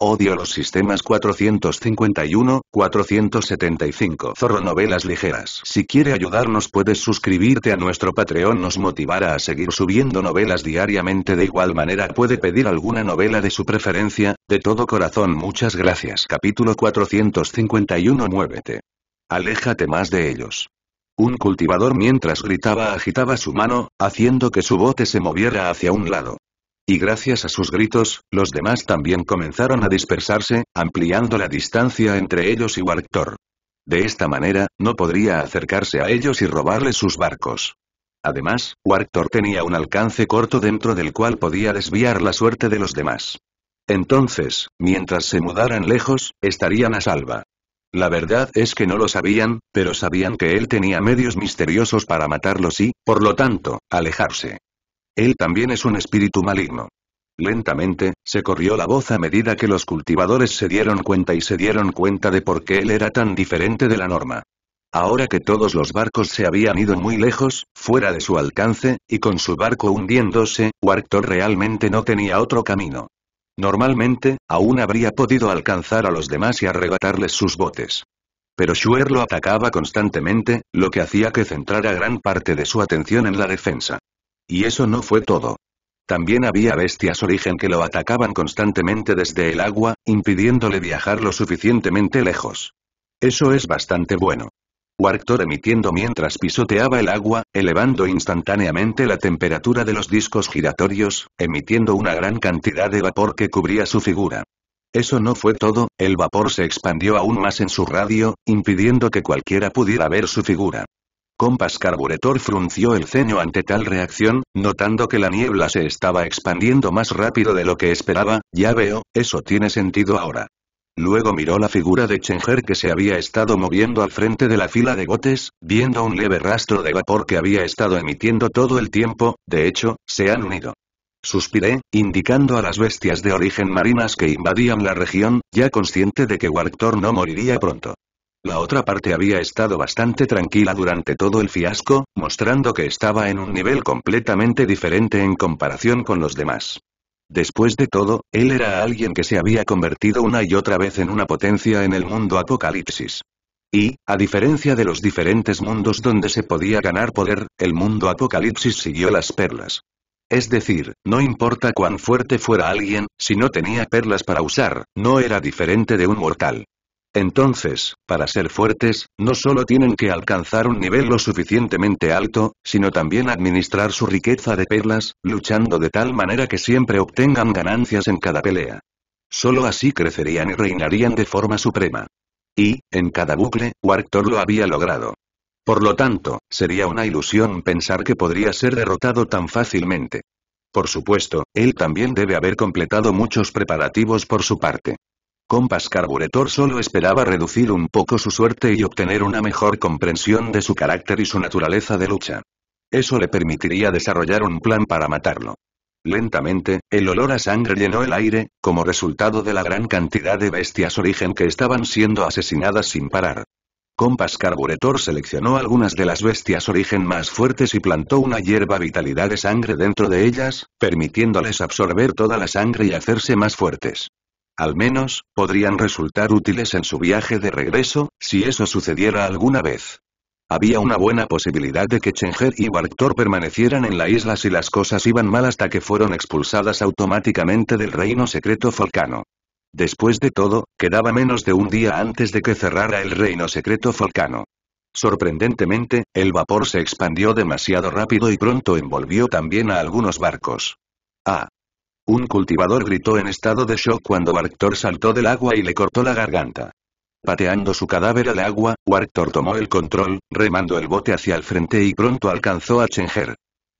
Odio los sistemas 451, 475. Zorro Novelas Ligeras. Si quiere ayudarnos puedes suscribirte a nuestro Patreon nos motivará a seguir subiendo novelas diariamente de igual manera puede pedir alguna novela de su preferencia, de todo corazón muchas gracias. Capítulo 451 Muévete. Aléjate más de ellos. Un cultivador mientras gritaba agitaba su mano, haciendo que su bote se moviera hacia un lado y gracias a sus gritos, los demás también comenzaron a dispersarse, ampliando la distancia entre ellos y Warctor. De esta manera, no podría acercarse a ellos y robarles sus barcos. Además, Warctor tenía un alcance corto dentro del cual podía desviar la suerte de los demás. Entonces, mientras se mudaran lejos, estarían a salva. La verdad es que no lo sabían, pero sabían que él tenía medios misteriosos para matarlos y, por lo tanto, alejarse. Él también es un espíritu maligno. Lentamente, se corrió la voz a medida que los cultivadores se dieron cuenta y se dieron cuenta de por qué él era tan diferente de la norma. Ahora que todos los barcos se habían ido muy lejos, fuera de su alcance, y con su barco hundiéndose, Warctor realmente no tenía otro camino. Normalmente, aún habría podido alcanzar a los demás y arrebatarles sus botes. Pero Schuer lo atacaba constantemente, lo que hacía que centrara gran parte de su atención en la defensa. Y eso no fue todo. También había bestias origen que lo atacaban constantemente desde el agua, impidiéndole viajar lo suficientemente lejos. Eso es bastante bueno. Warctor emitiendo mientras pisoteaba el agua, elevando instantáneamente la temperatura de los discos giratorios, emitiendo una gran cantidad de vapor que cubría su figura. Eso no fue todo, el vapor se expandió aún más en su radio, impidiendo que cualquiera pudiera ver su figura. Compas Carburetor frunció el ceño ante tal reacción, notando que la niebla se estaba expandiendo más rápido de lo que esperaba, ya veo, eso tiene sentido ahora. Luego miró la figura de Chenger que se había estado moviendo al frente de la fila de gotes, viendo un leve rastro de vapor que había estado emitiendo todo el tiempo, de hecho, se han unido. Suspiré, indicando a las bestias de origen marinas que invadían la región, ya consciente de que Warctor no moriría pronto. La otra parte había estado bastante tranquila durante todo el fiasco, mostrando que estaba en un nivel completamente diferente en comparación con los demás. Después de todo, él era alguien que se había convertido una y otra vez en una potencia en el mundo apocalipsis. Y, a diferencia de los diferentes mundos donde se podía ganar poder, el mundo apocalipsis siguió las perlas. Es decir, no importa cuán fuerte fuera alguien, si no tenía perlas para usar, no era diferente de un mortal. Entonces, para ser fuertes, no solo tienen que alcanzar un nivel lo suficientemente alto, sino también administrar su riqueza de perlas, luchando de tal manera que siempre obtengan ganancias en cada pelea. Solo así crecerían y reinarían de forma suprema. Y, en cada bucle, Warctor lo había logrado. Por lo tanto, sería una ilusión pensar que podría ser derrotado tan fácilmente. Por supuesto, él también debe haber completado muchos preparativos por su parte. Compass Carburetor solo esperaba reducir un poco su suerte y obtener una mejor comprensión de su carácter y su naturaleza de lucha. Eso le permitiría desarrollar un plan para matarlo. Lentamente, el olor a sangre llenó el aire, como resultado de la gran cantidad de bestias origen que estaban siendo asesinadas sin parar. Compass Carburetor seleccionó algunas de las bestias origen más fuertes y plantó una hierba vitalidad de sangre dentro de ellas, permitiéndoles absorber toda la sangre y hacerse más fuertes al menos, podrían resultar útiles en su viaje de regreso, si eso sucediera alguna vez. Había una buena posibilidad de que Chenger y Bartor permanecieran en la isla si las cosas iban mal hasta que fueron expulsadas automáticamente del reino secreto volcano. Después de todo, quedaba menos de un día antes de que cerrara el reino secreto volcano. Sorprendentemente, el vapor se expandió demasiado rápido y pronto envolvió también a algunos barcos. Ah, un cultivador gritó en estado de shock cuando Warctor saltó del agua y le cortó la garganta. Pateando su cadáver al agua, Warctor tomó el control, remando el bote hacia el frente y pronto alcanzó a Chenger.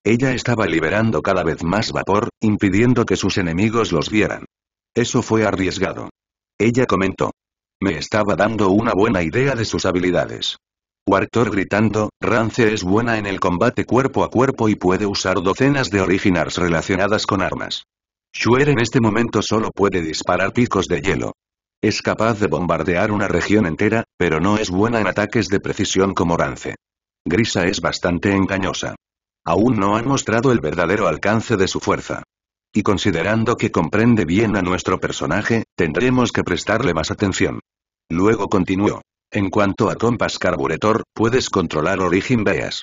Ella estaba liberando cada vez más vapor, impidiendo que sus enemigos los vieran. Eso fue arriesgado. Ella comentó. Me estaba dando una buena idea de sus habilidades. Wartor gritando, Rance es buena en el combate cuerpo a cuerpo y puede usar docenas de originars relacionadas con armas. Shuer en este momento solo puede disparar picos de hielo. Es capaz de bombardear una región entera, pero no es buena en ataques de precisión como Rance. Grisa es bastante engañosa. Aún no ha mostrado el verdadero alcance de su fuerza. Y considerando que comprende bien a nuestro personaje, tendremos que prestarle más atención. Luego continuó. En cuanto a Compass Carburetor, puedes controlar origen Beas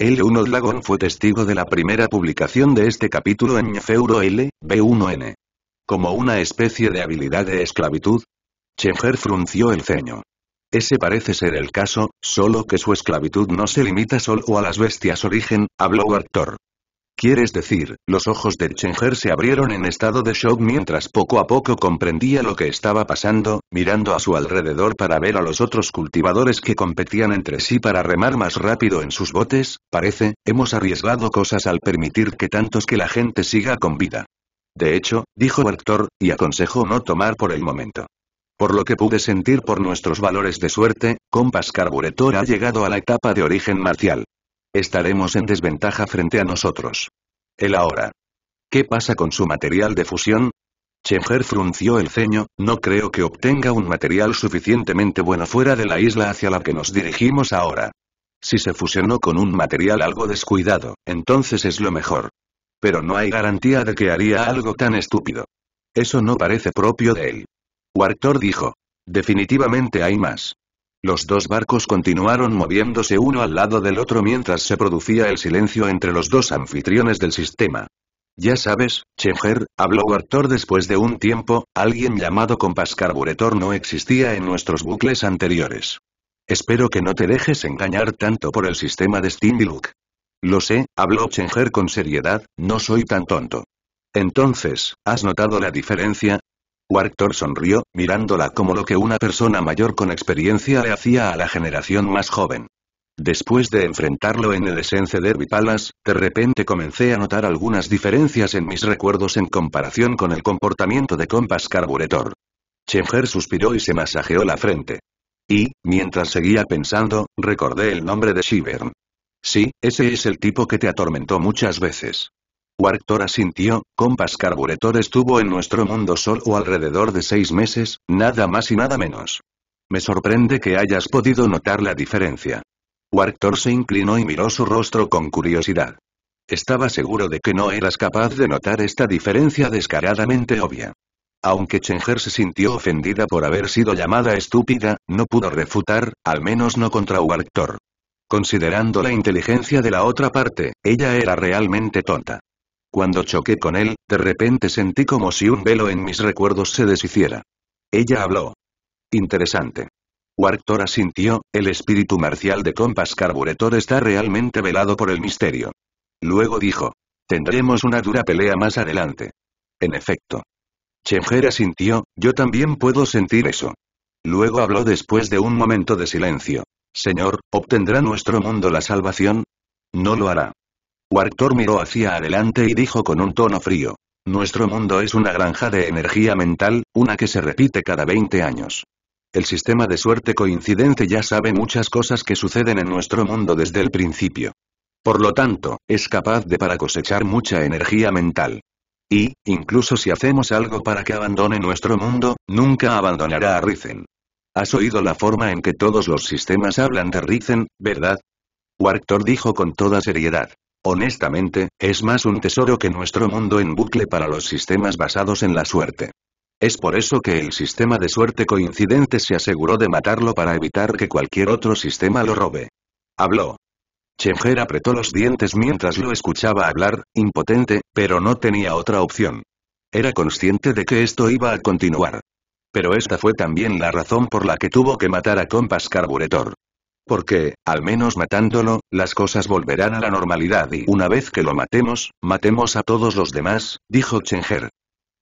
l 1 Dragon fue testigo de la primera publicación de este capítulo en Feuro L, B1N. Como una especie de habilidad de esclavitud. Chenger frunció el ceño. Ese parece ser el caso, solo que su esclavitud no se limita solo a las bestias origen, habló Arthur. Quieres decir, los ojos de Chenger se abrieron en estado de shock mientras poco a poco comprendía lo que estaba pasando, mirando a su alrededor para ver a los otros cultivadores que competían entre sí para remar más rápido en sus botes, parece, hemos arriesgado cosas al permitir que tantos que la gente siga con vida. De hecho, dijo Bartor, y aconsejó no tomar por el momento. Por lo que pude sentir por nuestros valores de suerte, Compass Carburetor ha llegado a la etapa de origen marcial. Estaremos en desventaja frente a nosotros. El ahora. ¿Qué pasa con su material de fusión? Chenger frunció el ceño, no creo que obtenga un material suficientemente bueno fuera de la isla hacia la que nos dirigimos ahora. Si se fusionó con un material algo descuidado, entonces es lo mejor. Pero no hay garantía de que haría algo tan estúpido. Eso no parece propio de él. Wartor dijo. Definitivamente hay más. Los dos barcos continuaron moviéndose uno al lado del otro mientras se producía el silencio entre los dos anfitriones del sistema. Ya sabes, Chenjer habló Arthur después de un tiempo, alguien llamado Compass carburetor no existía en nuestros bucles anteriores. Espero que no te dejes engañar tanto por el sistema de Steam Look. Lo sé, habló Chenger con seriedad, no soy tan tonto. Entonces, ¿has notado la diferencia? Warctor sonrió, mirándola como lo que una persona mayor con experiencia le hacía a la generación más joven. Después de enfrentarlo en el Essence Derby Palace, de repente comencé a notar algunas diferencias en mis recuerdos en comparación con el comportamiento de Compass Carburetor. Chenger suspiró y se masajeó la frente. Y, mientras seguía pensando, recordé el nombre de Shivern. Sí, ese es el tipo que te atormentó muchas veces. Warktor asintió, compas Carburetor estuvo en nuestro mundo solo alrededor de seis meses, nada más y nada menos. Me sorprende que hayas podido notar la diferencia. Warctor se inclinó y miró su rostro con curiosidad. Estaba seguro de que no eras capaz de notar esta diferencia descaradamente obvia. Aunque Chenger se sintió ofendida por haber sido llamada estúpida, no pudo refutar, al menos no contra Warktor. Considerando la inteligencia de la otra parte, ella era realmente tonta. Cuando choqué con él, de repente sentí como si un velo en mis recuerdos se deshiciera. Ella habló. Interesante. Warctora sintió, el espíritu marcial de Compass Carburetor está realmente velado por el misterio. Luego dijo. Tendremos una dura pelea más adelante. En efecto. Chengera sintió, yo también puedo sentir eso. Luego habló después de un momento de silencio. Señor, ¿obtendrá nuestro mundo la salvación? No lo hará. Wartor miró hacia adelante y dijo con un tono frío. Nuestro mundo es una granja de energía mental, una que se repite cada 20 años. El sistema de suerte coincidente ya sabe muchas cosas que suceden en nuestro mundo desde el principio. Por lo tanto, es capaz de para cosechar mucha energía mental. Y, incluso si hacemos algo para que abandone nuestro mundo, nunca abandonará a Rizen. Has oído la forma en que todos los sistemas hablan de Rizen, ¿verdad? Warctor dijo con toda seriedad. Honestamente, es más un tesoro que nuestro mundo en bucle para los sistemas basados en la suerte. Es por eso que el sistema de suerte coincidente se aseguró de matarlo para evitar que cualquier otro sistema lo robe. Habló. Chenger apretó los dientes mientras lo escuchaba hablar, impotente, pero no tenía otra opción. Era consciente de que esto iba a continuar. Pero esta fue también la razón por la que tuvo que matar a Compass Carburetor. Porque, al menos matándolo, las cosas volverán a la normalidad y una vez que lo matemos, matemos a todos los demás, dijo Chenger.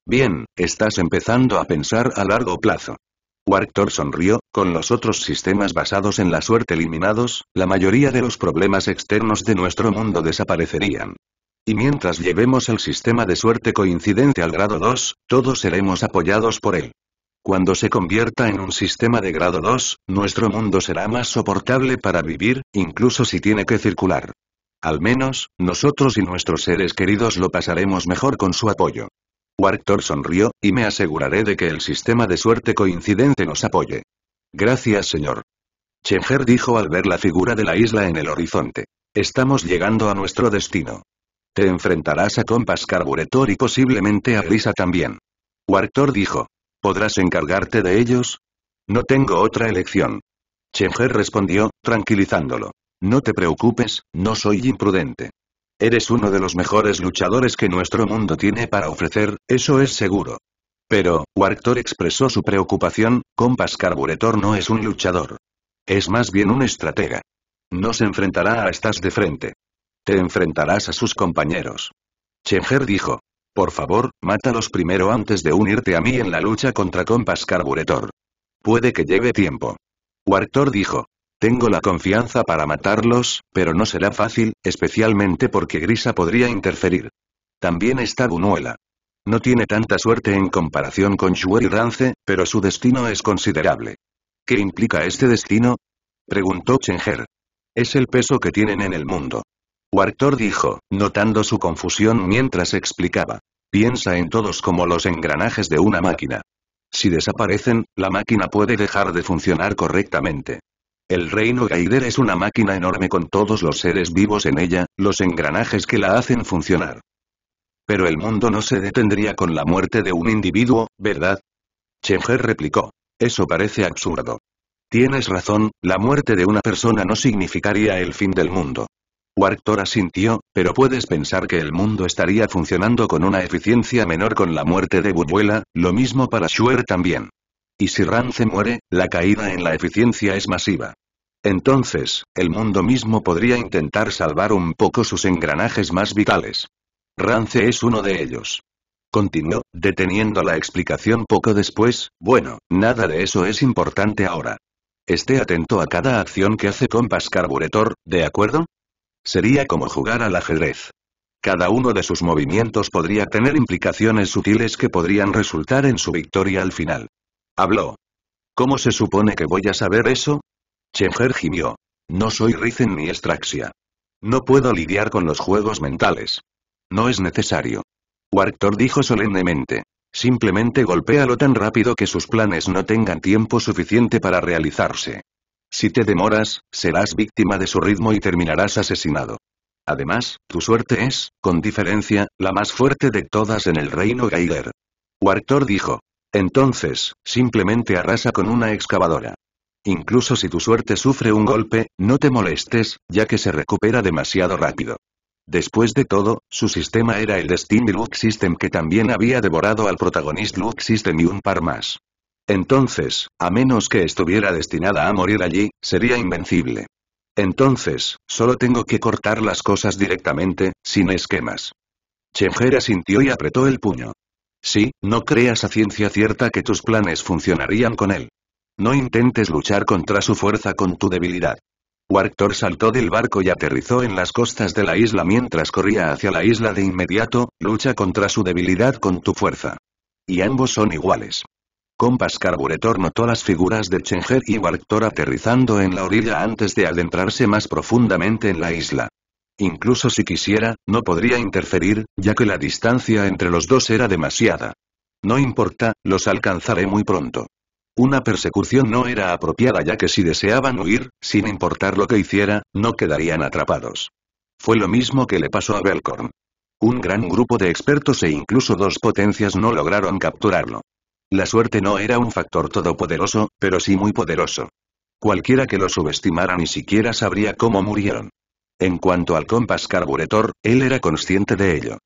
Bien, estás empezando a pensar a largo plazo. Warctor sonrió, con los otros sistemas basados en la suerte eliminados, la mayoría de los problemas externos de nuestro mundo desaparecerían. Y mientras llevemos el sistema de suerte coincidente al grado 2, todos seremos apoyados por él. Cuando se convierta en un sistema de grado 2, nuestro mundo será más soportable para vivir, incluso si tiene que circular. Al menos, nosotros y nuestros seres queridos lo pasaremos mejor con su apoyo. Wartor sonrió, y me aseguraré de que el sistema de suerte coincidente nos apoye. Gracias señor. Chenger dijo al ver la figura de la isla en el horizonte. Estamos llegando a nuestro destino. Te enfrentarás a Compas Carburetor y posiblemente a Risa también. Wartor dijo. ¿Podrás encargarte de ellos? No tengo otra elección. Chenger respondió, tranquilizándolo. No te preocupes, no soy imprudente. Eres uno de los mejores luchadores que nuestro mundo tiene para ofrecer, eso es seguro. Pero, Warctor expresó su preocupación, Compass Carburetor no es un luchador. Es más bien un estratega. No se enfrentará a estas de frente. Te enfrentarás a sus compañeros. Chenger dijo, por favor, mátalos primero antes de unirte a mí en la lucha contra Compas Carburetor. Puede que lleve tiempo. Wartor dijo. Tengo la confianza para matarlos, pero no será fácil, especialmente porque Grisa podría interferir. También está Bunuela. No tiene tanta suerte en comparación con Shuel y Rance, pero su destino es considerable. ¿Qué implica este destino? Preguntó Chenger. Es el peso que tienen en el mundo. Warctor dijo, notando su confusión mientras explicaba. Piensa en todos como los engranajes de una máquina. Si desaparecen, la máquina puede dejar de funcionar correctamente. El reino Gaider es una máquina enorme con todos los seres vivos en ella, los engranajes que la hacen funcionar. Pero el mundo no se detendría con la muerte de un individuo, ¿verdad? Chenger replicó. Eso parece absurdo. Tienes razón, la muerte de una persona no significaría el fin del mundo. Warctor asintió, pero puedes pensar que el mundo estaría funcionando con una eficiencia menor con la muerte de Burbuela, lo mismo para Shuer también. Y si Rance muere, la caída en la eficiencia es masiva. Entonces, el mundo mismo podría intentar salvar un poco sus engranajes más vitales. Rance es uno de ellos. Continuó, deteniendo la explicación poco después, bueno, nada de eso es importante ahora. Esté atento a cada acción que hace Compass Carburetor, ¿de acuerdo? Sería como jugar al ajedrez. Cada uno de sus movimientos podría tener implicaciones sutiles que podrían resultar en su victoria al final. Habló. ¿Cómo se supone que voy a saber eso? Chenger gimió. No soy Rizen ni Estraxia. No puedo lidiar con los juegos mentales. No es necesario. Warctor dijo solemnemente. Simplemente golpéalo tan rápido que sus planes no tengan tiempo suficiente para realizarse. Si te demoras, serás víctima de su ritmo y terminarás asesinado. Además, tu suerte es, con diferencia, la más fuerte de todas en el reino Gaider. Wartor dijo. Entonces, simplemente arrasa con una excavadora. Incluso si tu suerte sufre un golpe, no te molestes, ya que se recupera demasiado rápido. Después de todo, su sistema era el de Steam System que también había devorado al protagonista Luke System y un par más. Entonces, a menos que estuviera destinada a morir allí, sería invencible. Entonces, solo tengo que cortar las cosas directamente, sin esquemas. Chejera sintió y apretó el puño. Sí, no creas a ciencia cierta que tus planes funcionarían con él. No intentes luchar contra su fuerza con tu debilidad. Warctor saltó del barco y aterrizó en las costas de la isla mientras corría hacia la isla de inmediato, lucha contra su debilidad con tu fuerza. Y ambos son iguales. Compass Carburetor notó las figuras de Chenger y Warctor aterrizando en la orilla antes de adentrarse más profundamente en la isla. Incluso si quisiera, no podría interferir, ya que la distancia entre los dos era demasiada. No importa, los alcanzaré muy pronto. Una persecución no era apropiada ya que si deseaban huir, sin importar lo que hiciera, no quedarían atrapados. Fue lo mismo que le pasó a Belcorn. Un gran grupo de expertos e incluso dos potencias no lograron capturarlo. La suerte no era un factor todopoderoso, pero sí muy poderoso. Cualquiera que lo subestimara ni siquiera sabría cómo murieron. En cuanto al compás carburetor, él era consciente de ello.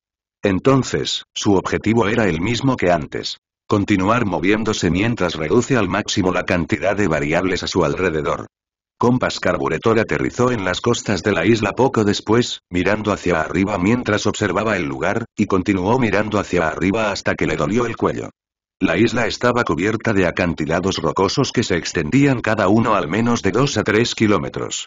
Entonces, su objetivo era el mismo que antes. Continuar moviéndose mientras reduce al máximo la cantidad de variables a su alrededor. Compás Carburetor aterrizó en las costas de la isla poco después, mirando hacia arriba mientras observaba el lugar, y continuó mirando hacia arriba hasta que le dolió el cuello. La isla estaba cubierta de acantilados rocosos que se extendían cada uno al menos de 2 a 3 kilómetros.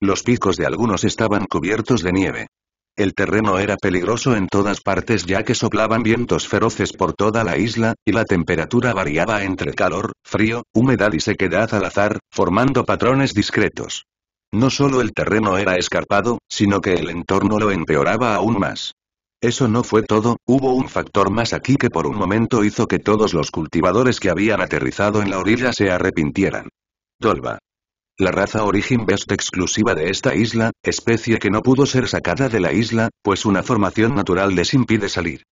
Los picos de algunos estaban cubiertos de nieve. El terreno era peligroso en todas partes ya que soplaban vientos feroces por toda la isla, y la temperatura variaba entre calor, frío, humedad y sequedad al azar, formando patrones discretos. No solo el terreno era escarpado, sino que el entorno lo empeoraba aún más. Eso no fue todo, hubo un factor más aquí que por un momento hizo que todos los cultivadores que habían aterrizado en la orilla se arrepintieran. Dolva. La raza origen Best exclusiva de esta isla, especie que no pudo ser sacada de la isla, pues una formación natural les impide salir.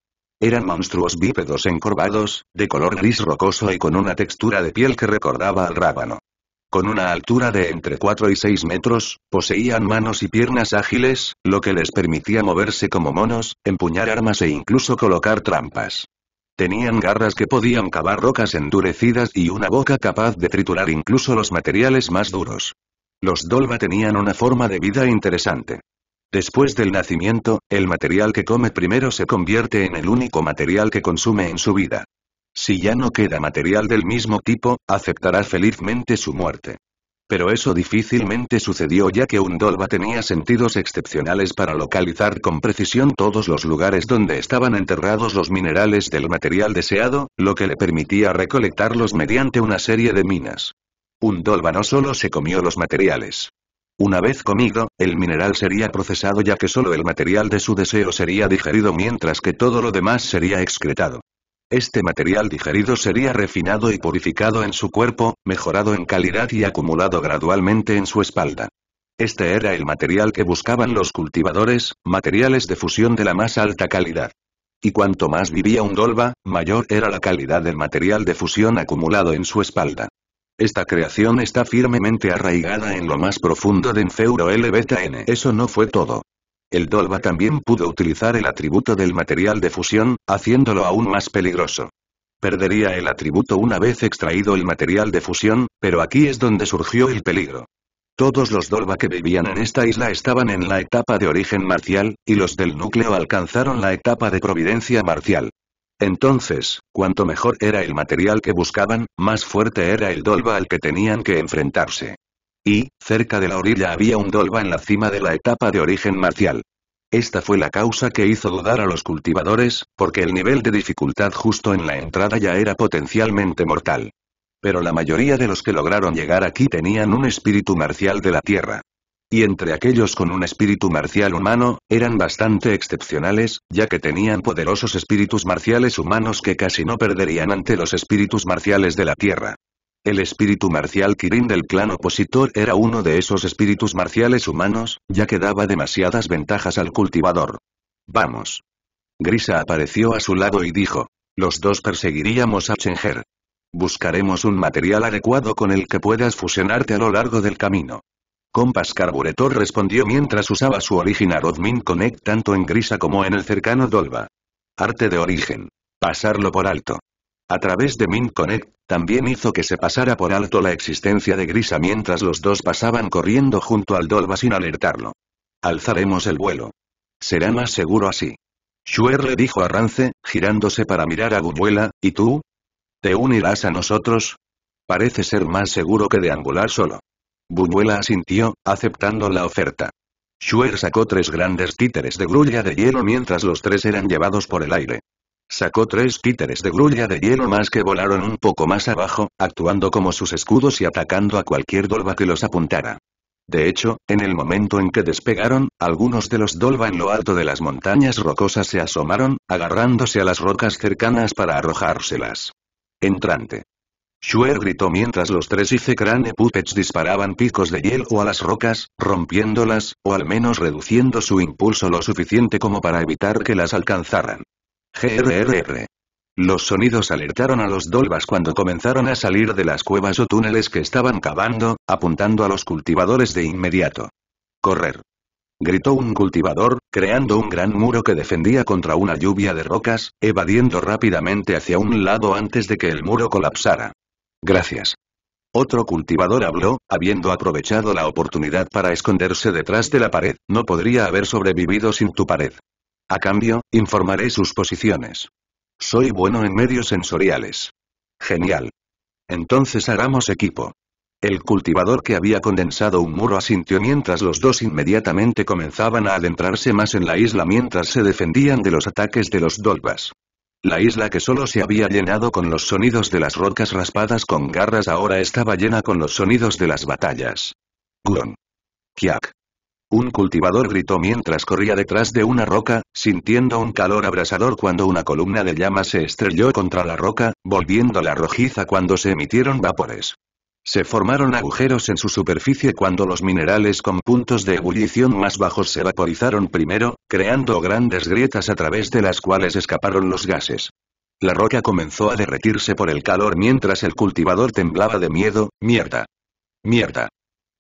Eran monstruos bípedos encorvados, de color gris rocoso y con una textura de piel que recordaba al rábano. Con una altura de entre 4 y 6 metros, poseían manos y piernas ágiles, lo que les permitía moverse como monos, empuñar armas e incluso colocar trampas. Tenían garras que podían cavar rocas endurecidas y una boca capaz de triturar incluso los materiales más duros. Los Dolva tenían una forma de vida interesante. Después del nacimiento, el material que come primero se convierte en el único material que consume en su vida. Si ya no queda material del mismo tipo, aceptará felizmente su muerte. Pero eso difícilmente sucedió ya que un dolva tenía sentidos excepcionales para localizar con precisión todos los lugares donde estaban enterrados los minerales del material deseado, lo que le permitía recolectarlos mediante una serie de minas. Un dolva no solo se comió los materiales. Una vez comido, el mineral sería procesado ya que solo el material de su deseo sería digerido mientras que todo lo demás sería excretado. Este material digerido sería refinado y purificado en su cuerpo, mejorado en calidad y acumulado gradualmente en su espalda. Este era el material que buscaban los cultivadores, materiales de fusión de la más alta calidad. Y cuanto más vivía un dolva, mayor era la calidad del material de fusión acumulado en su espalda. Esta creación está firmemente arraigada en lo más profundo de Enfeuro L-Beta-N. Eso no fue todo. El Dolva también pudo utilizar el atributo del material de fusión, haciéndolo aún más peligroso. Perdería el atributo una vez extraído el material de fusión, pero aquí es donde surgió el peligro. Todos los Dolva que vivían en esta isla estaban en la etapa de origen marcial, y los del núcleo alcanzaron la etapa de providencia marcial. Entonces, cuanto mejor era el material que buscaban, más fuerte era el Dolva al que tenían que enfrentarse. Y, cerca de la orilla había un dolva en la cima de la etapa de origen marcial. Esta fue la causa que hizo dudar a los cultivadores, porque el nivel de dificultad justo en la entrada ya era potencialmente mortal. Pero la mayoría de los que lograron llegar aquí tenían un espíritu marcial de la tierra. Y entre aquellos con un espíritu marcial humano, eran bastante excepcionales, ya que tenían poderosos espíritus marciales humanos que casi no perderían ante los espíritus marciales de la tierra. El espíritu marcial Kirin del clan opositor era uno de esos espíritus marciales humanos, ya que daba demasiadas ventajas al cultivador. Vamos. Grisa apareció a su lado y dijo. Los dos perseguiríamos a Chenger. Buscaremos un material adecuado con el que puedas fusionarte a lo largo del camino. Compass Carburetor respondió mientras usaba su original Rodmin Connect tanto en Grisa como en el cercano Dolva. Arte de origen. Pasarlo por alto. A través de Mint Connect, también hizo que se pasara por alto la existencia de Grisa mientras los dos pasaban corriendo junto al Dolba sin alertarlo. Alzaremos el vuelo. Será más seguro así. Shuer le dijo a Rance, girándose para mirar a Buñuela, ¿y tú? ¿Te unirás a nosotros? Parece ser más seguro que angular solo. Buñuela asintió, aceptando la oferta. Shuer sacó tres grandes títeres de grulla de hielo mientras los tres eran llevados por el aire. Sacó tres títeres de grulla de hielo más que volaron un poco más abajo, actuando como sus escudos y atacando a cualquier dolba que los apuntara. De hecho, en el momento en que despegaron, algunos de los Dolva en lo alto de las montañas rocosas se asomaron, agarrándose a las rocas cercanas para arrojárselas. Entrante. Shuer gritó mientras los tres Icecrane Puppets disparaban picos de hielo a las rocas, rompiéndolas, o al menos reduciendo su impulso lo suficiente como para evitar que las alcanzaran. GRRR. Los sonidos alertaron a los dolvas cuando comenzaron a salir de las cuevas o túneles que estaban cavando, apuntando a los cultivadores de inmediato. Correr. Gritó un cultivador, creando un gran muro que defendía contra una lluvia de rocas, evadiendo rápidamente hacia un lado antes de que el muro colapsara. Gracias. Otro cultivador habló, habiendo aprovechado la oportunidad para esconderse detrás de la pared, no podría haber sobrevivido sin tu pared. A cambio, informaré sus posiciones. Soy bueno en medios sensoriales. Genial. Entonces hagamos equipo. El cultivador que había condensado un muro asintió mientras los dos inmediatamente comenzaban a adentrarse más en la isla mientras se defendían de los ataques de los dolvas. La isla que solo se había llenado con los sonidos de las rocas raspadas con garras ahora estaba llena con los sonidos de las batallas. Gurón. Kiak. Un cultivador gritó mientras corría detrás de una roca, sintiendo un calor abrasador cuando una columna de llama se estrelló contra la roca, volviéndola rojiza cuando se emitieron vapores. Se formaron agujeros en su superficie cuando los minerales con puntos de ebullición más bajos se vaporizaron primero, creando grandes grietas a través de las cuales escaparon los gases. La roca comenzó a derretirse por el calor mientras el cultivador temblaba de miedo, mierda. Mierda.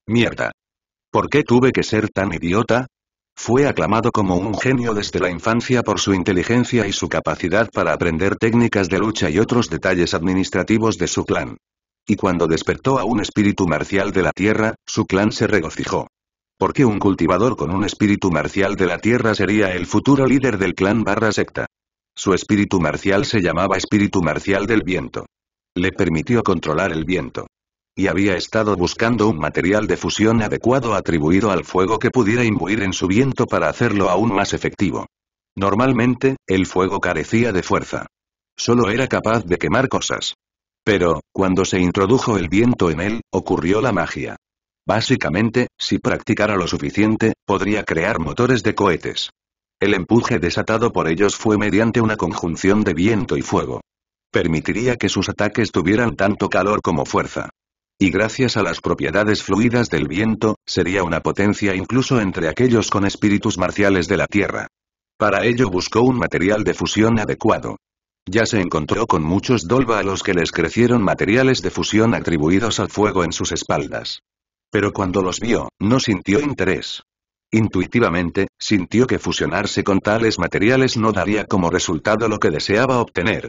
Mierda. ¿Por qué tuve que ser tan idiota? Fue aclamado como un genio desde la infancia por su inteligencia y su capacidad para aprender técnicas de lucha y otros detalles administrativos de su clan. Y cuando despertó a un espíritu marcial de la Tierra, su clan se regocijó. ¿Por qué un cultivador con un espíritu marcial de la Tierra sería el futuro líder del clan barra secta? Su espíritu marcial se llamaba espíritu marcial del viento. Le permitió controlar el viento y había estado buscando un material de fusión adecuado atribuido al fuego que pudiera imbuir en su viento para hacerlo aún más efectivo. Normalmente, el fuego carecía de fuerza. Solo era capaz de quemar cosas. Pero, cuando se introdujo el viento en él, ocurrió la magia. Básicamente, si practicara lo suficiente, podría crear motores de cohetes. El empuje desatado por ellos fue mediante una conjunción de viento y fuego. Permitiría que sus ataques tuvieran tanto calor como fuerza. Y gracias a las propiedades fluidas del viento, sería una potencia incluso entre aquellos con espíritus marciales de la Tierra. Para ello buscó un material de fusión adecuado. Ya se encontró con muchos Dolva a los que les crecieron materiales de fusión atribuidos al fuego en sus espaldas. Pero cuando los vio, no sintió interés. Intuitivamente, sintió que fusionarse con tales materiales no daría como resultado lo que deseaba obtener.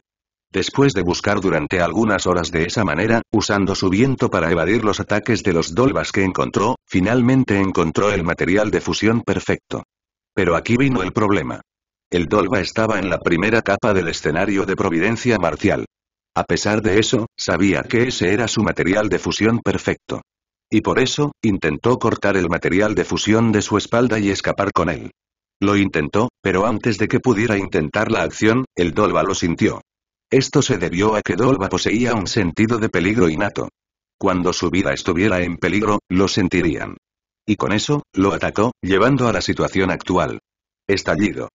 Después de buscar durante algunas horas de esa manera, usando su viento para evadir los ataques de los Dolbas que encontró, finalmente encontró el material de fusión perfecto. Pero aquí vino el problema. El Dolba estaba en la primera capa del escenario de providencia marcial. A pesar de eso, sabía que ese era su material de fusión perfecto. Y por eso, intentó cortar el material de fusión de su espalda y escapar con él. Lo intentó, pero antes de que pudiera intentar la acción, el Dolba lo sintió. Esto se debió a que Dolba poseía un sentido de peligro innato. Cuando su vida estuviera en peligro, lo sentirían. Y con eso, lo atacó, llevando a la situación actual. Estallido.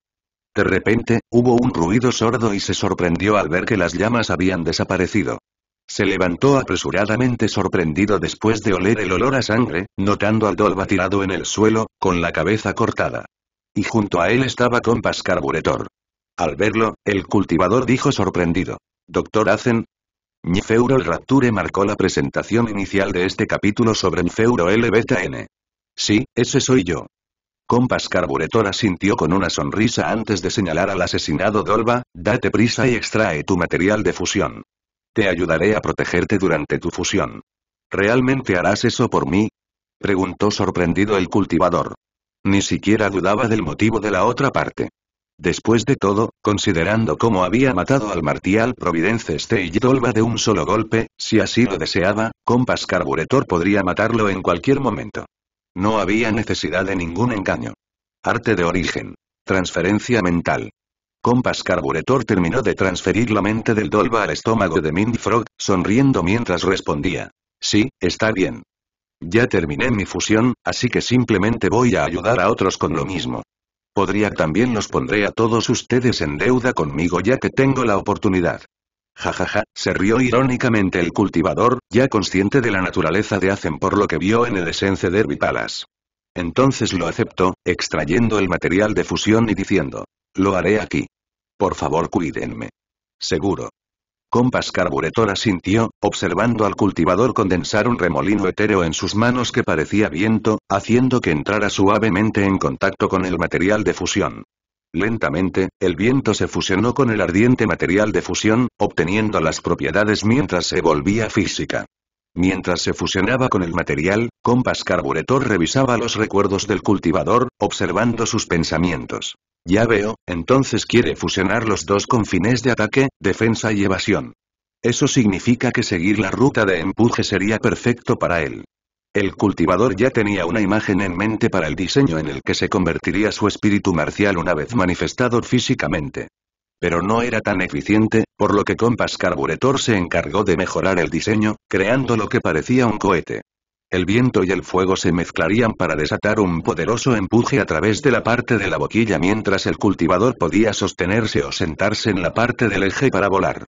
De repente, hubo un ruido sordo y se sorprendió al ver que las llamas habían desaparecido. Se levantó apresuradamente sorprendido después de oler el olor a sangre, notando al Dolba tirado en el suelo, con la cabeza cortada. Y junto a él estaba Compas Carburetor. Al verlo, el cultivador dijo sorprendido. Doctor Azen. Nfeuro Rapture marcó la presentación inicial de este capítulo sobre Nfeuro Lbtn. Sí, ese soy yo. Compas carburetor sintió con una sonrisa antes de señalar al asesinado Dolva, date prisa y extrae tu material de fusión. Te ayudaré a protegerte durante tu fusión. ¿Realmente harás eso por mí? Preguntó sorprendido el cultivador. Ni siquiera dudaba del motivo de la otra parte. Después de todo, considerando cómo había matado al martial providence este Stage Dolva de un solo golpe, si así lo deseaba, Compass Carburetor podría matarlo en cualquier momento. No había necesidad de ningún engaño. Arte de origen. Transferencia mental. Compass Carburetor terminó de transferir la mente del Dolva al estómago de Mind Frog, sonriendo mientras respondía. Sí, está bien. Ya terminé mi fusión, así que simplemente voy a ayudar a otros con lo mismo. Podría también los pondré a todos ustedes en deuda conmigo ya que tengo la oportunidad. Jajaja, se rió irónicamente el cultivador, ya consciente de la naturaleza de Hacen por lo que vio en el esencia de Palace. Entonces lo aceptó, extrayendo el material de fusión y diciendo, lo haré aquí. Por favor cuídenme. Seguro. Compas Carburetor asintió, observando al cultivador condensar un remolino etéreo en sus manos que parecía viento, haciendo que entrara suavemente en contacto con el material de fusión. Lentamente, el viento se fusionó con el ardiente material de fusión, obteniendo las propiedades mientras se volvía física. Mientras se fusionaba con el material, Compas Carburetor revisaba los recuerdos del cultivador, observando sus pensamientos. Ya veo, entonces quiere fusionar los dos con fines de ataque, defensa y evasión. Eso significa que seguir la ruta de empuje sería perfecto para él. El cultivador ya tenía una imagen en mente para el diseño en el que se convertiría su espíritu marcial una vez manifestado físicamente. Pero no era tan eficiente, por lo que Compass Carburetor se encargó de mejorar el diseño, creando lo que parecía un cohete. El viento y el fuego se mezclarían para desatar un poderoso empuje a través de la parte de la boquilla mientras el cultivador podía sostenerse o sentarse en la parte del eje para volar.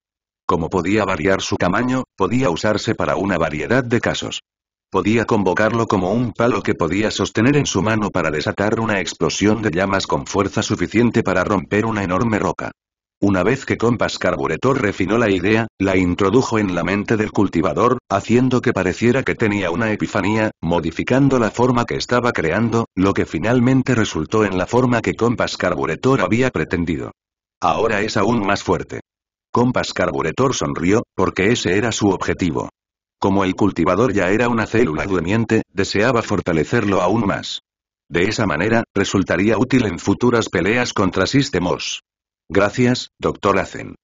Como podía variar su tamaño, podía usarse para una variedad de casos. Podía convocarlo como un palo que podía sostener en su mano para desatar una explosión de llamas con fuerza suficiente para romper una enorme roca. Una vez que Compass Carburetor refinó la idea, la introdujo en la mente del cultivador, haciendo que pareciera que tenía una epifanía, modificando la forma que estaba creando, lo que finalmente resultó en la forma que Compass Carburetor había pretendido. Ahora es aún más fuerte. Compass Carburetor sonrió, porque ese era su objetivo. Como el cultivador ya era una célula durmiente, deseaba fortalecerlo aún más. De esa manera, resultaría útil en futuras peleas contra Systemos. Gracias, doctor Azen.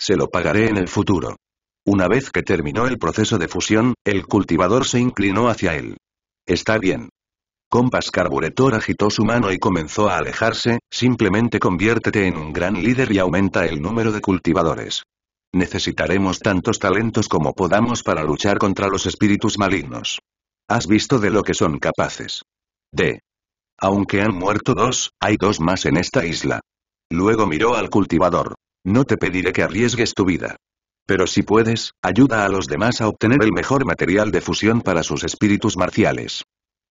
Se lo pagaré en el futuro. Una vez que terminó el proceso de fusión, el cultivador se inclinó hacia él. Está bien. Compas Carburetor agitó su mano y comenzó a alejarse, simplemente conviértete en un gran líder y aumenta el número de cultivadores. Necesitaremos tantos talentos como podamos para luchar contra los espíritus malignos. Has visto de lo que son capaces. De. Aunque han muerto dos, hay dos más en esta isla. Luego miró al cultivador. No te pediré que arriesgues tu vida. Pero si puedes, ayuda a los demás a obtener el mejor material de fusión para sus espíritus marciales.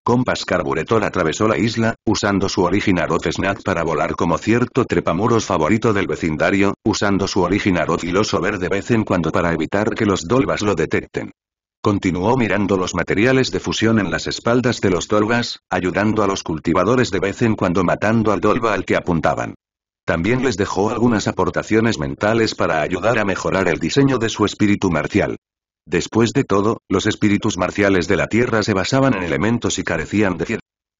Compass Carburetor atravesó la isla, usando su original snack para volar como cierto trepamuros favorito del vecindario, usando su y los verde de vez en cuando para evitar que los dolvas lo detecten. Continuó mirando los materiales de fusión en las espaldas de los dolvas, ayudando a los cultivadores de vez en cuando matando al dolva al que apuntaban. También les dejó algunas aportaciones mentales para ayudar a mejorar el diseño de su espíritu marcial. Después de todo, los espíritus marciales de la Tierra se basaban en elementos y carecían de fiel.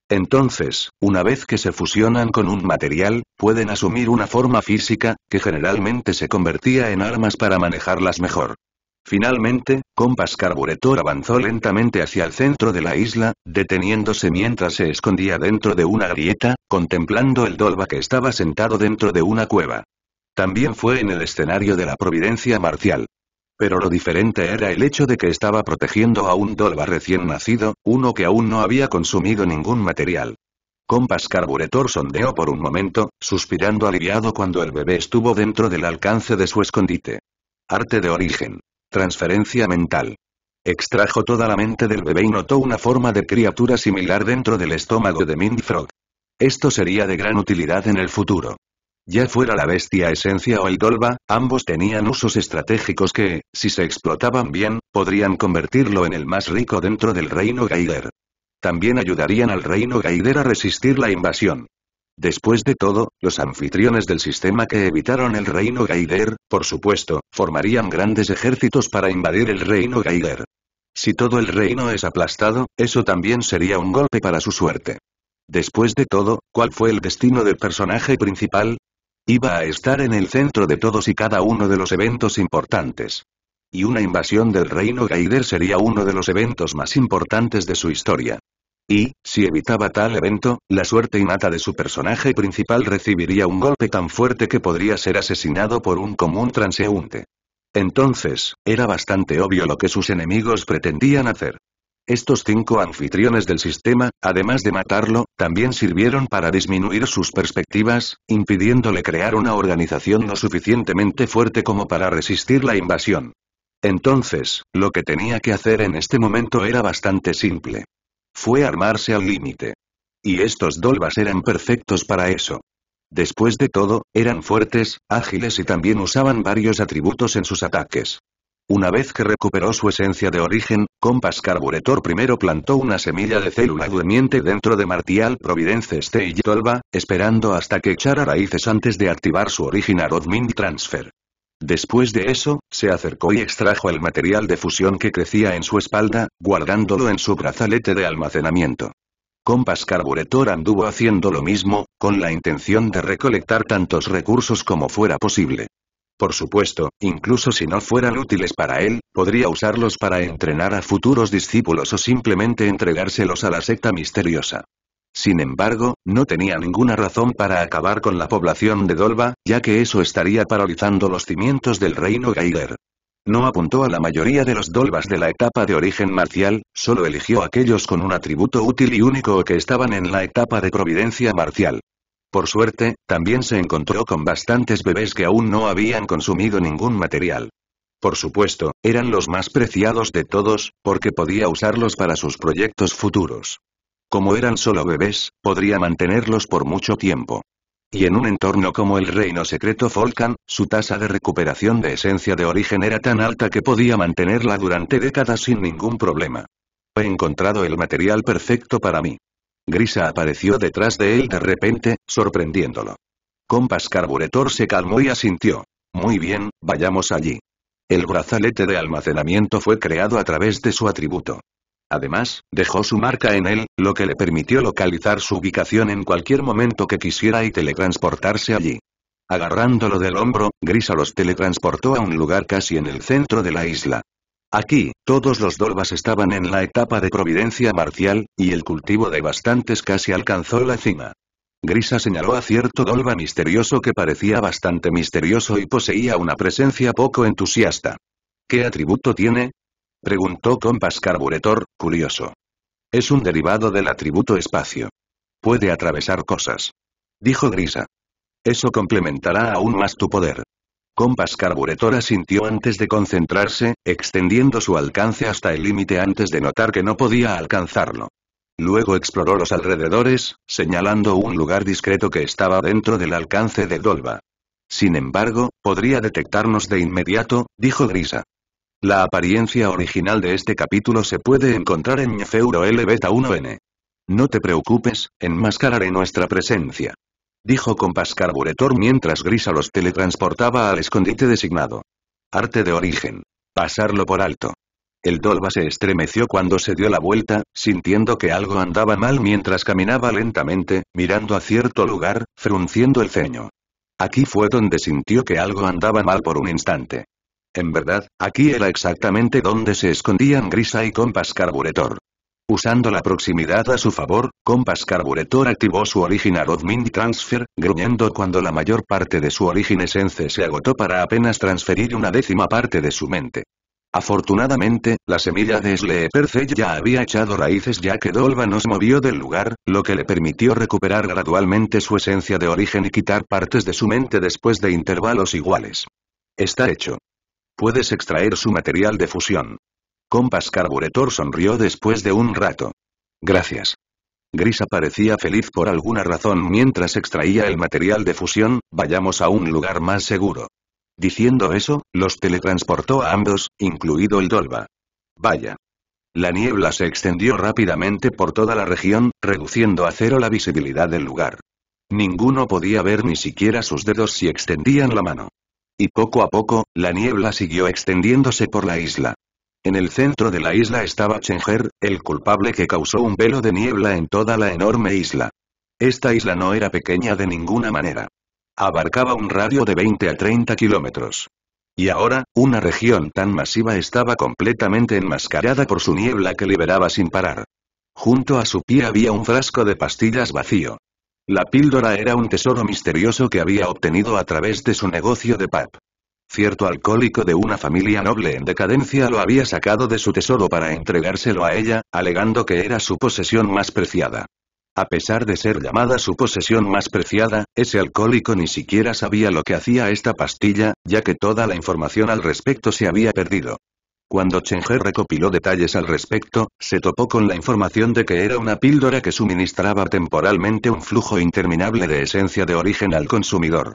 Entonces, una vez que se fusionan con un material, pueden asumir una forma física, que generalmente se convertía en armas para manejarlas mejor. Finalmente, Compass Carburetor avanzó lentamente hacia el centro de la isla, deteniéndose mientras se escondía dentro de una grieta, contemplando el Dolba que estaba sentado dentro de una cueva. También fue en el escenario de la providencia marcial. Pero lo diferente era el hecho de que estaba protegiendo a un Dolba recién nacido, uno que aún no había consumido ningún material. compás Carburetor sondeó por un momento, suspirando aliviado cuando el bebé estuvo dentro del alcance de su escondite. Arte de origen. Transferencia mental. Extrajo toda la mente del bebé y notó una forma de criatura similar dentro del estómago de Mind Frog. Esto sería de gran utilidad en el futuro. Ya fuera la bestia esencia o el dolba, ambos tenían usos estratégicos que, si se explotaban bien, podrían convertirlo en el más rico dentro del reino Gaider. También ayudarían al reino Gaider a resistir la invasión. Después de todo, los anfitriones del sistema que evitaron el reino Gaider, por supuesto, formarían grandes ejércitos para invadir el reino Gaider. Si todo el reino es aplastado, eso también sería un golpe para su suerte. Después de todo, ¿cuál fue el destino del personaje principal? Iba a estar en el centro de todos y cada uno de los eventos importantes. Y una invasión del reino Gaider sería uno de los eventos más importantes de su historia. Y, si evitaba tal evento, la suerte innata de su personaje principal recibiría un golpe tan fuerte que podría ser asesinado por un común transeúnte. Entonces, era bastante obvio lo que sus enemigos pretendían hacer. Estos cinco anfitriones del sistema, además de matarlo, también sirvieron para disminuir sus perspectivas, impidiéndole crear una organización lo suficientemente fuerte como para resistir la invasión. Entonces, lo que tenía que hacer en este momento era bastante simple. Fue armarse al límite. Y estos Dolbas eran perfectos para eso. Después de todo, eran fuertes, ágiles y también usaban varios atributos en sus ataques. Una vez que recuperó su esencia de origen, Compass Carburetor primero plantó una semilla de célula durmiente dentro de Martial Providence Stage Dolba, esperando hasta que echara raíces antes de activar su original Admin Transfer. Después de eso, se acercó y extrajo el material de fusión que crecía en su espalda, guardándolo en su brazalete de almacenamiento. Compass Carburetor anduvo haciendo lo mismo, con la intención de recolectar tantos recursos como fuera posible. Por supuesto, incluso si no fueran útiles para él, podría usarlos para entrenar a futuros discípulos o simplemente entregárselos a la secta misteriosa. Sin embargo, no tenía ninguna razón para acabar con la población de Dolva, ya que eso estaría paralizando los cimientos del reino Geiger. No apuntó a la mayoría de los Dolvas de la etapa de origen marcial, solo eligió aquellos con un atributo útil y único que estaban en la etapa de providencia marcial. Por suerte, también se encontró con bastantes bebés que aún no habían consumido ningún material. Por supuesto, eran los más preciados de todos, porque podía usarlos para sus proyectos futuros. Como eran solo bebés, podría mantenerlos por mucho tiempo. Y en un entorno como el reino secreto Volcan, su tasa de recuperación de esencia de origen era tan alta que podía mantenerla durante décadas sin ningún problema. He encontrado el material perfecto para mí. Grisa apareció detrás de él de repente, sorprendiéndolo. Compas Carburetor se calmó y asintió. Muy bien, vayamos allí. El brazalete de almacenamiento fue creado a través de su atributo. Además, dejó su marca en él, lo que le permitió localizar su ubicación en cualquier momento que quisiera y teletransportarse allí. Agarrándolo del hombro, Grisa los teletransportó a un lugar casi en el centro de la isla. Aquí, todos los Dolbas estaban en la etapa de providencia marcial, y el cultivo de bastantes casi alcanzó la cima. Grisa señaló a cierto Dolba misterioso que parecía bastante misterioso y poseía una presencia poco entusiasta. ¿Qué atributo tiene? Preguntó Compass Carburetor, curioso. Es un derivado del atributo espacio. Puede atravesar cosas. Dijo Grisa. Eso complementará aún más tu poder. Compass Carburetor asintió antes de concentrarse, extendiendo su alcance hasta el límite antes de notar que no podía alcanzarlo. Luego exploró los alrededores, señalando un lugar discreto que estaba dentro del alcance de Dolva. Sin embargo, podría detectarnos de inmediato, dijo Grisa. La apariencia original de este capítulo se puede encontrar en mi L Beta 1N. No te preocupes, enmascararé nuestra presencia. Dijo con Buretor mientras Grisa los teletransportaba al escondite designado. Arte de origen. Pasarlo por alto. El Dolba se estremeció cuando se dio la vuelta, sintiendo que algo andaba mal mientras caminaba lentamente, mirando a cierto lugar, frunciendo el ceño. Aquí fue donde sintió que algo andaba mal por un instante. En verdad, aquí era exactamente donde se escondían Grisa y Compass Carburetor. Usando la proximidad a su favor, Compass Carburetor activó su original Odmin Transfer, gruñendo cuando la mayor parte de su origen esencia se agotó para apenas transferir una décima parte de su mente. Afortunadamente, la semilla de Sleepercell ya había echado raíces ya que Dolva nos movió del lugar, lo que le permitió recuperar gradualmente su esencia de origen y quitar partes de su mente después de intervalos iguales. Está hecho. Puedes extraer su material de fusión. Compass Carburetor sonrió después de un rato. Gracias. Gris parecía feliz por alguna razón mientras extraía el material de fusión, vayamos a un lugar más seguro. Diciendo eso, los teletransportó a ambos, incluido el Dolva. Vaya. La niebla se extendió rápidamente por toda la región, reduciendo a cero la visibilidad del lugar. Ninguno podía ver ni siquiera sus dedos si extendían la mano y poco a poco, la niebla siguió extendiéndose por la isla. En el centro de la isla estaba Chenger, el culpable que causó un velo de niebla en toda la enorme isla. Esta isla no era pequeña de ninguna manera. Abarcaba un radio de 20 a 30 kilómetros. Y ahora, una región tan masiva estaba completamente enmascarada por su niebla que liberaba sin parar. Junto a su pie había un frasco de pastillas vacío. La píldora era un tesoro misterioso que había obtenido a través de su negocio de pap. Cierto alcohólico de una familia noble en decadencia lo había sacado de su tesoro para entregárselo a ella, alegando que era su posesión más preciada. A pesar de ser llamada su posesión más preciada, ese alcohólico ni siquiera sabía lo que hacía esta pastilla, ya que toda la información al respecto se había perdido. Cuando Chenger recopiló detalles al respecto, se topó con la información de que era una píldora que suministraba temporalmente un flujo interminable de esencia de origen al consumidor.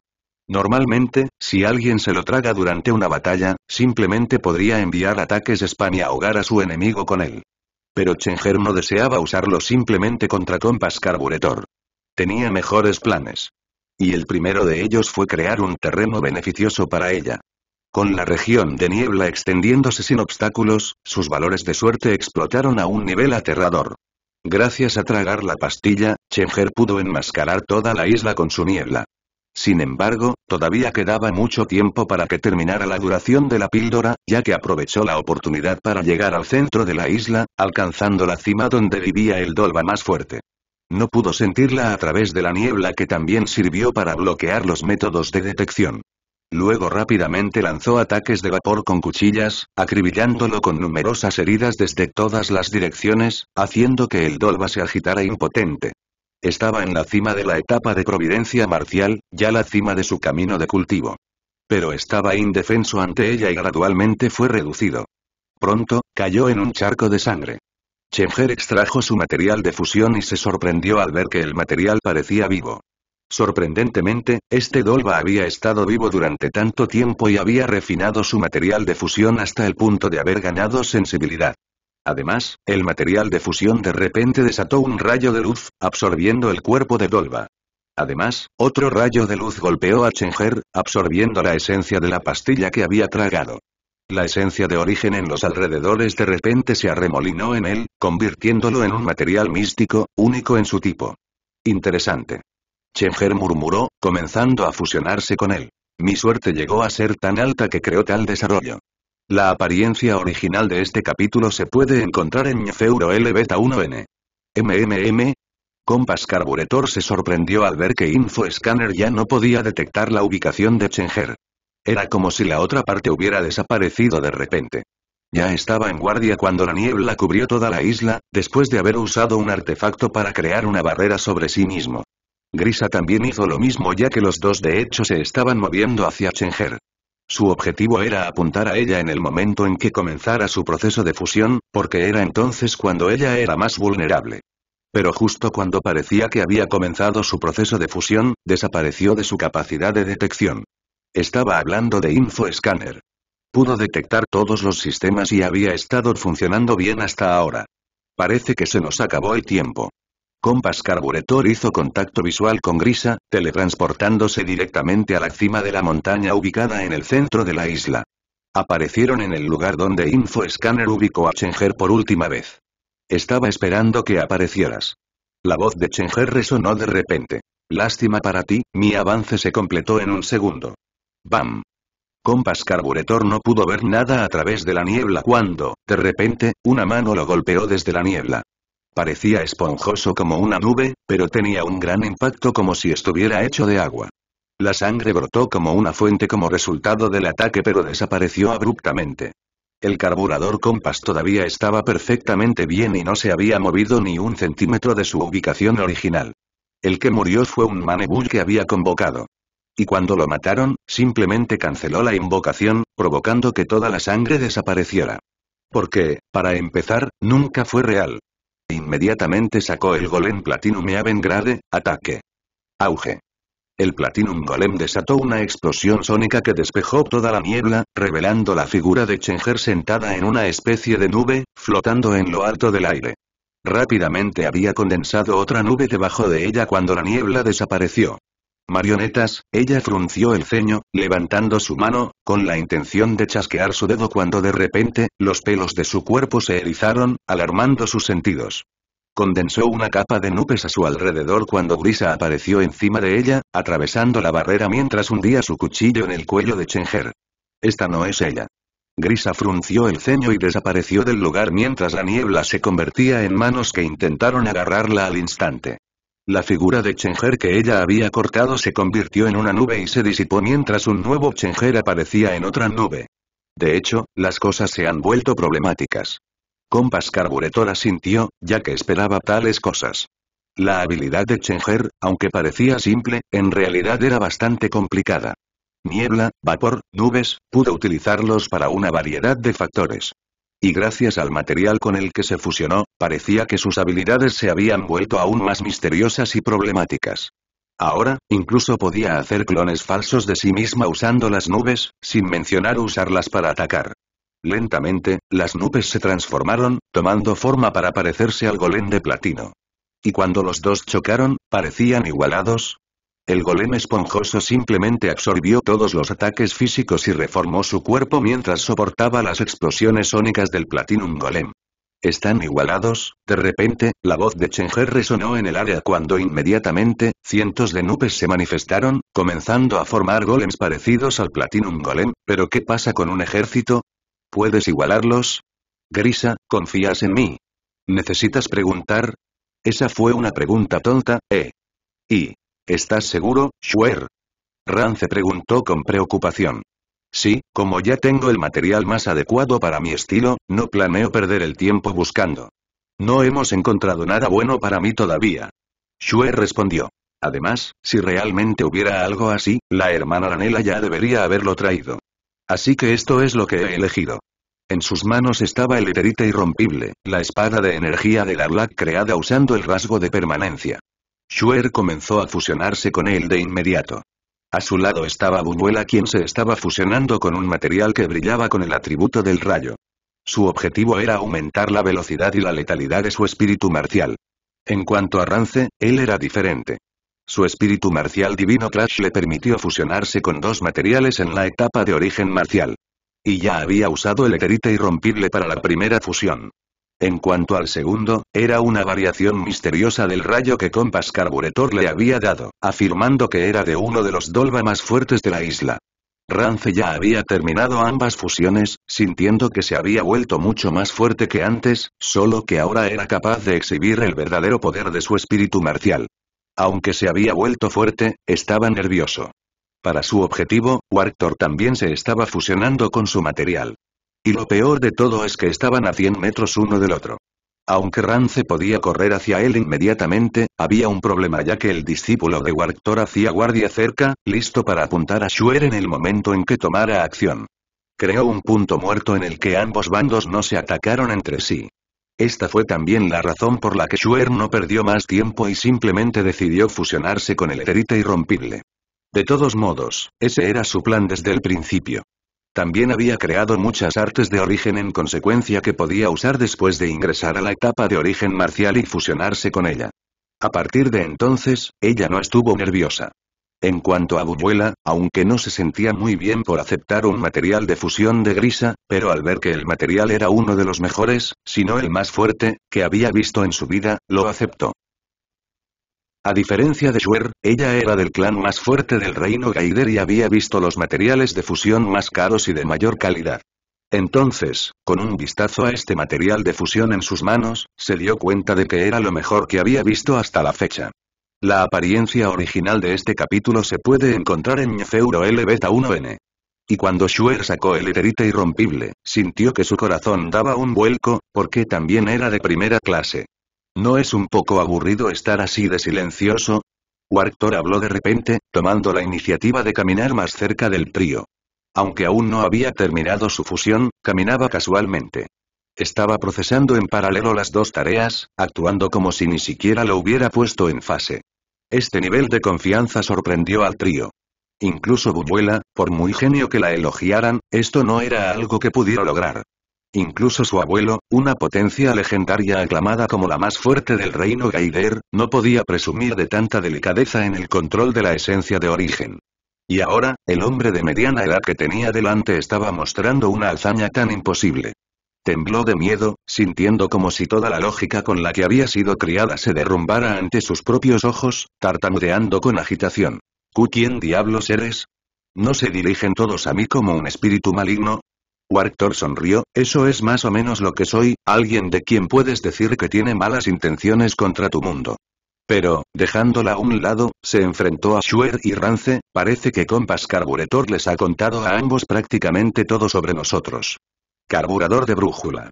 Normalmente, si alguien se lo traga durante una batalla, simplemente podría enviar ataques España a ahogar a su enemigo con él. Pero Chenger no deseaba usarlo simplemente contra compas carburetor. Tenía mejores planes. Y el primero de ellos fue crear un terreno beneficioso para ella. Con la región de niebla extendiéndose sin obstáculos, sus valores de suerte explotaron a un nivel aterrador. Gracias a tragar la pastilla, Chenger pudo enmascarar toda la isla con su niebla. Sin embargo, todavía quedaba mucho tiempo para que terminara la duración de la píldora, ya que aprovechó la oportunidad para llegar al centro de la isla, alcanzando la cima donde vivía el Dolva más fuerte. No pudo sentirla a través de la niebla que también sirvió para bloquear los métodos de detección. Luego rápidamente lanzó ataques de vapor con cuchillas, acribillándolo con numerosas heridas desde todas las direcciones, haciendo que el Dolva se agitara impotente. Estaba en la cima de la etapa de providencia marcial, ya la cima de su camino de cultivo. Pero estaba indefenso ante ella y gradualmente fue reducido. Pronto, cayó en un charco de sangre. Chenger extrajo su material de fusión y se sorprendió al ver que el material parecía vivo. Sorprendentemente, este dolva había estado vivo durante tanto tiempo y había refinado su material de fusión hasta el punto de haber ganado sensibilidad. Además, el material de fusión de repente desató un rayo de luz, absorbiendo el cuerpo de dolva Además, otro rayo de luz golpeó a Chenger, absorbiendo la esencia de la pastilla que había tragado. La esencia de origen en los alrededores de repente se arremolinó en él, convirtiéndolo en un material místico, único en su tipo. Interesante. Chenger murmuró, comenzando a fusionarse con él. Mi suerte llegó a ser tan alta que creó tal desarrollo. La apariencia original de este capítulo se puede encontrar en Feuro L Beta 1N. MMM. Compass Carburetor se sorprendió al ver que InfoScanner ya no podía detectar la ubicación de Chenger. Era como si la otra parte hubiera desaparecido de repente. Ya estaba en guardia cuando la niebla cubrió toda la isla, después de haber usado un artefacto para crear una barrera sobre sí mismo. Grisa también hizo lo mismo ya que los dos de hecho se estaban moviendo hacia Chenger. Su objetivo era apuntar a ella en el momento en que comenzara su proceso de fusión, porque era entonces cuando ella era más vulnerable. Pero justo cuando parecía que había comenzado su proceso de fusión, desapareció de su capacidad de detección. Estaba hablando de Info Scanner. Pudo detectar todos los sistemas y había estado funcionando bien hasta ahora. Parece que se nos acabó el tiempo. Compass Carburetor hizo contacto visual con Grisa, teletransportándose directamente a la cima de la montaña ubicada en el centro de la isla. Aparecieron en el lugar donde InfoScanner ubicó a Chenger por última vez. Estaba esperando que aparecieras. La voz de Chenger resonó de repente. Lástima para ti, mi avance se completó en un segundo. ¡Bam! Compass Carburetor no pudo ver nada a través de la niebla cuando, de repente, una mano lo golpeó desde la niebla. Parecía esponjoso como una nube, pero tenía un gran impacto como si estuviera hecho de agua. La sangre brotó como una fuente como resultado del ataque pero desapareció abruptamente. El carburador compás todavía estaba perfectamente bien y no se había movido ni un centímetro de su ubicación original. El que murió fue un manebull que había convocado. Y cuando lo mataron, simplemente canceló la invocación, provocando que toda la sangre desapareciera. Porque, para empezar, nunca fue real, Inmediatamente sacó el golem Platinum Avengrade, ataque. Auge. El Platinum Golem desató una explosión sónica que despejó toda la niebla, revelando la figura de Chenger sentada en una especie de nube, flotando en lo alto del aire. Rápidamente había condensado otra nube debajo de ella cuando la niebla desapareció. Marionetas, ella frunció el ceño, levantando su mano, con la intención de chasquear su dedo cuando de repente, los pelos de su cuerpo se erizaron, alarmando sus sentidos. Condensó una capa de nubes a su alrededor cuando Grisa apareció encima de ella, atravesando la barrera mientras hundía su cuchillo en el cuello de Chenger. Esta no es ella. Grisa frunció el ceño y desapareció del lugar mientras la niebla se convertía en manos que intentaron agarrarla al instante. La figura de Chenger que ella había cortado se convirtió en una nube y se disipó mientras un nuevo Chenger aparecía en otra nube. De hecho, las cosas se han vuelto problemáticas. Compas Carburetora sintió, ya que esperaba tales cosas. La habilidad de Chenger, aunque parecía simple, en realidad era bastante complicada. Niebla, vapor, nubes, pudo utilizarlos para una variedad de factores y gracias al material con el que se fusionó, parecía que sus habilidades se habían vuelto aún más misteriosas y problemáticas. Ahora, incluso podía hacer clones falsos de sí misma usando las nubes, sin mencionar usarlas para atacar. Lentamente, las nubes se transformaron, tomando forma para parecerse al golem de platino. Y cuando los dos chocaron, parecían igualados, el golem esponjoso simplemente absorbió todos los ataques físicos y reformó su cuerpo mientras soportaba las explosiones sónicas del Platinum Golem. ¿Están igualados? De repente, la voz de Chenger resonó en el área cuando inmediatamente, cientos de nubes se manifestaron, comenzando a formar golems parecidos al Platinum Golem, pero ¿qué pasa con un ejército? ¿Puedes igualarlos? Grisa, ¿confías en mí? ¿Necesitas preguntar? Esa fue una pregunta tonta, ¿eh? Y, ¿Estás seguro, Schwer?» Rance preguntó con preocupación. Sí, como ya tengo el material más adecuado para mi estilo, no planeo perder el tiempo buscando. No hemos encontrado nada bueno para mí todavía. Schwer respondió. Además, si realmente hubiera algo así, la hermana Ranela ya debería haberlo traído. Así que esto es lo que he elegido. En sus manos estaba el Eterite Irrompible, la espada de energía la Black creada usando el rasgo de permanencia. Schwer comenzó a fusionarse con él de inmediato. A su lado estaba Buñuela quien se estaba fusionando con un material que brillaba con el atributo del rayo. Su objetivo era aumentar la velocidad y la letalidad de su espíritu marcial. En cuanto a Rance, él era diferente. Su espíritu marcial divino Crash le permitió fusionarse con dos materiales en la etapa de origen marcial. Y ya había usado el y irrompible para la primera fusión. En cuanto al segundo, era una variación misteriosa del rayo que Compass Carburetor le había dado, afirmando que era de uno de los Dolva más fuertes de la isla. Rance ya había terminado ambas fusiones, sintiendo que se había vuelto mucho más fuerte que antes, solo que ahora era capaz de exhibir el verdadero poder de su espíritu marcial. Aunque se había vuelto fuerte, estaba nervioso. Para su objetivo, Warctor también se estaba fusionando con su material. Y lo peor de todo es que estaban a 100 metros uno del otro. Aunque Rance podía correr hacia él inmediatamente, había un problema ya que el discípulo de Warctor hacía guardia cerca, listo para apuntar a Shuer en el momento en que tomara acción. Creó un punto muerto en el que ambos bandos no se atacaron entre sí. Esta fue también la razón por la que Shuer no perdió más tiempo y simplemente decidió fusionarse con el Eterita irrompible. De todos modos, ese era su plan desde el principio. También había creado muchas artes de origen en consecuencia que podía usar después de ingresar a la etapa de origen marcial y fusionarse con ella. A partir de entonces, ella no estuvo nerviosa. En cuanto a Bubuela, aunque no se sentía muy bien por aceptar un material de fusión de grisa, pero al ver que el material era uno de los mejores, si no el más fuerte, que había visto en su vida, lo aceptó. A diferencia de Schwer, ella era del clan más fuerte del reino Gaider y había visto los materiales de fusión más caros y de mayor calidad. Entonces, con un vistazo a este material de fusión en sus manos, se dio cuenta de que era lo mejor que había visto hasta la fecha. La apariencia original de este capítulo se puede encontrar en Nefeuro L Beta 1N. Y cuando Schwer sacó el eterita irrompible, sintió que su corazón daba un vuelco, porque también era de primera clase. ¿No es un poco aburrido estar así de silencioso? Warctor habló de repente, tomando la iniciativa de caminar más cerca del trío. Aunque aún no había terminado su fusión, caminaba casualmente. Estaba procesando en paralelo las dos tareas, actuando como si ni siquiera lo hubiera puesto en fase. Este nivel de confianza sorprendió al trío. Incluso Bubuela, por muy genio que la elogiaran, esto no era algo que pudiera lograr. Incluso su abuelo, una potencia legendaria aclamada como la más fuerte del reino Gaider, no podía presumir de tanta delicadeza en el control de la esencia de origen. Y ahora, el hombre de mediana edad que tenía delante estaba mostrando una hazaña tan imposible. Tembló de miedo, sintiendo como si toda la lógica con la que había sido criada se derrumbara ante sus propios ojos, tartamudeando con agitación. ¿Quién diablos eres? ¿No se dirigen todos a mí como un espíritu maligno? Warctor sonrió, eso es más o menos lo que soy, alguien de quien puedes decir que tiene malas intenciones contra tu mundo. Pero, dejándola a un lado, se enfrentó a Schwer y Rance, parece que Compass Carburetor les ha contado a ambos prácticamente todo sobre nosotros. Carburador de brújula.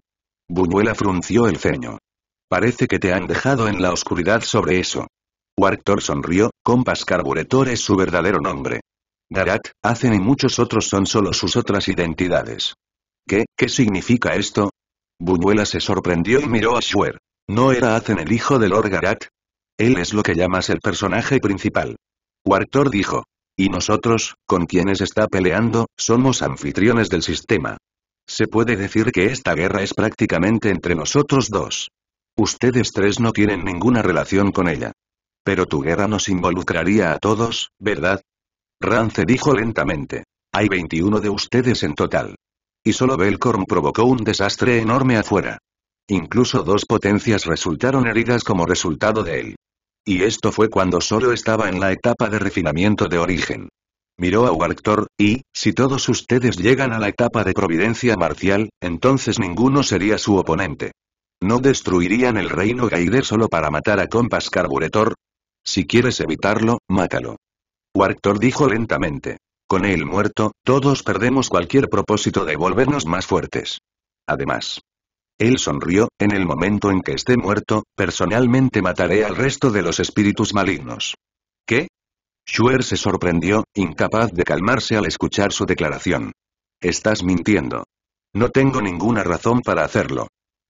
Buñuela frunció el ceño. Parece que te han dejado en la oscuridad sobre eso. Warctor sonrió, Compass Carburetor es su verdadero nombre. Garat, Hacen y muchos otros son solo sus otras identidades. ¿Qué, qué significa esto? Buñuela se sorprendió y miró a Schwer. ¿No era Azen el hijo de Lord Garak? Él es lo que llamas el personaje principal. Wartor dijo. Y nosotros, con quienes está peleando, somos anfitriones del sistema. Se puede decir que esta guerra es prácticamente entre nosotros dos. Ustedes tres no tienen ninguna relación con ella. Pero tu guerra nos involucraría a todos, ¿verdad? Rance dijo lentamente. Hay 21 de ustedes en total y solo Belcorn provocó un desastre enorme afuera. Incluso dos potencias resultaron heridas como resultado de él. Y esto fue cuando solo estaba en la etapa de refinamiento de origen. Miró a Warctor, y, si todos ustedes llegan a la etapa de providencia marcial, entonces ninguno sería su oponente. ¿No destruirían el reino Gaider solo para matar a Compas Carburetor? Si quieres evitarlo, mátalo. Warctor dijo lentamente. Con él muerto, todos perdemos cualquier propósito de volvernos más fuertes. Además. Él sonrió, en el momento en que esté muerto, personalmente mataré al resto de los espíritus malignos. ¿Qué? Schuer se sorprendió, incapaz de calmarse al escuchar su declaración. Estás mintiendo. No tengo ninguna razón para hacerlo.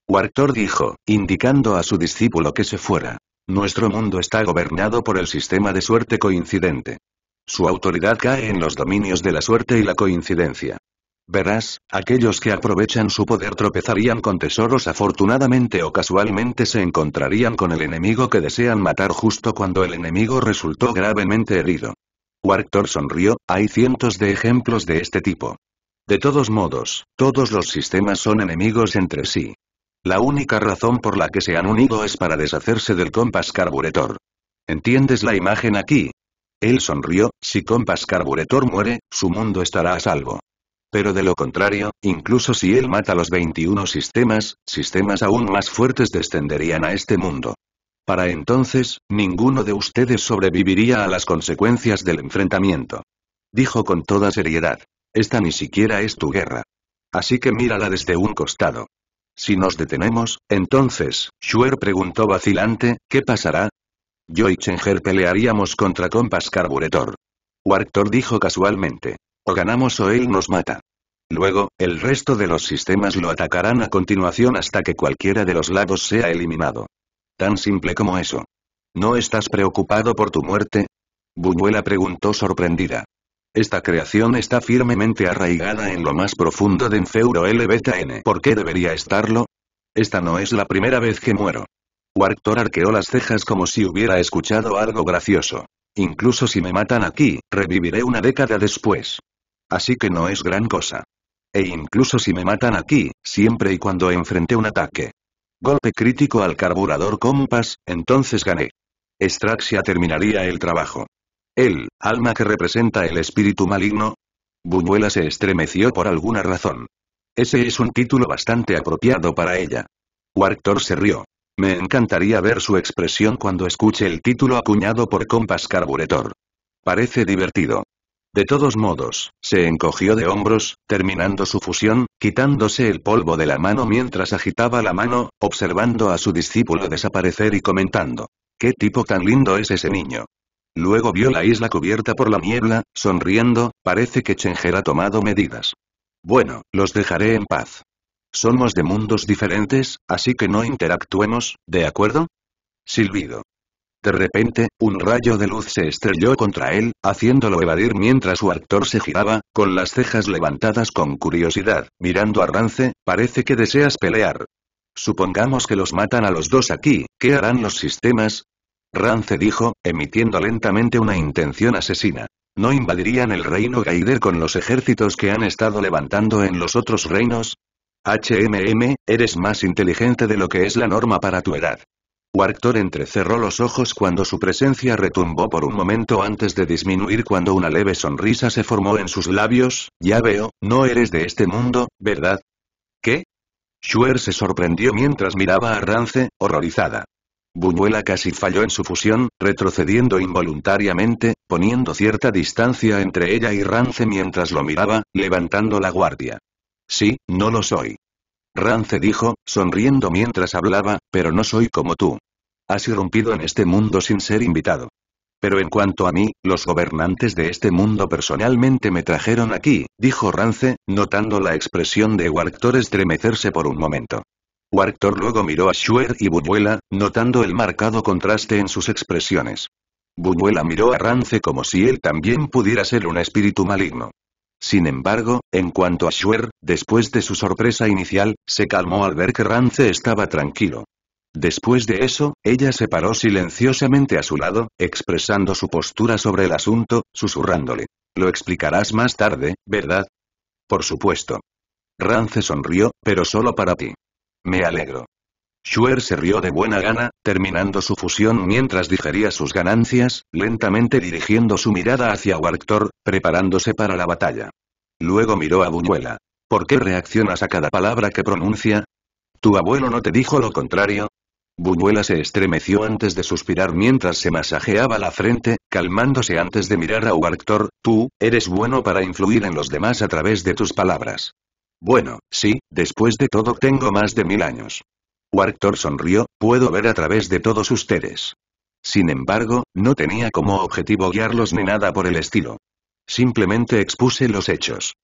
Wartor dijo, indicando a su discípulo que se fuera. Nuestro mundo está gobernado por el sistema de suerte coincidente. Su autoridad cae en los dominios de la suerte y la coincidencia. Verás, aquellos que aprovechan su poder tropezarían con tesoros afortunadamente o casualmente se encontrarían con el enemigo que desean matar justo cuando el enemigo resultó gravemente herido. Warctor sonrió, hay cientos de ejemplos de este tipo. De todos modos, todos los sistemas son enemigos entre sí. La única razón por la que se han unido es para deshacerse del compás carburetor. ¿Entiendes la imagen aquí? Él sonrió, si Compass Carburetor muere, su mundo estará a salvo. Pero de lo contrario, incluso si él mata los 21 sistemas, sistemas aún más fuertes descenderían a este mundo. Para entonces, ninguno de ustedes sobreviviría a las consecuencias del enfrentamiento. Dijo con toda seriedad. Esta ni siquiera es tu guerra. Así que mírala desde un costado. Si nos detenemos, entonces, Schwer preguntó vacilante, ¿qué pasará? Yo y Chenger pelearíamos contra Compas Carburetor. Wartor dijo casualmente. O ganamos o él nos mata. Luego, el resto de los sistemas lo atacarán a continuación hasta que cualquiera de los lados sea eliminado. Tan simple como eso. ¿No estás preocupado por tu muerte? Buñuela preguntó sorprendida. Esta creación está firmemente arraigada en lo más profundo de Enfeuro LBTN. por qué debería estarlo? Esta no es la primera vez que muero. Warctor arqueó las cejas como si hubiera escuchado algo gracioso. Incluso si me matan aquí, reviviré una década después. Así que no es gran cosa. E incluso si me matan aquí, siempre y cuando enfrente un ataque. Golpe crítico al carburador Compass, entonces gané. Straxia terminaría el trabajo. El alma que representa el espíritu maligno. Buñuela se estremeció por alguna razón. Ese es un título bastante apropiado para ella. Wartor se rió. Me encantaría ver su expresión cuando escuche el título acuñado por Compás Carburetor. Parece divertido. De todos modos, se encogió de hombros, terminando su fusión, quitándose el polvo de la mano mientras agitaba la mano, observando a su discípulo desaparecer y comentando. ¿Qué tipo tan lindo es ese niño? Luego vio la isla cubierta por la niebla, sonriendo, parece que Chenger ha tomado medidas. Bueno, los dejaré en paz. Somos de mundos diferentes, así que no interactuemos, ¿de acuerdo? Silbido. De repente, un rayo de luz se estrelló contra él, haciéndolo evadir mientras su actor se giraba, con las cejas levantadas con curiosidad, mirando a Rance, parece que deseas pelear. Supongamos que los matan a los dos aquí, ¿qué harán los sistemas? Rance dijo, emitiendo lentamente una intención asesina. ¿No invadirían el reino Gaider con los ejércitos que han estado levantando en los otros reinos? HMM, eres más inteligente de lo que es la norma para tu edad. Wartor entrecerró los ojos cuando su presencia retumbó por un momento antes de disminuir cuando una leve sonrisa se formó en sus labios, ya veo, no eres de este mundo, ¿verdad? ¿Qué? Schuer se sorprendió mientras miraba a Rance, horrorizada. Buñuela casi falló en su fusión, retrocediendo involuntariamente, poniendo cierta distancia entre ella y Rance mientras lo miraba, levantando la guardia. Sí, no lo soy. Rance dijo, sonriendo mientras hablaba, pero no soy como tú. Has irrumpido en este mundo sin ser invitado. Pero en cuanto a mí, los gobernantes de este mundo personalmente me trajeron aquí, dijo Rance, notando la expresión de Warctor estremecerse por un momento. Warctor luego miró a Schwer y Bubuela, notando el marcado contraste en sus expresiones. Bubuela miró a Rance como si él también pudiera ser un espíritu maligno. Sin embargo, en cuanto a Schwer, después de su sorpresa inicial, se calmó al ver que Rance estaba tranquilo. Después de eso, ella se paró silenciosamente a su lado, expresando su postura sobre el asunto, susurrándole. Lo explicarás más tarde, ¿verdad? Por supuesto. Rance sonrió, pero solo para ti. Me alegro. Schuer se rió de buena gana, terminando su fusión mientras digería sus ganancias, lentamente dirigiendo su mirada hacia Warctor, preparándose para la batalla. Luego miró a Buñuela. ¿Por qué reaccionas a cada palabra que pronuncia? ¿Tu abuelo no te dijo lo contrario? Buñuela se estremeció antes de suspirar mientras se masajeaba la frente, calmándose antes de mirar a Warctor, tú, eres bueno para influir en los demás a través de tus palabras. Bueno, sí, después de todo tengo más de mil años. Warctor sonrió, puedo ver a través de todos ustedes. Sin embargo, no tenía como objetivo guiarlos ni nada por el estilo. Simplemente expuse los hechos.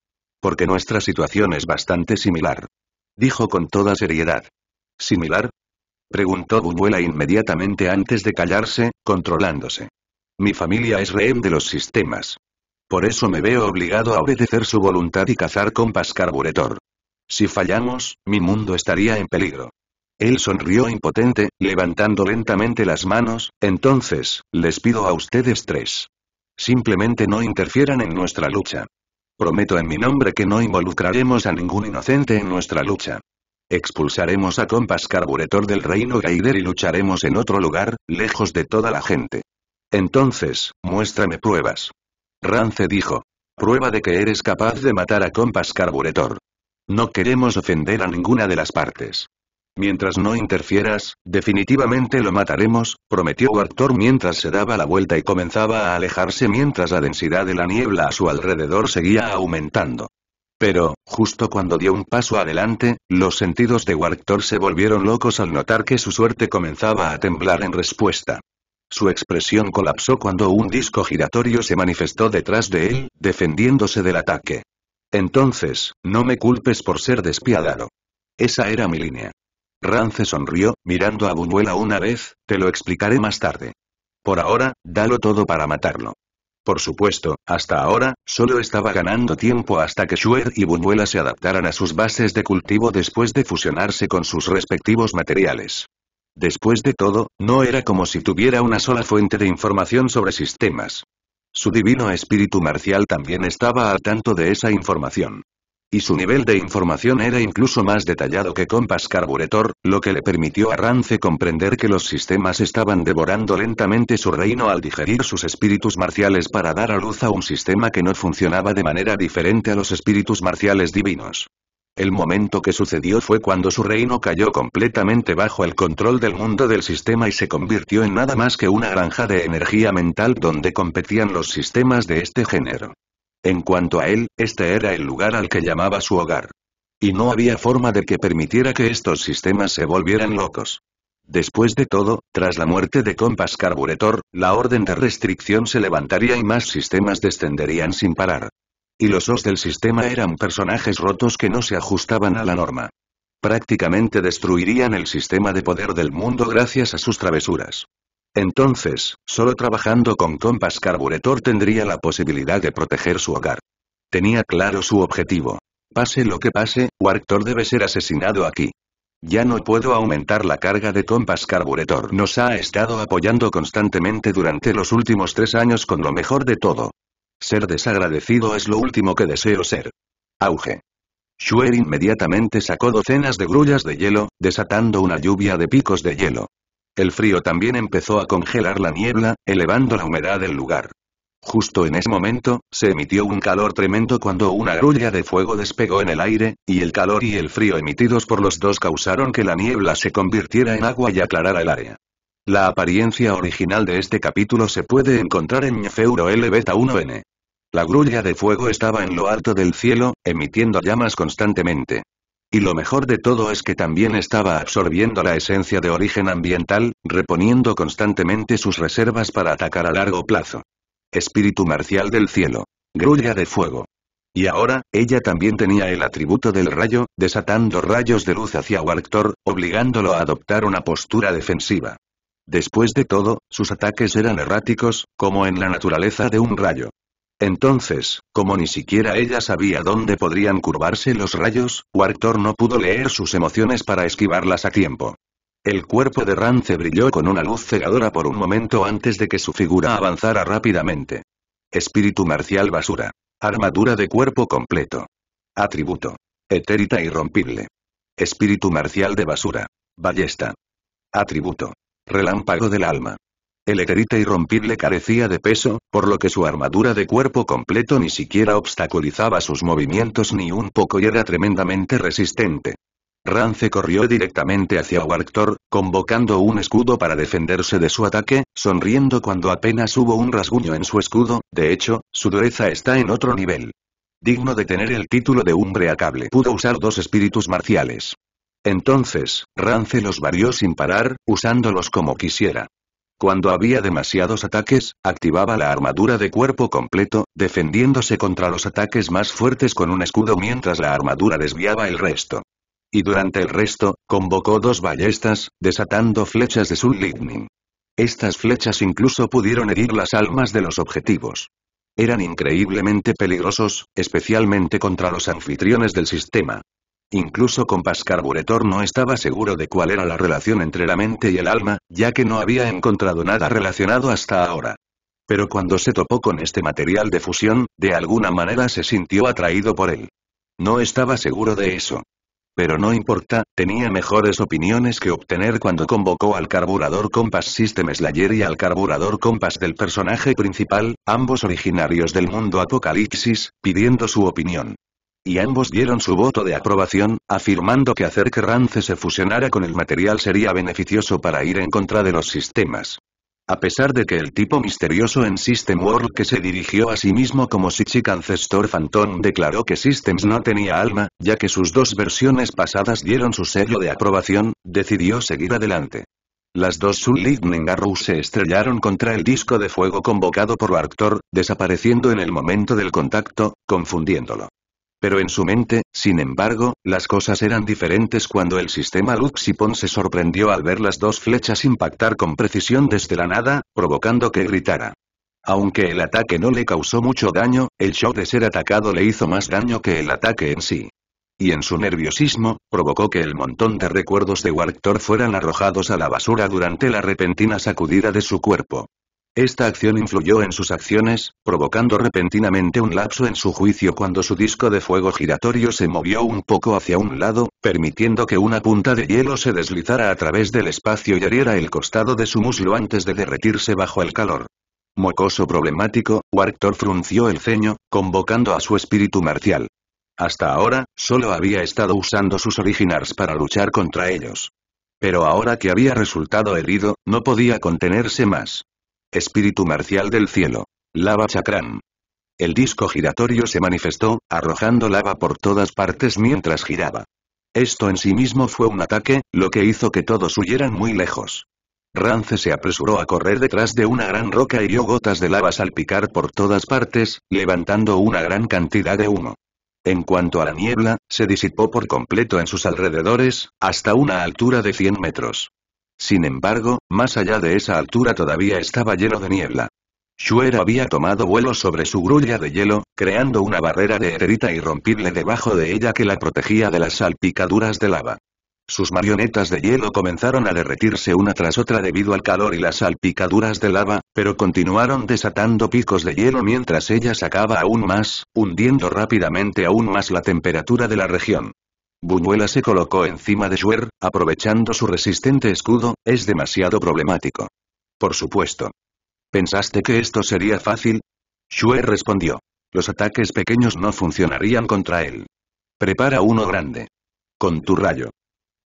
Porque nuestra situación es bastante similar. Dijo con toda seriedad. ¿Similar? Preguntó Bunuela inmediatamente antes de callarse, controlándose. Mi familia es rehén de los sistemas. Por eso me veo obligado a obedecer su voluntad y cazar con Pascar Buretor. Si fallamos, mi mundo estaría en peligro. Él sonrió impotente, levantando lentamente las manos, entonces, les pido a ustedes tres. Simplemente no interfieran en nuestra lucha. Prometo en mi nombre que no involucraremos a ningún inocente en nuestra lucha. Expulsaremos a Compas Carburetor del Reino Gaider y lucharemos en otro lugar, lejos de toda la gente. Entonces, muéstrame pruebas. Rance dijo. Prueba de que eres capaz de matar a Compas Carburetor. No queremos ofender a ninguna de las partes. Mientras no interfieras, definitivamente lo mataremos, prometió Wartor mientras se daba la vuelta y comenzaba a alejarse mientras la densidad de la niebla a su alrededor seguía aumentando. Pero, justo cuando dio un paso adelante, los sentidos de Warctor se volvieron locos al notar que su suerte comenzaba a temblar en respuesta. Su expresión colapsó cuando un disco giratorio se manifestó detrás de él, defendiéndose del ataque. Entonces, no me culpes por ser despiadado. Esa era mi línea. Rance sonrió, mirando a Buñuela una vez, te lo explicaré más tarde. Por ahora, dalo todo para matarlo. Por supuesto, hasta ahora, solo estaba ganando tiempo hasta que Schuer y Buñuela se adaptaran a sus bases de cultivo después de fusionarse con sus respectivos materiales. Después de todo, no era como si tuviera una sola fuente de información sobre sistemas. Su divino espíritu marcial también estaba al tanto de esa información y su nivel de información era incluso más detallado que Compass Carburetor, lo que le permitió a Rance comprender que los sistemas estaban devorando lentamente su reino al digerir sus espíritus marciales para dar a luz a un sistema que no funcionaba de manera diferente a los espíritus marciales divinos. El momento que sucedió fue cuando su reino cayó completamente bajo el control del mundo del sistema y se convirtió en nada más que una granja de energía mental donde competían los sistemas de este género. En cuanto a él, este era el lugar al que llamaba su hogar. Y no había forma de que permitiera que estos sistemas se volvieran locos. Después de todo, tras la muerte de Compass Carburetor, la orden de restricción se levantaría y más sistemas descenderían sin parar. Y los os del sistema eran personajes rotos que no se ajustaban a la norma. Prácticamente destruirían el sistema de poder del mundo gracias a sus travesuras. Entonces, solo trabajando con Compass carburetor tendría la posibilidad de proteger su hogar. Tenía claro su objetivo. Pase lo que pase, Warctor debe ser asesinado aquí. Ya no puedo aumentar la carga de Compás carburetor. Nos ha estado apoyando constantemente durante los últimos tres años con lo mejor de todo. Ser desagradecido es lo último que deseo ser. Auge. Schwer inmediatamente sacó docenas de grullas de hielo, desatando una lluvia de picos de hielo. El frío también empezó a congelar la niebla, elevando la humedad del lugar. Justo en ese momento, se emitió un calor tremendo cuando una grulla de fuego despegó en el aire, y el calor y el frío emitidos por los dos causaron que la niebla se convirtiera en agua y aclarara el área. La apariencia original de este capítulo se puede encontrar en Feuro L Beta 1N. La grulla de fuego estaba en lo alto del cielo, emitiendo llamas constantemente. Y lo mejor de todo es que también estaba absorbiendo la esencia de origen ambiental, reponiendo constantemente sus reservas para atacar a largo plazo. Espíritu marcial del cielo. Grulla de fuego. Y ahora, ella también tenía el atributo del rayo, desatando rayos de luz hacia Warctor, obligándolo a adoptar una postura defensiva. Después de todo, sus ataques eran erráticos, como en la naturaleza de un rayo. Entonces, como ni siquiera ella sabía dónde podrían curvarse los rayos, Wartor no pudo leer sus emociones para esquivarlas a tiempo. El cuerpo de Rance brilló con una luz cegadora por un momento antes de que su figura avanzara rápidamente. Espíritu marcial basura. Armadura de cuerpo completo. Atributo. Etérita irrompible. Espíritu marcial de basura. Ballesta. Atributo. Relámpago del alma. El y irrompible carecía de peso, por lo que su armadura de cuerpo completo ni siquiera obstaculizaba sus movimientos ni un poco y era tremendamente resistente. Rance corrió directamente hacia Warctor, convocando un escudo para defenderse de su ataque, sonriendo cuando apenas hubo un rasguño en su escudo, de hecho, su dureza está en otro nivel. Digno de tener el título de hombre cable pudo usar dos espíritus marciales. Entonces, Rance los varió sin parar, usándolos como quisiera. Cuando había demasiados ataques, activaba la armadura de cuerpo completo, defendiéndose contra los ataques más fuertes con un escudo mientras la armadura desviaba el resto. Y durante el resto, convocó dos ballestas, desatando flechas de su Lightning. Estas flechas incluso pudieron herir las almas de los objetivos. Eran increíblemente peligrosos, especialmente contra los anfitriones del sistema. Incluso con Carburetor no estaba seguro de cuál era la relación entre la mente y el alma, ya que no había encontrado nada relacionado hasta ahora. Pero cuando se topó con este material de fusión, de alguna manera se sintió atraído por él. No estaba seguro de eso. Pero no importa, tenía mejores opiniones que obtener cuando convocó al carburador Compass System Slayer y al carburador Compass del personaje principal, ambos originarios del mundo Apocalipsis, pidiendo su opinión y ambos dieron su voto de aprobación, afirmando que hacer que Rance se fusionara con el material sería beneficioso para ir en contra de los sistemas. A pesar de que el tipo misterioso en System World que se dirigió a sí mismo como Sichik Ancestor Phantom declaró que Systems no tenía alma, ya que sus dos versiones pasadas dieron su sello de aprobación, decidió seguir adelante. Las dos Soul Lightning se estrellaron contra el disco de fuego convocado por Arctor, desapareciendo en el momento del contacto, confundiéndolo. Pero en su mente, sin embargo, las cosas eran diferentes cuando el sistema Luxipon se sorprendió al ver las dos flechas impactar con precisión desde la nada, provocando que gritara. Aunque el ataque no le causó mucho daño, el shock de ser atacado le hizo más daño que el ataque en sí. Y en su nerviosismo, provocó que el montón de recuerdos de Warctor fueran arrojados a la basura durante la repentina sacudida de su cuerpo. Esta acción influyó en sus acciones, provocando repentinamente un lapso en su juicio cuando su disco de fuego giratorio se movió un poco hacia un lado, permitiendo que una punta de hielo se deslizara a través del espacio y heriera el costado de su muslo antes de derretirse bajo el calor. Mocoso problemático, Warctor frunció el ceño, convocando a su espíritu marcial. Hasta ahora, solo había estado usando sus originars para luchar contra ellos. Pero ahora que había resultado herido, no podía contenerse más. Espíritu marcial del cielo. Lava Chakram. El disco giratorio se manifestó, arrojando lava por todas partes mientras giraba. Esto en sí mismo fue un ataque, lo que hizo que todos huyeran muy lejos. Rance se apresuró a correr detrás de una gran roca y vio gotas de lava salpicar por todas partes, levantando una gran cantidad de humo. En cuanto a la niebla, se disipó por completo en sus alrededores, hasta una altura de 100 metros. Sin embargo, más allá de esa altura todavía estaba lleno de niebla. Shuer había tomado vuelo sobre su grulla de hielo, creando una barrera de eterita irrompible debajo de ella que la protegía de las salpicaduras de lava. Sus marionetas de hielo comenzaron a derretirse una tras otra debido al calor y las salpicaduras de lava, pero continuaron desatando picos de hielo mientras ella sacaba aún más, hundiendo rápidamente aún más la temperatura de la región. Buñuela se colocó encima de Schwer, aprovechando su resistente escudo, es demasiado problemático. Por supuesto. ¿Pensaste que esto sería fácil? Schwer respondió. Los ataques pequeños no funcionarían contra él. Prepara uno grande. Con tu rayo.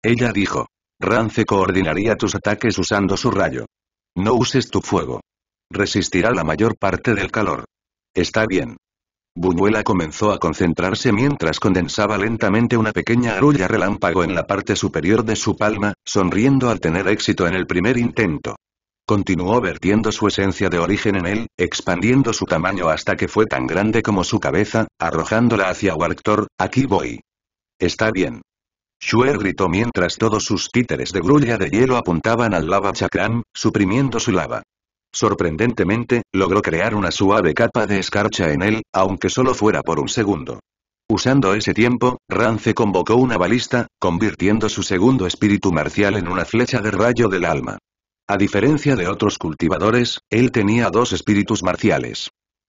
Ella dijo. Rance coordinaría tus ataques usando su rayo. No uses tu fuego. Resistirá la mayor parte del calor. Está bien. Buñuela comenzó a concentrarse mientras condensaba lentamente una pequeña arulla relámpago en la parte superior de su palma, sonriendo al tener éxito en el primer intento. Continuó vertiendo su esencia de origen en él, expandiendo su tamaño hasta que fue tan grande como su cabeza, arrojándola hacia Warctor, aquí voy. Está bien. Schwer gritó mientras todos sus títeres de grulla de hielo apuntaban al lava chakram, suprimiendo su lava. Sorprendentemente, logró crear una suave capa de escarcha en él, aunque solo fuera por un segundo. Usando ese tiempo, Rance convocó una balista, convirtiendo su segundo espíritu marcial en una flecha de rayo del alma. A diferencia de otros cultivadores, él tenía dos espíritus marciales.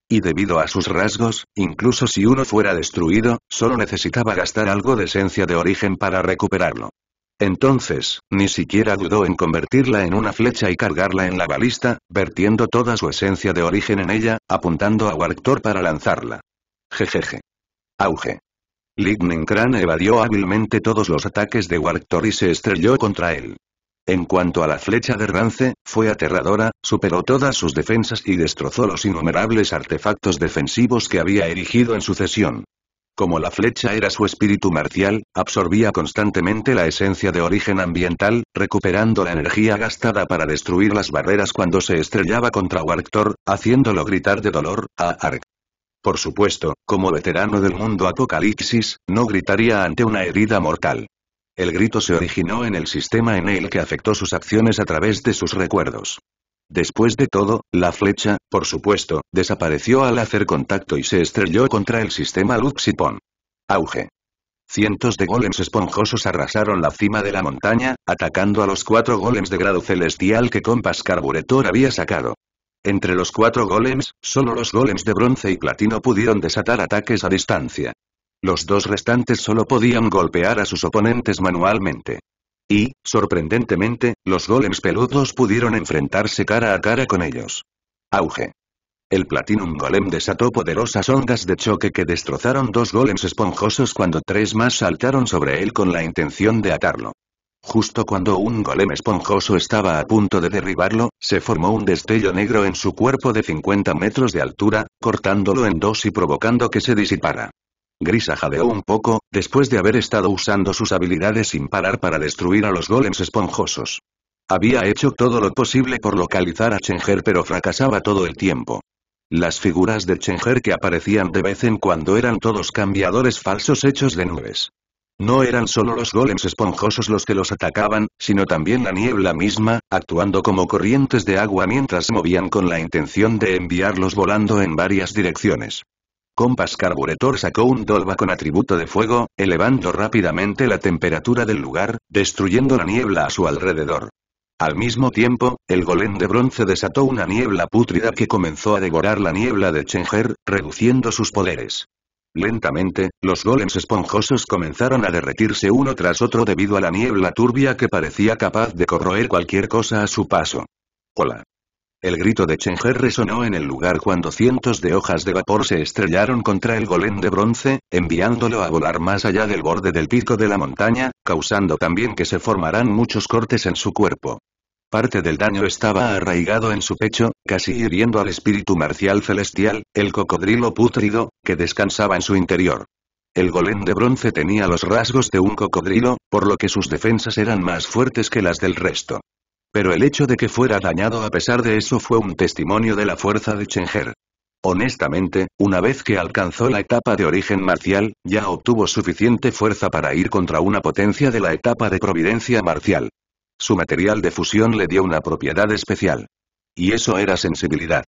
Y debido a sus rasgos, incluso si uno fuera destruido, solo necesitaba gastar algo de esencia de origen para recuperarlo. Entonces, ni siquiera dudó en convertirla en una flecha y cargarla en la balista, vertiendo toda su esencia de origen en ella, apuntando a Warctor para lanzarla. Jejeje. Auge. Lightning evadió hábilmente todos los ataques de Warctor y se estrelló contra él. En cuanto a la flecha de Rance, fue aterradora, superó todas sus defensas y destrozó los innumerables artefactos defensivos que había erigido en sucesión. Como la flecha era su espíritu marcial, absorbía constantemente la esencia de origen ambiental, recuperando la energía gastada para destruir las barreras cuando se estrellaba contra Warctor, haciéndolo gritar de dolor, a Ark. Por supuesto, como veterano del mundo apocalipsis, no gritaría ante una herida mortal. El grito se originó en el sistema en el que afectó sus acciones a través de sus recuerdos. Después de todo, la flecha, por supuesto, desapareció al hacer contacto y se estrelló contra el sistema Luxipon. Auge. Cientos de golems esponjosos arrasaron la cima de la montaña, atacando a los cuatro golems de grado celestial que Compass Carburetor había sacado. Entre los cuatro golems, solo los golems de bronce y platino pudieron desatar ataques a distancia. Los dos restantes solo podían golpear a sus oponentes manualmente. Y, sorprendentemente, los golems peludos pudieron enfrentarse cara a cara con ellos. Auge. El Platinum Golem desató poderosas ondas de choque que destrozaron dos golems esponjosos cuando tres más saltaron sobre él con la intención de atarlo. Justo cuando un golem esponjoso estaba a punto de derribarlo, se formó un destello negro en su cuerpo de 50 metros de altura, cortándolo en dos y provocando que se disipara. Grisa jadeó un poco, después de haber estado usando sus habilidades sin parar para destruir a los golems esponjosos. Había hecho todo lo posible por localizar a Chenger pero fracasaba todo el tiempo. Las figuras de Chenger que aparecían de vez en cuando eran todos cambiadores falsos hechos de nubes. No eran solo los golems esponjosos los que los atacaban, sino también la niebla misma, actuando como corrientes de agua mientras movían con la intención de enviarlos volando en varias direcciones. Compass Carburetor sacó un Dolba con atributo de fuego, elevando rápidamente la temperatura del lugar, destruyendo la niebla a su alrededor. Al mismo tiempo, el golem de bronce desató una niebla pútrida que comenzó a devorar la niebla de Chenger, reduciendo sus poderes. Lentamente, los golems esponjosos comenzaron a derretirse uno tras otro debido a la niebla turbia que parecía capaz de corroer cualquier cosa a su paso. Hola. El grito de Chenger resonó en el lugar cuando cientos de hojas de vapor se estrellaron contra el golem de bronce, enviándolo a volar más allá del borde del pico de la montaña, causando también que se formaran muchos cortes en su cuerpo. Parte del daño estaba arraigado en su pecho, casi hiriendo al espíritu marcial celestial, el cocodrilo pútrido, que descansaba en su interior. El golem de bronce tenía los rasgos de un cocodrilo, por lo que sus defensas eran más fuertes que las del resto pero el hecho de que fuera dañado a pesar de eso fue un testimonio de la fuerza de Chenger. Honestamente, una vez que alcanzó la etapa de origen marcial, ya obtuvo suficiente fuerza para ir contra una potencia de la etapa de providencia marcial. Su material de fusión le dio una propiedad especial. Y eso era sensibilidad.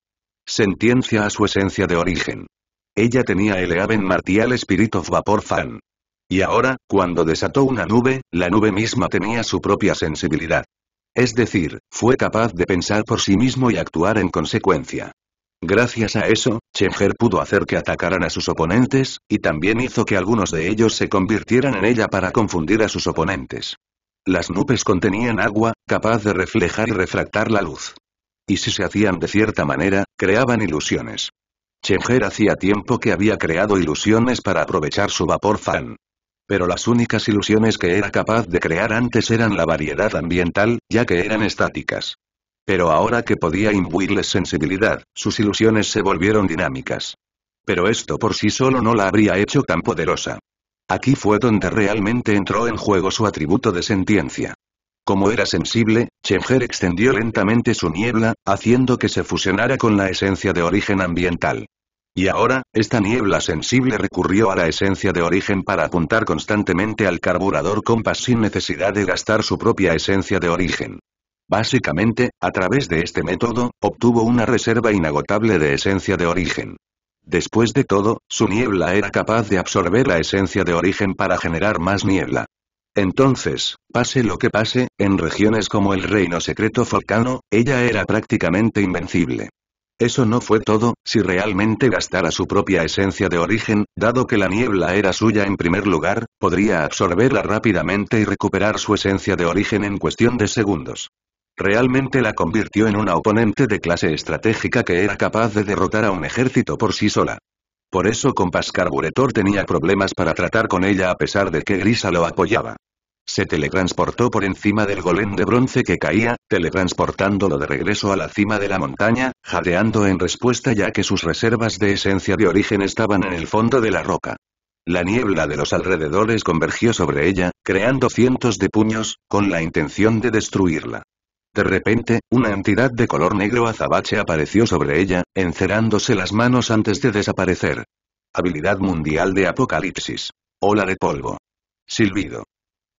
Sentiencia a su esencia de origen. Ella tenía el aven Martial Spirit of Vapor Fan. Y ahora, cuando desató una nube, la nube misma tenía su propia sensibilidad. Es decir, fue capaz de pensar por sí mismo y actuar en consecuencia. Gracias a eso, Chenger pudo hacer que atacaran a sus oponentes, y también hizo que algunos de ellos se convirtieran en ella para confundir a sus oponentes. Las nubes contenían agua, capaz de reflejar y refractar la luz. Y si se hacían de cierta manera, creaban ilusiones. Chenger hacía tiempo que había creado ilusiones para aprovechar su vapor fan. Pero las únicas ilusiones que era capaz de crear antes eran la variedad ambiental, ya que eran estáticas. Pero ahora que podía imbuirles sensibilidad, sus ilusiones se volvieron dinámicas. Pero esto por sí solo no la habría hecho tan poderosa. Aquí fue donde realmente entró en juego su atributo de sentiencia. Como era sensible, Chenger extendió lentamente su niebla, haciendo que se fusionara con la esencia de origen ambiental. Y ahora, esta niebla sensible recurrió a la esencia de origen para apuntar constantemente al carburador compás sin necesidad de gastar su propia esencia de origen. Básicamente, a través de este método, obtuvo una reserva inagotable de esencia de origen. Después de todo, su niebla era capaz de absorber la esencia de origen para generar más niebla. Entonces, pase lo que pase, en regiones como el reino secreto Volcano, ella era prácticamente invencible. Eso no fue todo, si realmente gastara su propia esencia de origen, dado que la niebla era suya en primer lugar, podría absorberla rápidamente y recuperar su esencia de origen en cuestión de segundos. Realmente la convirtió en una oponente de clase estratégica que era capaz de derrotar a un ejército por sí sola. Por eso Compass Carburetor tenía problemas para tratar con ella a pesar de que Grisa lo apoyaba. Se teletransportó por encima del golem de bronce que caía, teletransportándolo de regreso a la cima de la montaña, jadeando en respuesta ya que sus reservas de esencia de origen estaban en el fondo de la roca. La niebla de los alrededores convergió sobre ella, creando cientos de puños, con la intención de destruirla. De repente, una entidad de color negro azabache apareció sobre ella, encerándose las manos antes de desaparecer. Habilidad mundial de apocalipsis. Ola de polvo. Silbido.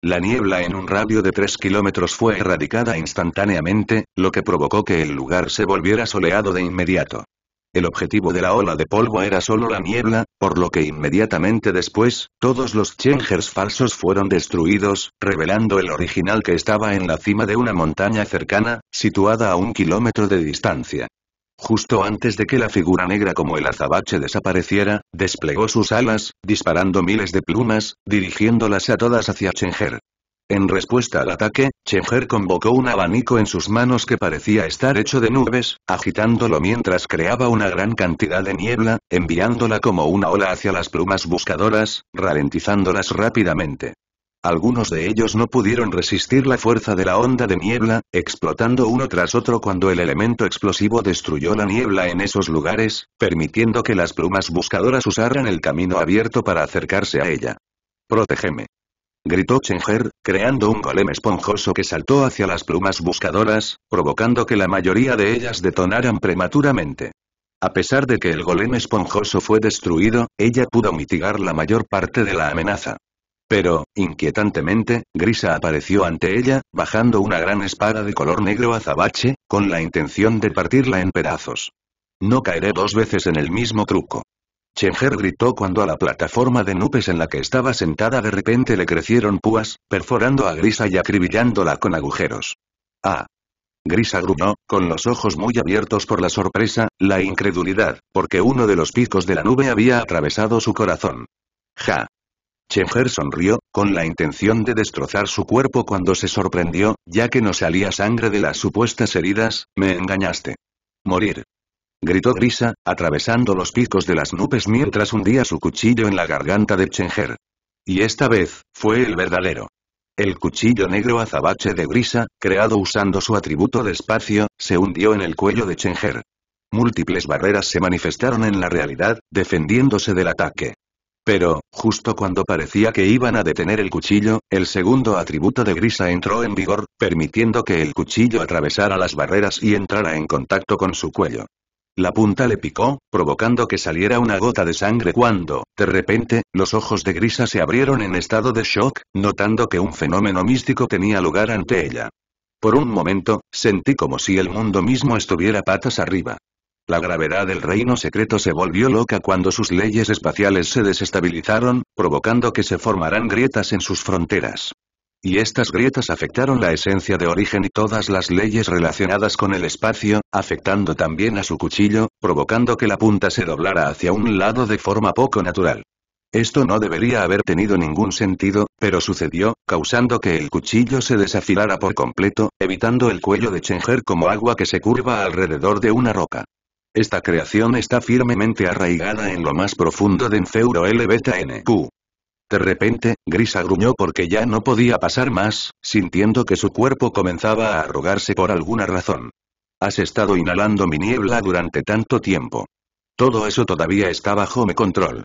La niebla en un radio de 3 kilómetros fue erradicada instantáneamente, lo que provocó que el lugar se volviera soleado de inmediato. El objetivo de la ola de polvo era solo la niebla, por lo que inmediatamente después, todos los Chengers falsos fueron destruidos, revelando el original que estaba en la cima de una montaña cercana, situada a un kilómetro de distancia. Justo antes de que la figura negra como el azabache desapareciera, desplegó sus alas, disparando miles de plumas, dirigiéndolas a todas hacia Chenger. En respuesta al ataque, Chenger convocó un abanico en sus manos que parecía estar hecho de nubes, agitándolo mientras creaba una gran cantidad de niebla, enviándola como una ola hacia las plumas buscadoras, ralentizándolas rápidamente. Algunos de ellos no pudieron resistir la fuerza de la onda de niebla, explotando uno tras otro cuando el elemento explosivo destruyó la niebla en esos lugares, permitiendo que las plumas buscadoras usaran el camino abierto para acercarse a ella. Protégeme. Gritó Chenger, creando un golem esponjoso que saltó hacia las plumas buscadoras, provocando que la mayoría de ellas detonaran prematuramente. A pesar de que el golem esponjoso fue destruido, ella pudo mitigar la mayor parte de la amenaza. Pero, inquietantemente, Grisa apareció ante ella, bajando una gran espada de color negro azabache, con la intención de partirla en pedazos. No caeré dos veces en el mismo truco. Chenger gritó cuando a la plataforma de nubes en la que estaba sentada de repente le crecieron púas, perforando a Grisa y acribillándola con agujeros. ¡Ah! Grisa gruñó, con los ojos muy abiertos por la sorpresa, la incredulidad, porque uno de los picos de la nube había atravesado su corazón. ¡Ja! Chenjer sonrió, con la intención de destrozar su cuerpo cuando se sorprendió, ya que no salía sangre de las supuestas heridas, me engañaste. Morir. Gritó Grisa, atravesando los picos de las nubes mientras hundía su cuchillo en la garganta de Chenger. Y esta vez, fue el verdadero. El cuchillo negro azabache de Grisa, creado usando su atributo de espacio, se hundió en el cuello de Chenger. Múltiples barreras se manifestaron en la realidad, defendiéndose del ataque. Pero, justo cuando parecía que iban a detener el cuchillo, el segundo atributo de Grisa entró en vigor, permitiendo que el cuchillo atravesara las barreras y entrara en contacto con su cuello. La punta le picó, provocando que saliera una gota de sangre cuando, de repente, los ojos de Grisa se abrieron en estado de shock, notando que un fenómeno místico tenía lugar ante ella. Por un momento, sentí como si el mundo mismo estuviera patas arriba. La gravedad del reino secreto se volvió loca cuando sus leyes espaciales se desestabilizaron, provocando que se formaran grietas en sus fronteras. Y estas grietas afectaron la esencia de origen y todas las leyes relacionadas con el espacio, afectando también a su cuchillo, provocando que la punta se doblara hacia un lado de forma poco natural. Esto no debería haber tenido ningún sentido, pero sucedió, causando que el cuchillo se desafilara por completo, evitando el cuello de Chenger como agua que se curva alrededor de una roca. Esta creación está firmemente arraigada en lo más profundo de Enfeuro N-Q. De repente, Grisa gruñó porque ya no podía pasar más, sintiendo que su cuerpo comenzaba a arrugarse por alguna razón. Has estado inhalando mi niebla durante tanto tiempo. Todo eso todavía está bajo mi control.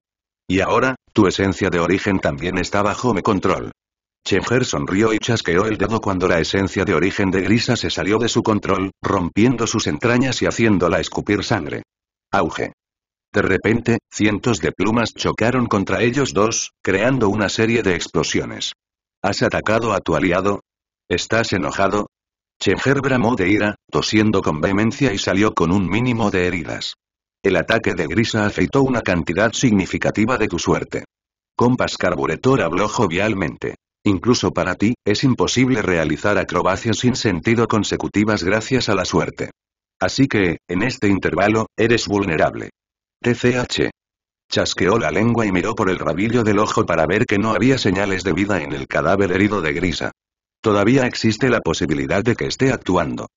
Y ahora, tu esencia de origen también está bajo mi control. Cheng'er sonrió y chasqueó el dedo cuando la esencia de origen de Grisa se salió de su control, rompiendo sus entrañas y haciéndola escupir sangre. Auge. De repente, cientos de plumas chocaron contra ellos dos, creando una serie de explosiones. ¿Has atacado a tu aliado? ¿Estás enojado? Cheng'er bramó de ira, tosiendo con vehemencia y salió con un mínimo de heridas. El ataque de Grisa afeitó una cantidad significativa de tu suerte. Compas Carburetor habló jovialmente. Incluso para ti, es imposible realizar acrobacias sin sentido consecutivas gracias a la suerte. Así que, en este intervalo, eres vulnerable. TCH. Chasqueó la lengua y miró por el rabillo del ojo para ver que no había señales de vida en el cadáver herido de Grisa. Todavía existe la posibilidad de que esté actuando.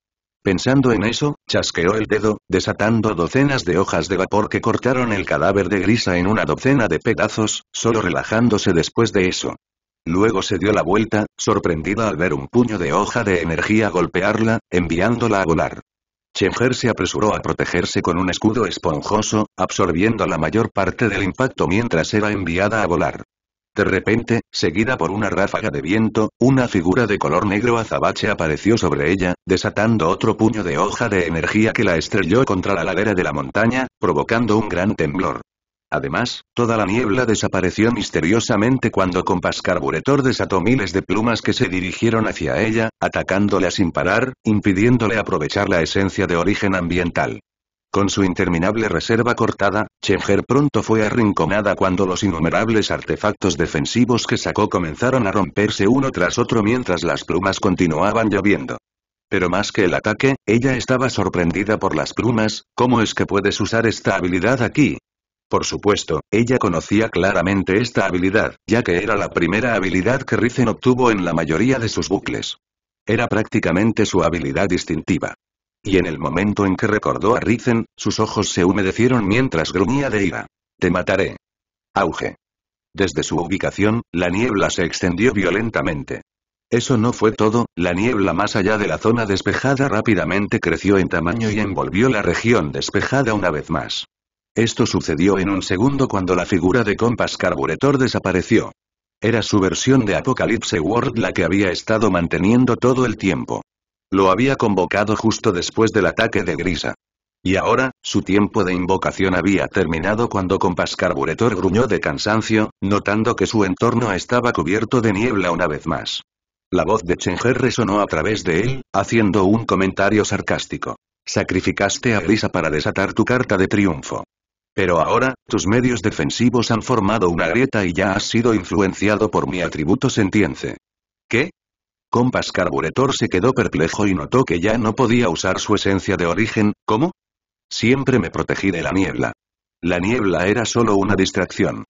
Pensando en eso, chasqueó el dedo, desatando docenas de hojas de vapor que cortaron el cadáver de Grisa en una docena de pedazos, solo relajándose después de eso. Luego se dio la vuelta, sorprendida al ver un puño de hoja de energía golpearla, enviándola a volar. Chenger se apresuró a protegerse con un escudo esponjoso, absorbiendo la mayor parte del impacto mientras era enviada a volar. De repente, seguida por una ráfaga de viento, una figura de color negro azabache apareció sobre ella, desatando otro puño de hoja de energía que la estrelló contra la ladera de la montaña, provocando un gran temblor. Además, toda la niebla desapareció misteriosamente cuando Compás Carburetor desató miles de plumas que se dirigieron hacia ella, atacándola sin parar, impidiéndole aprovechar la esencia de origen ambiental. Con su interminable reserva cortada, Chenger pronto fue arrinconada cuando los innumerables artefactos defensivos que sacó comenzaron a romperse uno tras otro mientras las plumas continuaban lloviendo. Pero más que el ataque, ella estaba sorprendida por las plumas, ¿cómo es que puedes usar esta habilidad aquí? Por supuesto, ella conocía claramente esta habilidad, ya que era la primera habilidad que Rizen obtuvo en la mayoría de sus bucles. Era prácticamente su habilidad distintiva. Y en el momento en que recordó a Rizen, sus ojos se humedecieron mientras gruñía de ira. Te mataré. Auge. Desde su ubicación, la niebla se extendió violentamente. Eso no fue todo, la niebla más allá de la zona despejada rápidamente creció en tamaño y envolvió la región despejada una vez más. Esto sucedió en un segundo cuando la figura de Compass Carburetor desapareció. Era su versión de Apocalypse World la que había estado manteniendo todo el tiempo. Lo había convocado justo después del ataque de Grisa. Y ahora, su tiempo de invocación había terminado cuando Compass Carburetor gruñó de cansancio, notando que su entorno estaba cubierto de niebla una vez más. La voz de Chenger resonó a través de él, haciendo un comentario sarcástico. Sacrificaste a Grisa para desatar tu carta de triunfo. Pero ahora, tus medios defensivos han formado una grieta y ya has sido influenciado por mi atributo sentience. ¿Qué? Compas Carburetor se quedó perplejo y notó que ya no podía usar su esencia de origen, ¿cómo? Siempre me protegí de la niebla. La niebla era solo una distracción.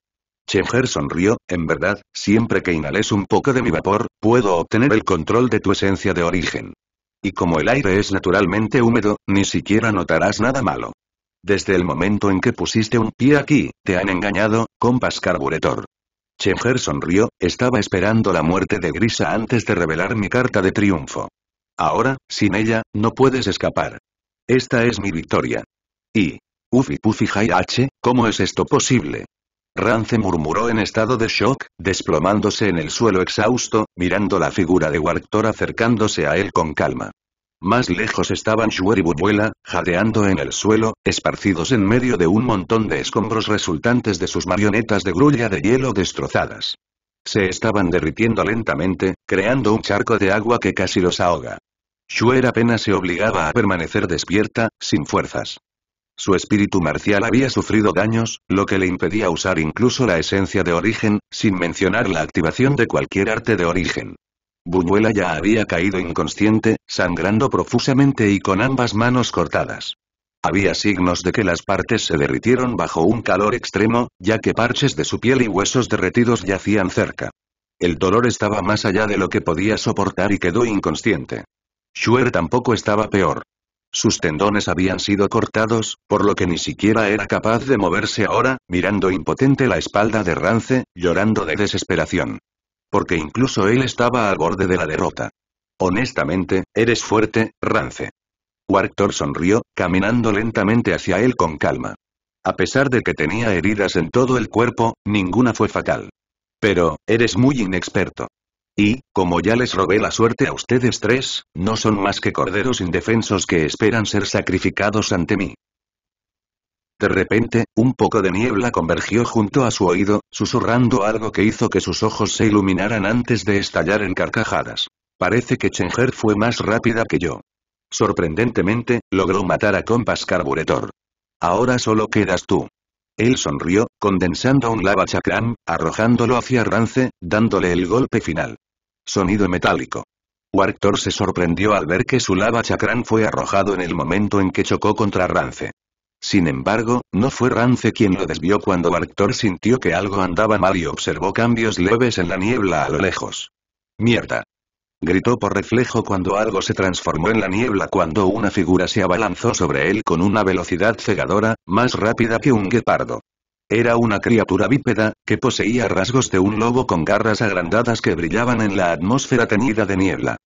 Chenger sonrió, en verdad, siempre que inhales un poco de mi vapor, puedo obtener el control de tu esencia de origen. Y como el aire es naturalmente húmedo, ni siquiera notarás nada malo. Desde el momento en que pusiste un pie aquí, te han engañado, compas carburetor. Chenger sonrió, estaba esperando la muerte de Grisa antes de revelar mi carta de triunfo. Ahora, sin ella, no puedes escapar. Esta es mi victoria. Y... Ufi Pufi Hai H, ¿cómo es esto posible? Rance murmuró en estado de shock, desplomándose en el suelo exhausto, mirando la figura de Warctor acercándose a él con calma. Más lejos estaban Shuer y Bubuela, jadeando en el suelo, esparcidos en medio de un montón de escombros resultantes de sus marionetas de grulla de hielo destrozadas. Se estaban derritiendo lentamente, creando un charco de agua que casi los ahoga. Shuer apenas se obligaba a permanecer despierta, sin fuerzas. Su espíritu marcial había sufrido daños, lo que le impedía usar incluso la esencia de origen, sin mencionar la activación de cualquier arte de origen. Buñuela ya había caído inconsciente, sangrando profusamente y con ambas manos cortadas. Había signos de que las partes se derritieron bajo un calor extremo, ya que parches de su piel y huesos derretidos yacían cerca. El dolor estaba más allá de lo que podía soportar y quedó inconsciente. Schuer tampoco estaba peor. Sus tendones habían sido cortados, por lo que ni siquiera era capaz de moverse ahora, mirando impotente la espalda de Rance, llorando de desesperación. Porque incluso él estaba al borde de la derrota. Honestamente, eres fuerte, Rance. Warctor sonrió, caminando lentamente hacia él con calma. A pesar de que tenía heridas en todo el cuerpo, ninguna fue fatal. Pero, eres muy inexperto. Y, como ya les robé la suerte a ustedes tres, no son más que corderos indefensos que esperan ser sacrificados ante mí. De repente, un poco de niebla convergió junto a su oído, susurrando algo que hizo que sus ojos se iluminaran antes de estallar en carcajadas. Parece que Chenger fue más rápida que yo. Sorprendentemente, logró matar a Compas Carburetor. Ahora solo quedas tú. Él sonrió, condensando un lava chakram, arrojándolo hacia Rance, dándole el golpe final. Sonido metálico. Warctor se sorprendió al ver que su lava chakram fue arrojado en el momento en que chocó contra Rance. Sin embargo, no fue Rance quien lo desvió cuando Arctor sintió que algo andaba mal y observó cambios leves en la niebla a lo lejos. ¡Mierda! Gritó por reflejo cuando algo se transformó en la niebla cuando una figura se abalanzó sobre él con una velocidad cegadora, más rápida que un guepardo. Era una criatura bípeda, que poseía rasgos de un lobo con garras agrandadas que brillaban en la atmósfera teñida de niebla.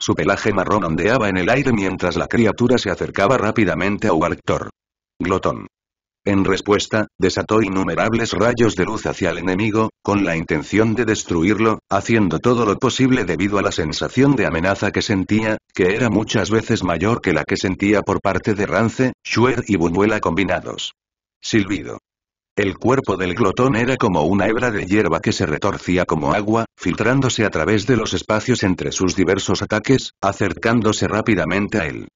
Su pelaje marrón ondeaba en el aire mientras la criatura se acercaba rápidamente a Warctor. Glotón. En respuesta, desató innumerables rayos de luz hacia el enemigo, con la intención de destruirlo, haciendo todo lo posible debido a la sensación de amenaza que sentía, que era muchas veces mayor que la que sentía por parte de Rance, Schwer y Bunuela combinados. Silbido. El cuerpo del glotón era como una hebra de hierba que se retorcía como agua, filtrándose a través de los espacios entre sus diversos ataques, acercándose rápidamente a él.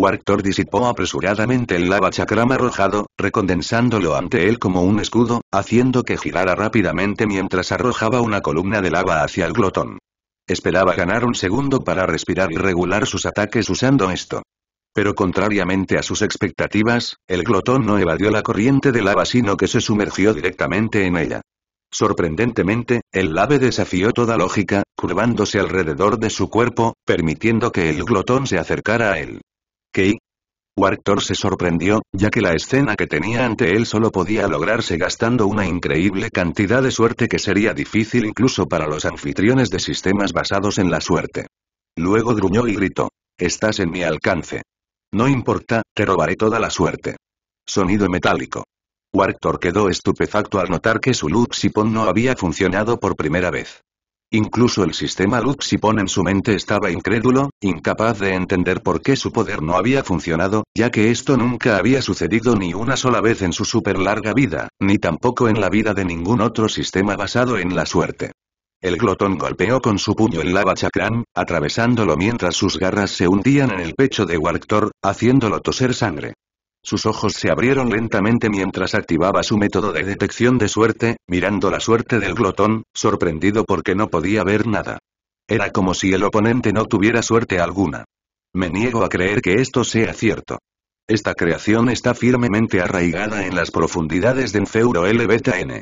Warctor disipó apresuradamente el lava chakram arrojado, recondensándolo ante él como un escudo, haciendo que girara rápidamente mientras arrojaba una columna de lava hacia el glotón. Esperaba ganar un segundo para respirar y regular sus ataques usando esto. Pero contrariamente a sus expectativas, el glotón no evadió la corriente de lava sino que se sumergió directamente en ella. Sorprendentemente, el lave desafió toda lógica, curvándose alrededor de su cuerpo, permitiendo que el glotón se acercara a él. ¿Qué? Warctor se sorprendió, ya que la escena que tenía ante él solo podía lograrse gastando una increíble cantidad de suerte que sería difícil incluso para los anfitriones de sistemas basados en la suerte. Luego gruñó y gritó. Estás en mi alcance. No importa, te robaré toda la suerte. Sonido metálico. Warctor quedó estupefacto al notar que su Luxipon no había funcionado por primera vez. Incluso el sistema Luxipon en su mente estaba incrédulo, incapaz de entender por qué su poder no había funcionado, ya que esto nunca había sucedido ni una sola vez en su super larga vida, ni tampoco en la vida de ningún otro sistema basado en la suerte. El glotón golpeó con su puño el lava chakram, atravesándolo mientras sus garras se hundían en el pecho de Warctor, haciéndolo toser sangre. Sus ojos se abrieron lentamente mientras activaba su método de detección de suerte, mirando la suerte del glotón, sorprendido porque no podía ver nada. Era como si el oponente no tuviera suerte alguna. Me niego a creer que esto sea cierto. Esta creación está firmemente arraigada en las profundidades de Enfeuro L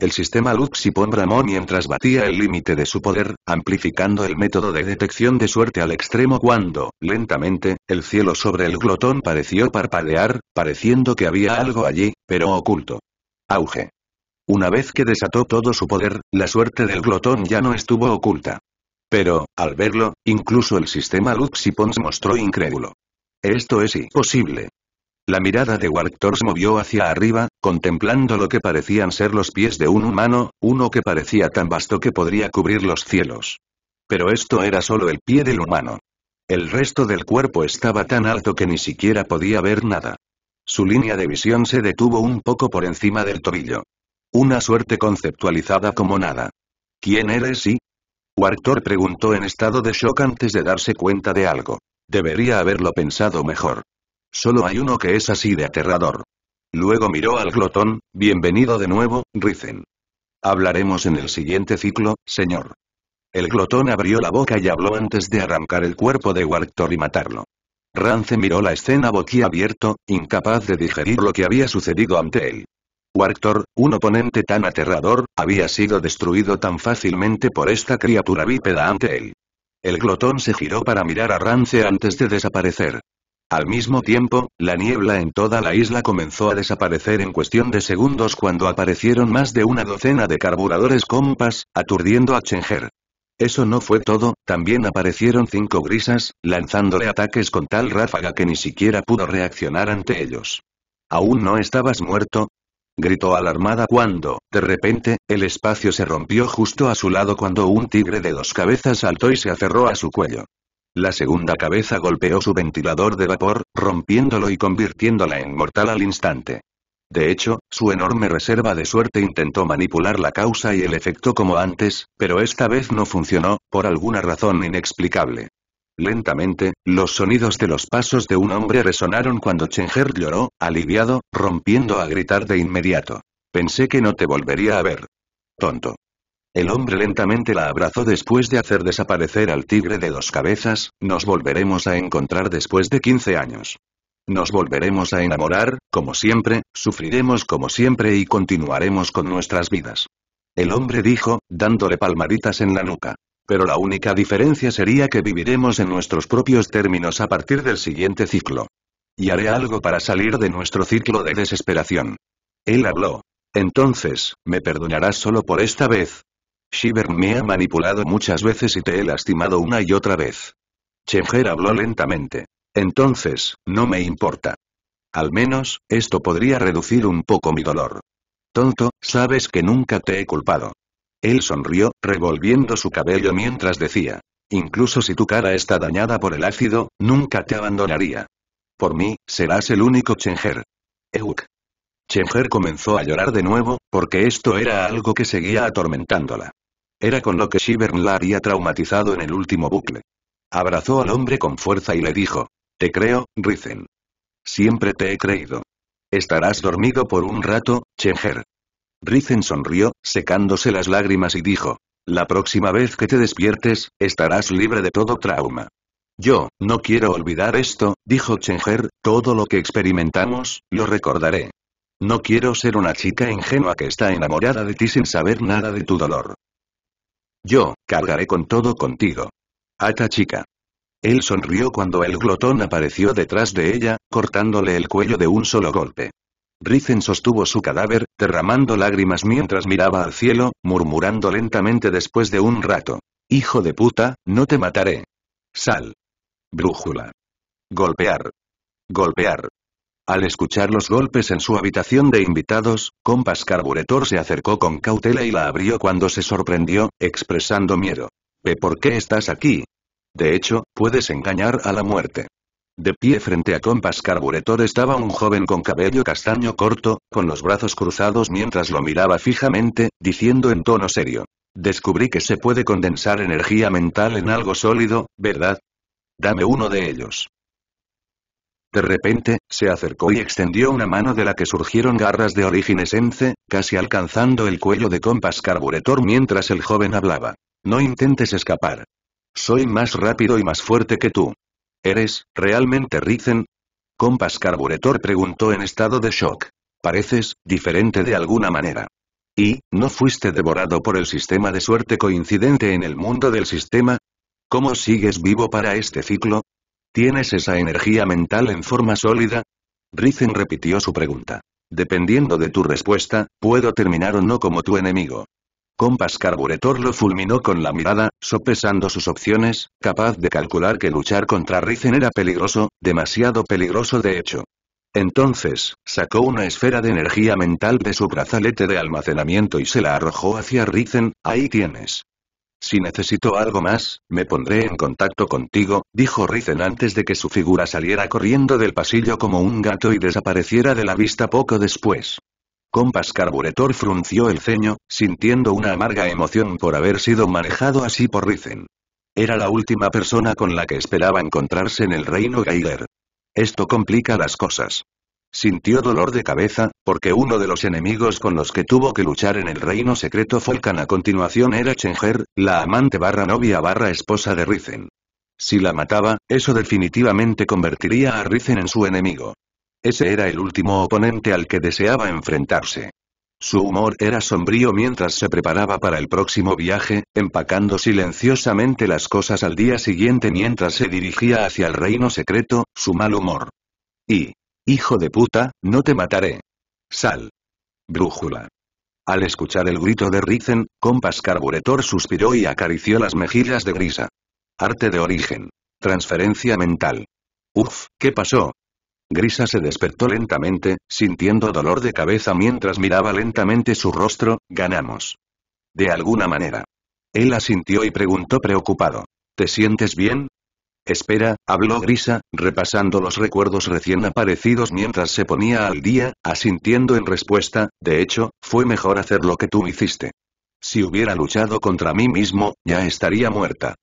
El sistema Luxipon bramó mientras batía el límite de su poder, amplificando el método de detección de suerte al extremo cuando, lentamente, el cielo sobre el glotón pareció parpadear, pareciendo que había algo allí, pero oculto. Auge. Una vez que desató todo su poder, la suerte del glotón ya no estuvo oculta. Pero, al verlo, incluso el sistema Luxipon se mostró incrédulo. Esto es imposible, la mirada de Warctor se movió hacia arriba, contemplando lo que parecían ser los pies de un humano, uno que parecía tan vasto que podría cubrir los cielos. Pero esto era solo el pie del humano. El resto del cuerpo estaba tan alto que ni siquiera podía ver nada. Su línea de visión se detuvo un poco por encima del tobillo. Una suerte conceptualizada como nada. ¿Quién eres y? Warctor preguntó en estado de shock antes de darse cuenta de algo. Debería haberlo pensado mejor. Solo hay uno que es así de aterrador. Luego miró al glotón, bienvenido de nuevo, Rizen. Hablaremos en el siguiente ciclo, señor. El glotón abrió la boca y habló antes de arrancar el cuerpo de Warctor y matarlo. Rance miró la escena boquiabierto, incapaz de digerir lo que había sucedido ante él. Warctor, un oponente tan aterrador, había sido destruido tan fácilmente por esta criatura bípeda ante él. El glotón se giró para mirar a Rance antes de desaparecer. Al mismo tiempo, la niebla en toda la isla comenzó a desaparecer en cuestión de segundos cuando aparecieron más de una docena de carburadores compas, aturdiendo a Chenger. Eso no fue todo, también aparecieron cinco grisas, lanzándole ataques con tal ráfaga que ni siquiera pudo reaccionar ante ellos. ¿Aún no estabas muerto? gritó alarmada cuando, de repente, el espacio se rompió justo a su lado cuando un tigre de dos cabezas saltó y se aferró a su cuello. La segunda cabeza golpeó su ventilador de vapor, rompiéndolo y convirtiéndola en mortal al instante. De hecho, su enorme reserva de suerte intentó manipular la causa y el efecto como antes, pero esta vez no funcionó, por alguna razón inexplicable. Lentamente, los sonidos de los pasos de un hombre resonaron cuando Chenger lloró, aliviado, rompiendo a gritar de inmediato. Pensé que no te volvería a ver. Tonto. El hombre lentamente la abrazó después de hacer desaparecer al tigre de dos cabezas, nos volveremos a encontrar después de 15 años. Nos volveremos a enamorar, como siempre, sufriremos como siempre y continuaremos con nuestras vidas. El hombre dijo, dándole palmaditas en la nuca. Pero la única diferencia sería que viviremos en nuestros propios términos a partir del siguiente ciclo. Y haré algo para salir de nuestro ciclo de desesperación. Él habló. Entonces, me perdonarás solo por esta vez, Shiver me ha manipulado muchas veces y te he lastimado una y otra vez. Chenger habló lentamente. Entonces, no me importa. Al menos, esto podría reducir un poco mi dolor. Tonto, sabes que nunca te he culpado. Él sonrió, revolviendo su cabello mientras decía. Incluso si tu cara está dañada por el ácido, nunca te abandonaría. Por mí, serás el único Chenger. Euk. Chenger comenzó a llorar de nuevo, porque esto era algo que seguía atormentándola. Era con lo que Shivern la había traumatizado en el último bucle. Abrazó al hombre con fuerza y le dijo, Te creo, Rizen. Siempre te he creído. Estarás dormido por un rato, Chenger. Rizen sonrió, secándose las lágrimas y dijo, La próxima vez que te despiertes, estarás libre de todo trauma. Yo, no quiero olvidar esto, dijo Chenger, todo lo que experimentamos, lo recordaré. No quiero ser una chica ingenua que está enamorada de ti sin saber nada de tu dolor. Yo, cargaré con todo contigo. Ata chica. Él sonrió cuando el glotón apareció detrás de ella, cortándole el cuello de un solo golpe. Rizen sostuvo su cadáver, derramando lágrimas mientras miraba al cielo, murmurando lentamente después de un rato. Hijo de puta, no te mataré. Sal. Brújula. Golpear. Golpear. Al escuchar los golpes en su habitación de invitados, Compas Carburetor se acercó con cautela y la abrió cuando se sorprendió, expresando miedo. ¿Por qué estás aquí? De hecho, puedes engañar a la muerte. De pie frente a Compas Carburetor estaba un joven con cabello castaño corto, con los brazos cruzados mientras lo miraba fijamente, diciendo en tono serio. Descubrí que se puede condensar energía mental en algo sólido, ¿verdad? Dame uno de ellos. De repente, se acercó y extendió una mano de la que surgieron garras de origen Esence, casi alcanzando el cuello de Compas Carburetor mientras el joven hablaba. No intentes escapar. Soy más rápido y más fuerte que tú. ¿Eres, realmente Rizen? Compás Carburetor preguntó en estado de shock. Pareces, diferente de alguna manera. ¿Y, no fuiste devorado por el sistema de suerte coincidente en el mundo del sistema? ¿Cómo sigues vivo para este ciclo? ¿Tienes esa energía mental en forma sólida? Rizen repitió su pregunta. Dependiendo de tu respuesta, puedo terminar o no como tu enemigo. Compass Carburetor lo fulminó con la mirada, sopesando sus opciones, capaz de calcular que luchar contra Rizen era peligroso, demasiado peligroso de hecho. Entonces, sacó una esfera de energía mental de su brazalete de almacenamiento y se la arrojó hacia Rizen, ahí tienes. Si necesito algo más, me pondré en contacto contigo, dijo Rizen antes de que su figura saliera corriendo del pasillo como un gato y desapareciera de la vista poco después. Compas Carburetor frunció el ceño, sintiendo una amarga emoción por haber sido manejado así por Rizen. Era la última persona con la que esperaba encontrarse en el reino Geiger. Esto complica las cosas. Sintió dolor de cabeza, porque uno de los enemigos con los que tuvo que luchar en el reino secreto Folkan a continuación era Chenger, la amante barra novia barra esposa de Rizen. Si la mataba, eso definitivamente convertiría a Rizen en su enemigo. Ese era el último oponente al que deseaba enfrentarse. Su humor era sombrío mientras se preparaba para el próximo viaje, empacando silenciosamente las cosas al día siguiente mientras se dirigía hacia el reino secreto, su mal humor. Y, Hijo de puta, no te mataré. Sal. Brújula. Al escuchar el grito de Rizen, Compas Carburetor suspiró y acarició las mejillas de Grisa. Arte de origen. Transferencia mental. Uf, ¿qué pasó? Grisa se despertó lentamente, sintiendo dolor de cabeza mientras miraba lentamente su rostro, ganamos. De alguna manera. Él asintió y preguntó preocupado. ¿Te sientes bien? Espera, habló Grisa, repasando los recuerdos recién aparecidos mientras se ponía al día, asintiendo en respuesta, de hecho, fue mejor hacer lo que tú hiciste. Si hubiera luchado contra mí mismo, ya estaría muerta.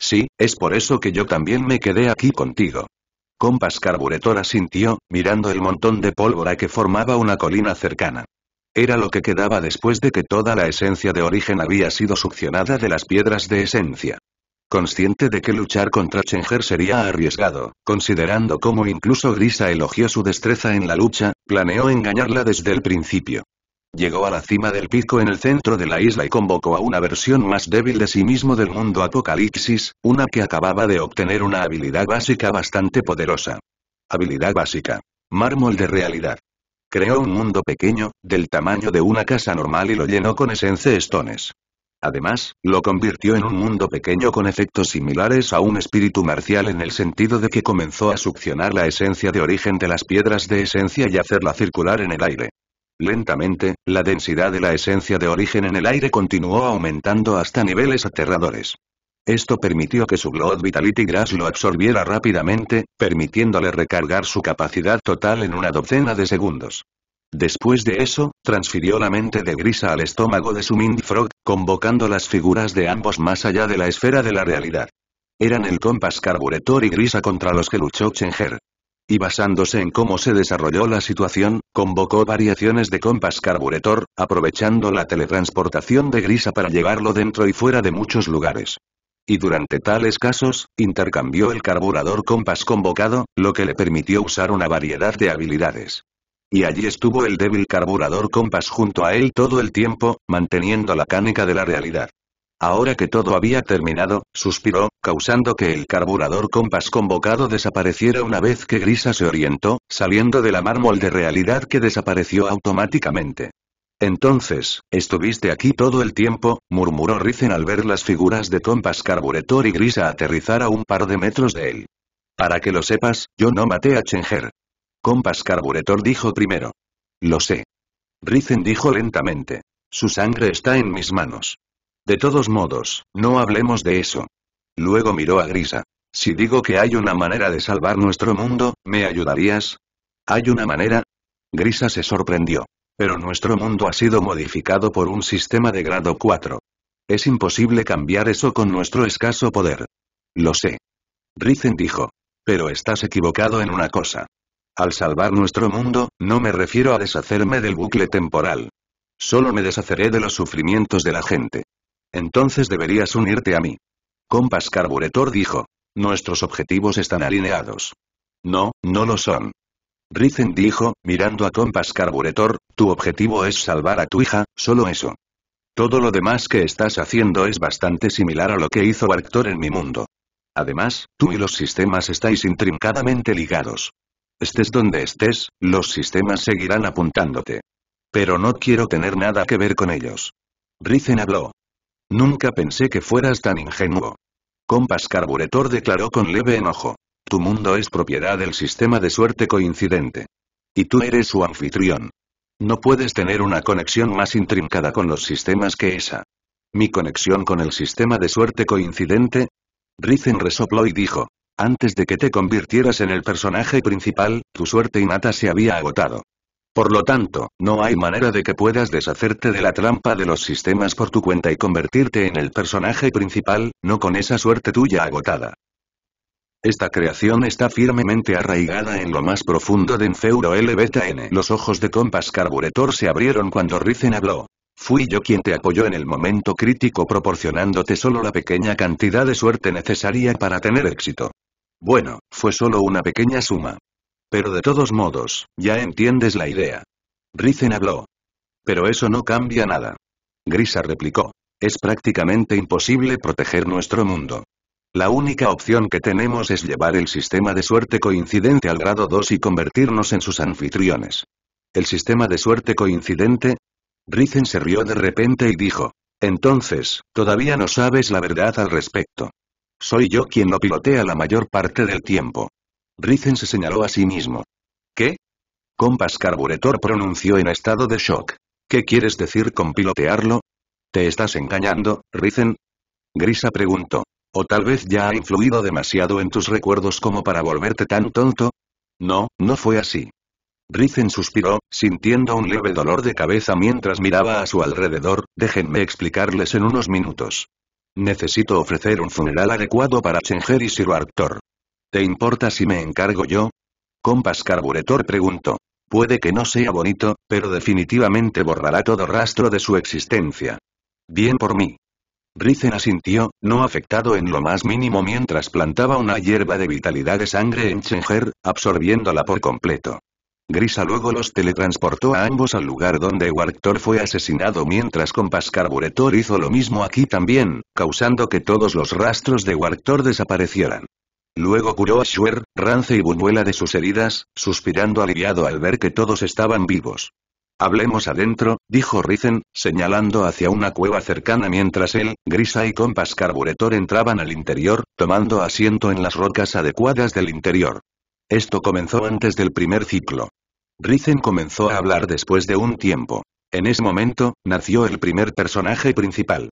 Sí, es por eso que yo también me quedé aquí contigo. Compas Carburetor asintió, mirando el montón de pólvora que formaba una colina cercana. Era lo que quedaba después de que toda la esencia de origen había sido succionada de las piedras de esencia. Consciente de que luchar contra Chenger sería arriesgado, considerando cómo incluso Grisa elogió su destreza en la lucha, planeó engañarla desde el principio. Llegó a la cima del pico en el centro de la isla y convocó a una versión más débil de sí mismo del mundo Apocalipsis, una que acababa de obtener una habilidad básica bastante poderosa. Habilidad básica. Mármol de realidad. Creó un mundo pequeño, del tamaño de una casa normal y lo llenó con esencia estones. Además, lo convirtió en un mundo pequeño con efectos similares a un espíritu marcial en el sentido de que comenzó a succionar la esencia de origen de las piedras de esencia y hacerla circular en el aire. Lentamente, la densidad de la esencia de origen en el aire continuó aumentando hasta niveles aterradores. Esto permitió que su Blood Vitality Grass lo absorbiera rápidamente, permitiéndole recargar su capacidad total en una docena de segundos. Después de eso, transfirió la mente de Grisa al estómago de su Frog, convocando las figuras de ambos más allá de la esfera de la realidad. Eran el compás carburetor y Grisa contra los que luchó Chenger. Y basándose en cómo se desarrolló la situación, convocó variaciones de compás carburetor, aprovechando la teletransportación de Grisa para llevarlo dentro y fuera de muchos lugares. Y durante tales casos, intercambió el carburador compás convocado, lo que le permitió usar una variedad de habilidades. Y allí estuvo el débil carburador compás junto a él todo el tiempo, manteniendo la cánica de la realidad. Ahora que todo había terminado, suspiró, causando que el carburador compás convocado desapareciera una vez que Grisa se orientó, saliendo de la mármol de realidad que desapareció automáticamente. Entonces, estuviste aquí todo el tiempo, murmuró Rizen al ver las figuras de compás carburetor y Grisa aterrizar a un par de metros de él. Para que lo sepas, yo no maté a Chenger. Compas Carburetor dijo primero. Lo sé. Rizen dijo lentamente. Su sangre está en mis manos. De todos modos, no hablemos de eso. Luego miró a Grisa. Si digo que hay una manera de salvar nuestro mundo, ¿me ayudarías? ¿Hay una manera? Grisa se sorprendió. Pero nuestro mundo ha sido modificado por un sistema de grado 4. Es imposible cambiar eso con nuestro escaso poder. Lo sé. Rizen dijo. Pero estás equivocado en una cosa. Al salvar nuestro mundo, no me refiero a deshacerme del bucle temporal. Solo me deshaceré de los sufrimientos de la gente. Entonces deberías unirte a mí. Compas Carburetor dijo. Nuestros objetivos están alineados. No, no lo son. Rizen dijo, mirando a Compas Carburetor, tu objetivo es salvar a tu hija, solo eso. Todo lo demás que estás haciendo es bastante similar a lo que hizo Barctor en mi mundo. Además, tú y los sistemas estáis intrincadamente ligados. Estés donde estés, los sistemas seguirán apuntándote. Pero no quiero tener nada que ver con ellos. Rizen habló. Nunca pensé que fueras tan ingenuo. Compas Carburetor declaró con leve enojo. Tu mundo es propiedad del sistema de suerte coincidente. Y tú eres su anfitrión. No puedes tener una conexión más intrincada con los sistemas que esa. Mi conexión con el sistema de suerte coincidente. Rizen resopló y dijo, antes de que te convirtieras en el personaje principal, tu suerte innata se había agotado. Por lo tanto, no hay manera de que puedas deshacerte de la trampa de los sistemas por tu cuenta y convertirte en el personaje principal, no con esa suerte tuya agotada. Esta creación está firmemente arraigada en lo más profundo de Enfeuro LBTN. Los ojos de Compass Carburetor se abrieron cuando Rizen habló. Fui yo quien te apoyó en el momento crítico proporcionándote solo la pequeña cantidad de suerte necesaria para tener éxito. Bueno, fue solo una pequeña suma. Pero de todos modos, ya entiendes la idea. Rizen habló. Pero eso no cambia nada. Grisa replicó. Es prácticamente imposible proteger nuestro mundo. La única opción que tenemos es llevar el sistema de suerte coincidente al grado 2 y convertirnos en sus anfitriones. ¿El sistema de suerte coincidente? Rizen se rió de repente y dijo. Entonces, todavía no sabes la verdad al respecto. Soy yo quien lo pilotea la mayor parte del tiempo. Rizen se señaló a sí mismo. ¿Qué? Compas Carburetor pronunció en estado de shock. ¿Qué quieres decir con pilotearlo? ¿Te estás engañando, Rizen? Grisa preguntó. ¿O tal vez ya ha influido demasiado en tus recuerdos como para volverte tan tonto? No, no fue así. Rizen suspiró, sintiendo un leve dolor de cabeza mientras miraba a su alrededor, déjenme explicarles en unos minutos. Necesito ofrecer un funeral adecuado para Chenger y Sir Arthur. ¿Te importa si me encargo yo? Compas Carburetor preguntó. Puede que no sea bonito, pero definitivamente borrará todo rastro de su existencia. Bien por mí. Rizen asintió, no afectado en lo más mínimo mientras plantaba una hierba de vitalidad de sangre en Chenger, absorbiéndola por completo. Grisa luego los teletransportó a ambos al lugar donde Warctor fue asesinado mientras Compás Carburetor hizo lo mismo aquí también, causando que todos los rastros de Warctor desaparecieran. Luego curó a Schwer, Rance y Buñuela de sus heridas, suspirando aliviado al ver que todos estaban vivos. Hablemos adentro, dijo Rizen, señalando hacia una cueva cercana mientras él, Grisa y Compás Carburetor entraban al interior, tomando asiento en las rocas adecuadas del interior. Esto comenzó antes del primer ciclo. Rizen comenzó a hablar después de un tiempo. En ese momento, nació el primer personaje principal.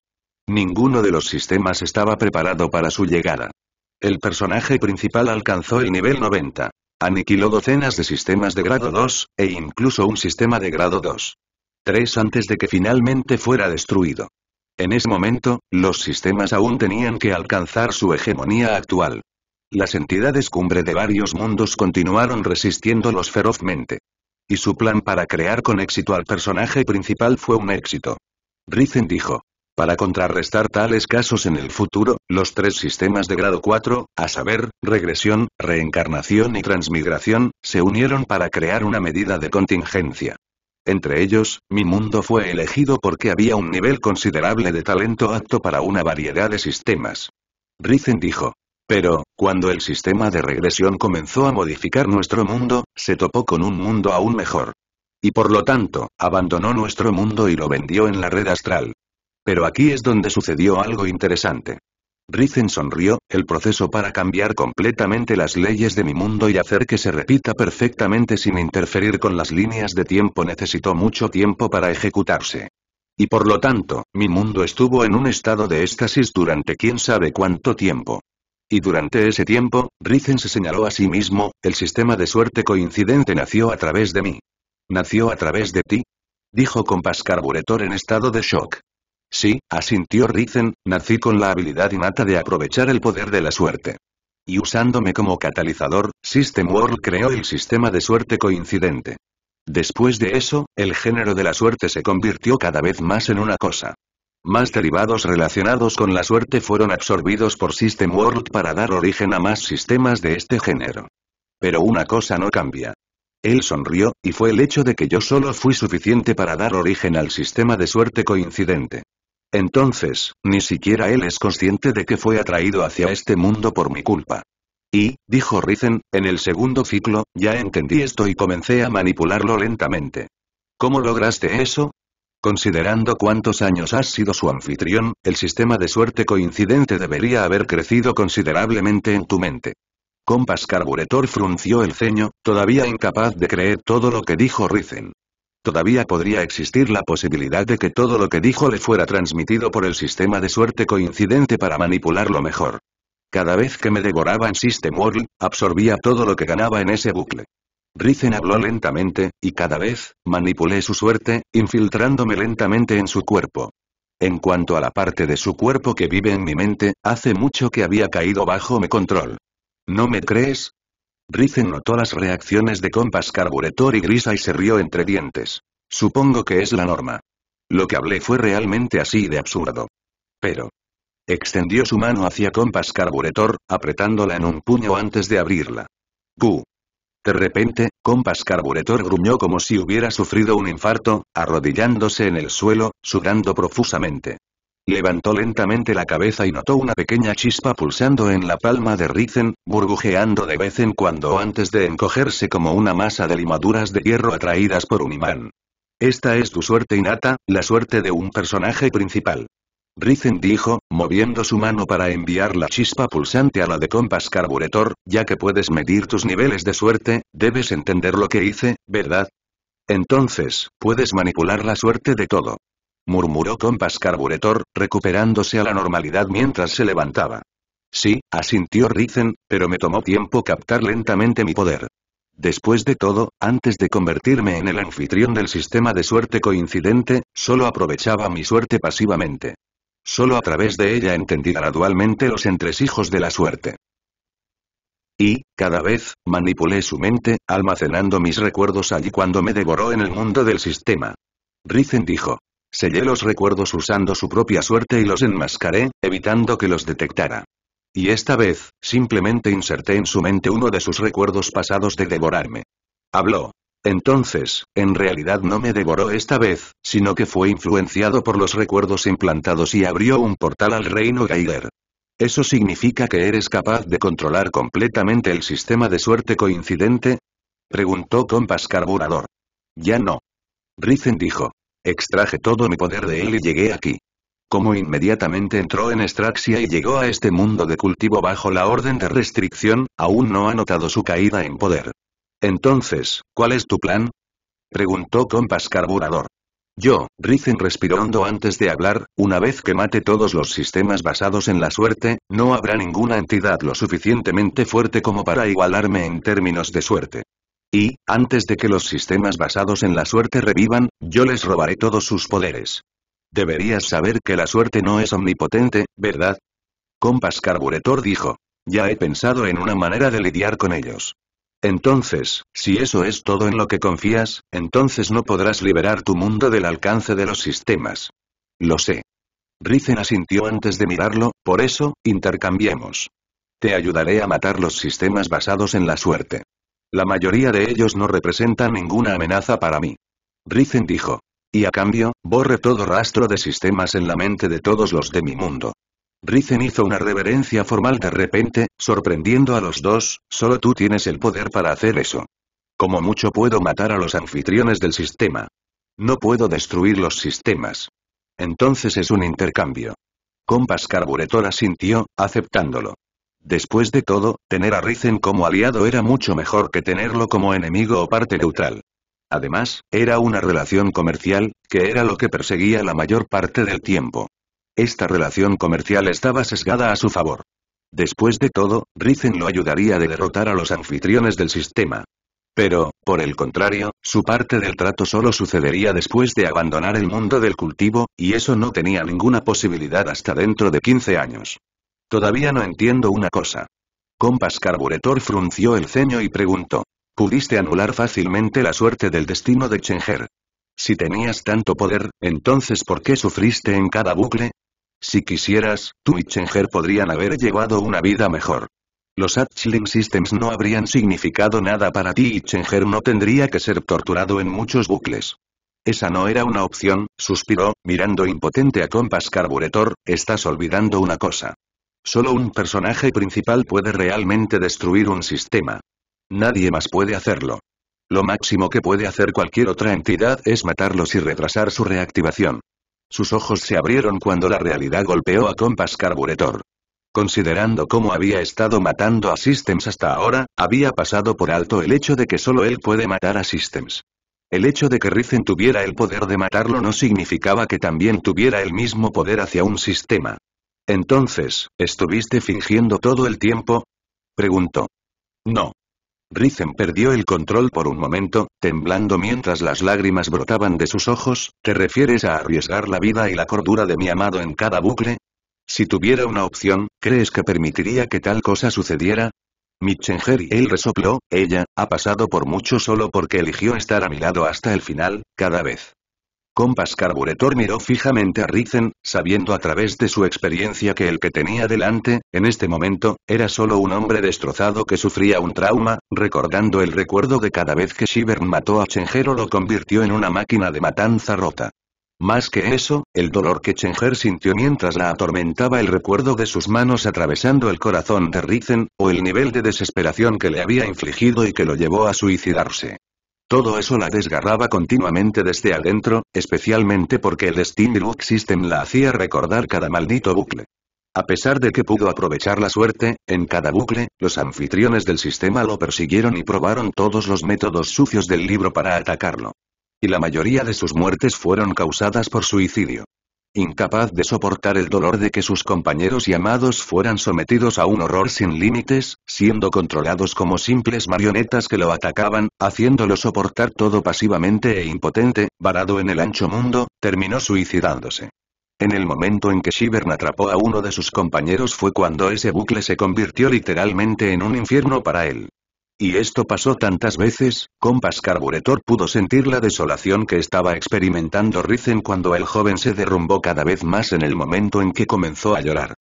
Ninguno de los sistemas estaba preparado para su llegada. El personaje principal alcanzó el nivel 90. Aniquiló docenas de sistemas de grado 2, e incluso un sistema de grado 2. 3 antes de que finalmente fuera destruido. En ese momento, los sistemas aún tenían que alcanzar su hegemonía actual. Las entidades cumbre de varios mundos continuaron resistiéndolos ferozmente. Y su plan para crear con éxito al personaje principal fue un éxito. Rizen dijo. Para contrarrestar tales casos en el futuro, los tres sistemas de grado 4, a saber, regresión, reencarnación y transmigración, se unieron para crear una medida de contingencia. Entre ellos, mi mundo fue elegido porque había un nivel considerable de talento apto para una variedad de sistemas. Rizen dijo, pero, cuando el sistema de regresión comenzó a modificar nuestro mundo, se topó con un mundo aún mejor. Y por lo tanto, abandonó nuestro mundo y lo vendió en la red astral. Pero aquí es donde sucedió algo interesante. Rizen sonrió, el proceso para cambiar completamente las leyes de mi mundo y hacer que se repita perfectamente sin interferir con las líneas de tiempo necesitó mucho tiempo para ejecutarse. Y por lo tanto, mi mundo estuvo en un estado de éxtasis durante quién sabe cuánto tiempo. Y durante ese tiempo, Rizen se señaló a sí mismo, el sistema de suerte coincidente nació a través de mí. ¿Nació a través de ti? Dijo con pascarburetor en estado de shock. Sí, asintió Rizen, nací con la habilidad innata de aprovechar el poder de la suerte. Y usándome como catalizador, System World creó el sistema de suerte coincidente. Después de eso, el género de la suerte se convirtió cada vez más en una cosa más derivados relacionados con la suerte fueron absorbidos por System World para dar origen a más sistemas de este género. Pero una cosa no cambia. Él sonrió, y fue el hecho de que yo solo fui suficiente para dar origen al sistema de suerte coincidente. Entonces, ni siquiera él es consciente de que fue atraído hacia este mundo por mi culpa. Y, dijo Rizen, en el segundo ciclo, ya entendí esto y comencé a manipularlo lentamente. ¿Cómo lograste eso? Considerando cuántos años has sido su anfitrión, el sistema de suerte coincidente debería haber crecido considerablemente en tu mente. Compass Carburetor frunció el ceño, todavía incapaz de creer todo lo que dijo Rizen. Todavía podría existir la posibilidad de que todo lo que dijo le fuera transmitido por el sistema de suerte coincidente para manipularlo mejor. Cada vez que me devoraba en System World, absorbía todo lo que ganaba en ese bucle. Rizen habló lentamente, y cada vez, manipulé su suerte, infiltrándome lentamente en su cuerpo. En cuanto a la parte de su cuerpo que vive en mi mente, hace mucho que había caído bajo mi control. ¿No me crees? Rizen notó las reacciones de Compás Carburetor y Grisa y se rió entre dientes. Supongo que es la norma. Lo que hablé fue realmente así de absurdo. Pero... Extendió su mano hacia Compás Carburetor, apretándola en un puño antes de abrirla. Q. De repente, Compas Carburetor gruñó como si hubiera sufrido un infarto, arrodillándose en el suelo, sudando profusamente. Levantó lentamente la cabeza y notó una pequeña chispa pulsando en la palma de Rizen, burbujeando de vez en cuando antes de encogerse como una masa de limaduras de hierro atraídas por un imán. Esta es tu suerte innata, la suerte de un personaje principal. Rizen dijo, moviendo su mano para enviar la chispa pulsante a la de compás carburetor, ya que puedes medir tus niveles de suerte, debes entender lo que hice, ¿verdad? Entonces, puedes manipular la suerte de todo. Murmuró compás carburetor, recuperándose a la normalidad mientras se levantaba. Sí, asintió Rizen, pero me tomó tiempo captar lentamente mi poder. Después de todo, antes de convertirme en el anfitrión del sistema de suerte coincidente, solo aprovechaba mi suerte pasivamente. Solo a través de ella entendí gradualmente los entresijos de la suerte. Y, cada vez, manipulé su mente, almacenando mis recuerdos allí cuando me devoró en el mundo del sistema. Rizen dijo. Sellé los recuerdos usando su propia suerte y los enmascaré, evitando que los detectara. Y esta vez, simplemente inserté en su mente uno de sus recuerdos pasados de devorarme. Habló. Entonces, en realidad no me devoró esta vez, sino que fue influenciado por los recuerdos implantados y abrió un portal al reino Geiger. ¿Eso significa que eres capaz de controlar completamente el sistema de suerte coincidente? Preguntó Compás Carburador. Ya no. Rizen dijo. Extraje todo mi poder de él y llegué aquí. Como inmediatamente entró en Estraxia y llegó a este mundo de cultivo bajo la orden de restricción, aún no ha notado su caída en poder. Entonces, ¿cuál es tu plan? Preguntó Compas Carburador. Yo, Rizen respirando antes de hablar, una vez que mate todos los sistemas basados en la suerte, no habrá ninguna entidad lo suficientemente fuerte como para igualarme en términos de suerte. Y, antes de que los sistemas basados en la suerte revivan, yo les robaré todos sus poderes. Deberías saber que la suerte no es omnipotente, ¿verdad? Compas Carburetor dijo. Ya he pensado en una manera de lidiar con ellos. Entonces, si eso es todo en lo que confías, entonces no podrás liberar tu mundo del alcance de los sistemas. Lo sé. Rizen asintió antes de mirarlo, por eso, intercambiemos. Te ayudaré a matar los sistemas basados en la suerte. La mayoría de ellos no representan ninguna amenaza para mí. Rizen dijo. Y a cambio, borre todo rastro de sistemas en la mente de todos los de mi mundo. Rizen hizo una reverencia formal de repente, sorprendiendo a los dos, solo tú tienes el poder para hacer eso. Como mucho puedo matar a los anfitriones del sistema. No puedo destruir los sistemas. Entonces es un intercambio. Compas Carburetor asintió, aceptándolo. Después de todo, tener a Rizen como aliado era mucho mejor que tenerlo como enemigo o parte neutral. Además, era una relación comercial, que era lo que perseguía la mayor parte del tiempo. Esta relación comercial estaba sesgada a su favor. Después de todo, Rizen lo ayudaría a derrotar a los anfitriones del sistema. Pero, por el contrario, su parte del trato solo sucedería después de abandonar el mundo del cultivo, y eso no tenía ninguna posibilidad hasta dentro de 15 años. Todavía no entiendo una cosa. Compas Carburetor frunció el ceño y preguntó. Pudiste anular fácilmente la suerte del destino de Chenger. Si tenías tanto poder, entonces ¿por qué sufriste en cada bucle? Si quisieras, tú y Chenger podrían haber llevado una vida mejor. Los Hatchling Systems no habrían significado nada para ti y Chenger no tendría que ser torturado en muchos bucles. Esa no era una opción, suspiró, mirando impotente a Compass Carburetor, estás olvidando una cosa. Solo un personaje principal puede realmente destruir un sistema. Nadie más puede hacerlo. Lo máximo que puede hacer cualquier otra entidad es matarlos y retrasar su reactivación. Sus ojos se abrieron cuando la realidad golpeó a Compass Carburetor. Considerando cómo había estado matando a Systems hasta ahora, había pasado por alto el hecho de que solo él puede matar a Systems. El hecho de que Rizen tuviera el poder de matarlo no significaba que también tuviera el mismo poder hacia un sistema. Entonces, ¿estuviste fingiendo todo el tiempo? Preguntó. No. Rizen perdió el control por un momento, temblando mientras las lágrimas brotaban de sus ojos, ¿te refieres a arriesgar la vida y la cordura de mi amado en cada bucle? Si tuviera una opción, ¿crees que permitiría que tal cosa sucediera? Mitchenger y él resopló, ella, ha pasado por mucho solo porque eligió estar a mi lado hasta el final, cada vez. Compas Carburetor miró fijamente a Rizen, sabiendo a través de su experiencia que el que tenía delante, en este momento, era solo un hombre destrozado que sufría un trauma, recordando el recuerdo de cada vez que Shivern mató a Chenjero lo convirtió en una máquina de matanza rota. Más que eso, el dolor que Chenger sintió mientras la atormentaba el recuerdo de sus manos atravesando el corazón de Rizen, o el nivel de desesperación que le había infligido y que lo llevó a suicidarse. Todo eso la desgarraba continuamente desde adentro, especialmente porque el Steam Book System la hacía recordar cada maldito bucle. A pesar de que pudo aprovechar la suerte, en cada bucle, los anfitriones del sistema lo persiguieron y probaron todos los métodos sucios del libro para atacarlo. Y la mayoría de sus muertes fueron causadas por suicidio incapaz de soportar el dolor de que sus compañeros y amados fueran sometidos a un horror sin límites, siendo controlados como simples marionetas que lo atacaban, haciéndolo soportar todo pasivamente e impotente, varado en el ancho mundo, terminó suicidándose. En el momento en que Shivern atrapó a uno de sus compañeros fue cuando ese bucle se convirtió literalmente en un infierno para él. Y esto pasó tantas veces, Compas Carburetor pudo sentir la desolación que estaba experimentando Rizen cuando el joven se derrumbó cada vez más en el momento en que comenzó a llorar.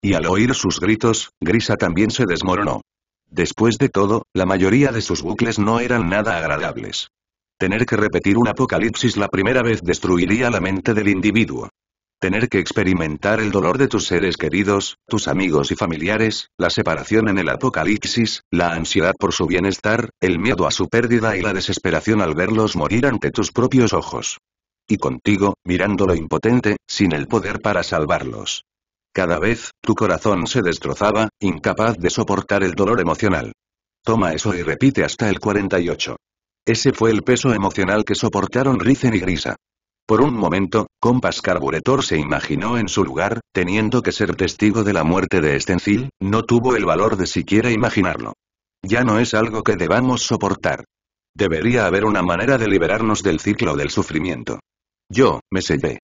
Y al oír sus gritos, Grisa también se desmoronó. Después de todo, la mayoría de sus bucles no eran nada agradables. Tener que repetir un apocalipsis la primera vez destruiría la mente del individuo. Tener que experimentar el dolor de tus seres queridos, tus amigos y familiares, la separación en el apocalipsis, la ansiedad por su bienestar, el miedo a su pérdida y la desesperación al verlos morir ante tus propios ojos. Y contigo, mirándolo impotente, sin el poder para salvarlos. Cada vez, tu corazón se destrozaba, incapaz de soportar el dolor emocional. Toma eso y repite hasta el 48. Ese fue el peso emocional que soportaron Rizen y Grisa. Por un momento, Compas Carburetor se imaginó en su lugar, teniendo que ser testigo de la muerte de Stencil, este no tuvo el valor de siquiera imaginarlo. Ya no es algo que debamos soportar. Debería haber una manera de liberarnos del ciclo del sufrimiento. Yo, me sellé.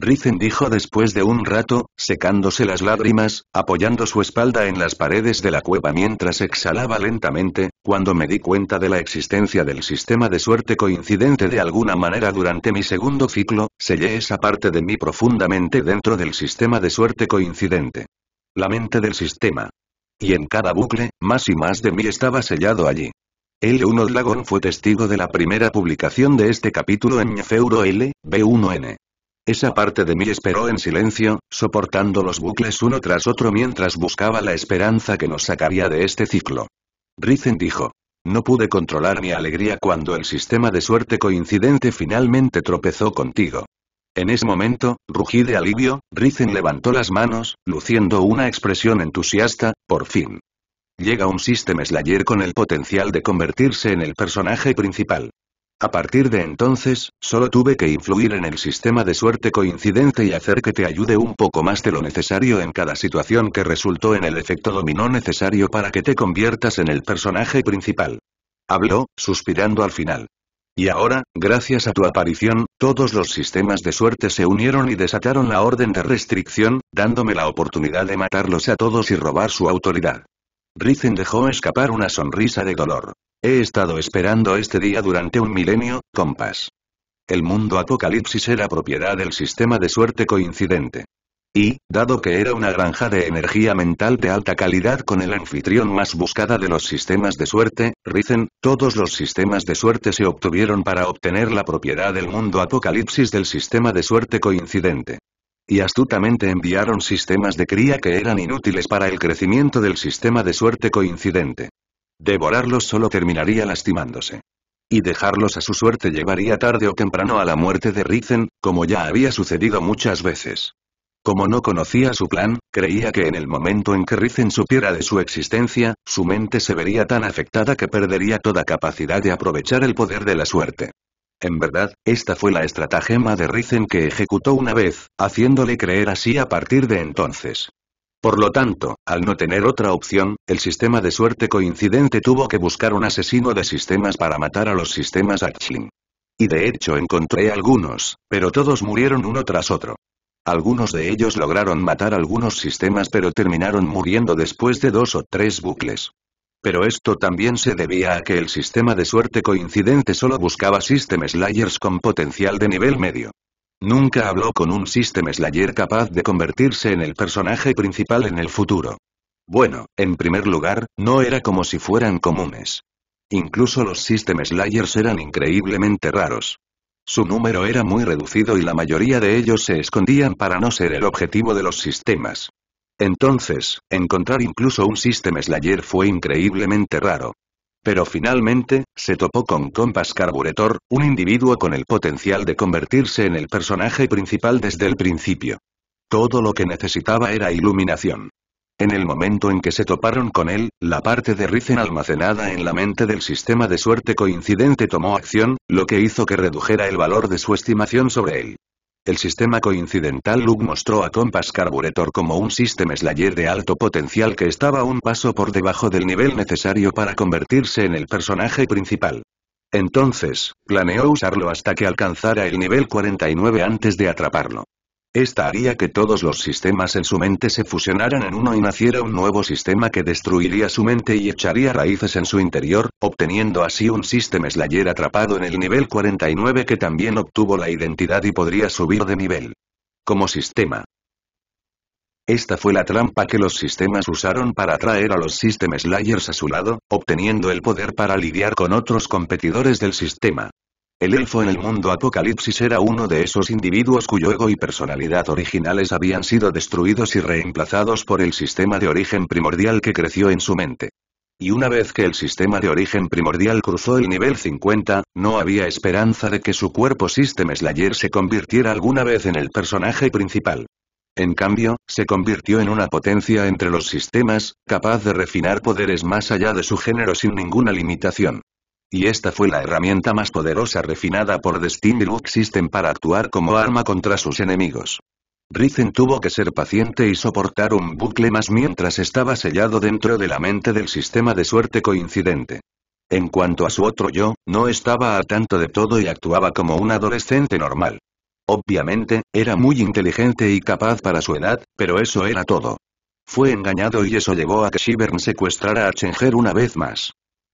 Rizen dijo después de un rato, secándose las lágrimas, apoyando su espalda en las paredes de la cueva mientras exhalaba lentamente, cuando me di cuenta de la existencia del sistema de suerte coincidente de alguna manera durante mi segundo ciclo, sellé esa parte de mí profundamente dentro del sistema de suerte coincidente. La mente del sistema. Y en cada bucle, más y más de mí estaba sellado allí. L1 Dragon fue testigo de la primera publicación de este capítulo en Feuro L, B1N. Esa parte de mí esperó en silencio, soportando los bucles uno tras otro mientras buscaba la esperanza que nos sacaría de este ciclo. Rizen dijo. No pude controlar mi alegría cuando el sistema de suerte coincidente finalmente tropezó contigo. En ese momento, rugí de alivio, Rizen levantó las manos, luciendo una expresión entusiasta, por fin. Llega un System Slayer con el potencial de convertirse en el personaje principal. A partir de entonces, solo tuve que influir en el sistema de suerte coincidente y hacer que te ayude un poco más de lo necesario en cada situación que resultó en el efecto dominó necesario para que te conviertas en el personaje principal. Habló, suspirando al final. Y ahora, gracias a tu aparición, todos los sistemas de suerte se unieron y desataron la orden de restricción, dándome la oportunidad de matarlos a todos y robar su autoridad. Rizen dejó escapar una sonrisa de dolor. He estado esperando este día durante un milenio, compás. El mundo apocalipsis era propiedad del sistema de suerte coincidente. Y, dado que era una granja de energía mental de alta calidad con el anfitrión más buscada de los sistemas de suerte, Rizen, todos los sistemas de suerte se obtuvieron para obtener la propiedad del mundo apocalipsis del sistema de suerte coincidente y astutamente enviaron sistemas de cría que eran inútiles para el crecimiento del sistema de suerte coincidente. Devorarlos solo terminaría lastimándose. Y dejarlos a su suerte llevaría tarde o temprano a la muerte de Rizen, como ya había sucedido muchas veces. Como no conocía su plan, creía que en el momento en que Rizen supiera de su existencia, su mente se vería tan afectada que perdería toda capacidad de aprovechar el poder de la suerte. En verdad, esta fue la estratagema de Rizen que ejecutó una vez, haciéndole creer así a partir de entonces. Por lo tanto, al no tener otra opción, el sistema de suerte coincidente tuvo que buscar un asesino de sistemas para matar a los sistemas Achlin. Y de hecho encontré algunos, pero todos murieron uno tras otro. Algunos de ellos lograron matar algunos sistemas pero terminaron muriendo después de dos o tres bucles. Pero esto también se debía a que el sistema de suerte coincidente solo buscaba System layers con potencial de nivel medio. Nunca habló con un System Slayer capaz de convertirse en el personaje principal en el futuro. Bueno, en primer lugar, no era como si fueran comunes. Incluso los System Slayers eran increíblemente raros. Su número era muy reducido y la mayoría de ellos se escondían para no ser el objetivo de los sistemas. Entonces, encontrar incluso un System Slayer fue increíblemente raro. Pero finalmente, se topó con Compass Carburetor, un individuo con el potencial de convertirse en el personaje principal desde el principio. Todo lo que necesitaba era iluminación. En el momento en que se toparon con él, la parte de Rizen almacenada en la mente del sistema de suerte coincidente tomó acción, lo que hizo que redujera el valor de su estimación sobre él. El sistema coincidental Luke mostró a Compass Carburetor como un sistema Slayer de alto potencial que estaba un paso por debajo del nivel necesario para convertirse en el personaje principal. Entonces, planeó usarlo hasta que alcanzara el nivel 49 antes de atraparlo. Esta haría que todos los sistemas en su mente se fusionaran en uno y naciera un nuevo sistema que destruiría su mente y echaría raíces en su interior, obteniendo así un System Slayer atrapado en el nivel 49 que también obtuvo la identidad y podría subir de nivel. Como sistema. Esta fue la trampa que los sistemas usaron para atraer a los System Slayers a su lado, obteniendo el poder para lidiar con otros competidores del sistema. El elfo en el mundo Apocalipsis era uno de esos individuos cuyo ego y personalidad originales habían sido destruidos y reemplazados por el sistema de origen primordial que creció en su mente. Y una vez que el sistema de origen primordial cruzó el nivel 50, no había esperanza de que su cuerpo System Slayer se convirtiera alguna vez en el personaje principal. En cambio, se convirtió en una potencia entre los sistemas, capaz de refinar poderes más allá de su género sin ninguna limitación. Y esta fue la herramienta más poderosa refinada por Destiny Lux System para actuar como arma contra sus enemigos. Rizen tuvo que ser paciente y soportar un bucle más mientras estaba sellado dentro de la mente del sistema de suerte coincidente. En cuanto a su otro yo, no estaba a tanto de todo y actuaba como un adolescente normal. Obviamente, era muy inteligente y capaz para su edad, pero eso era todo. Fue engañado y eso llevó a que Shivern secuestrara a Chenger una vez más.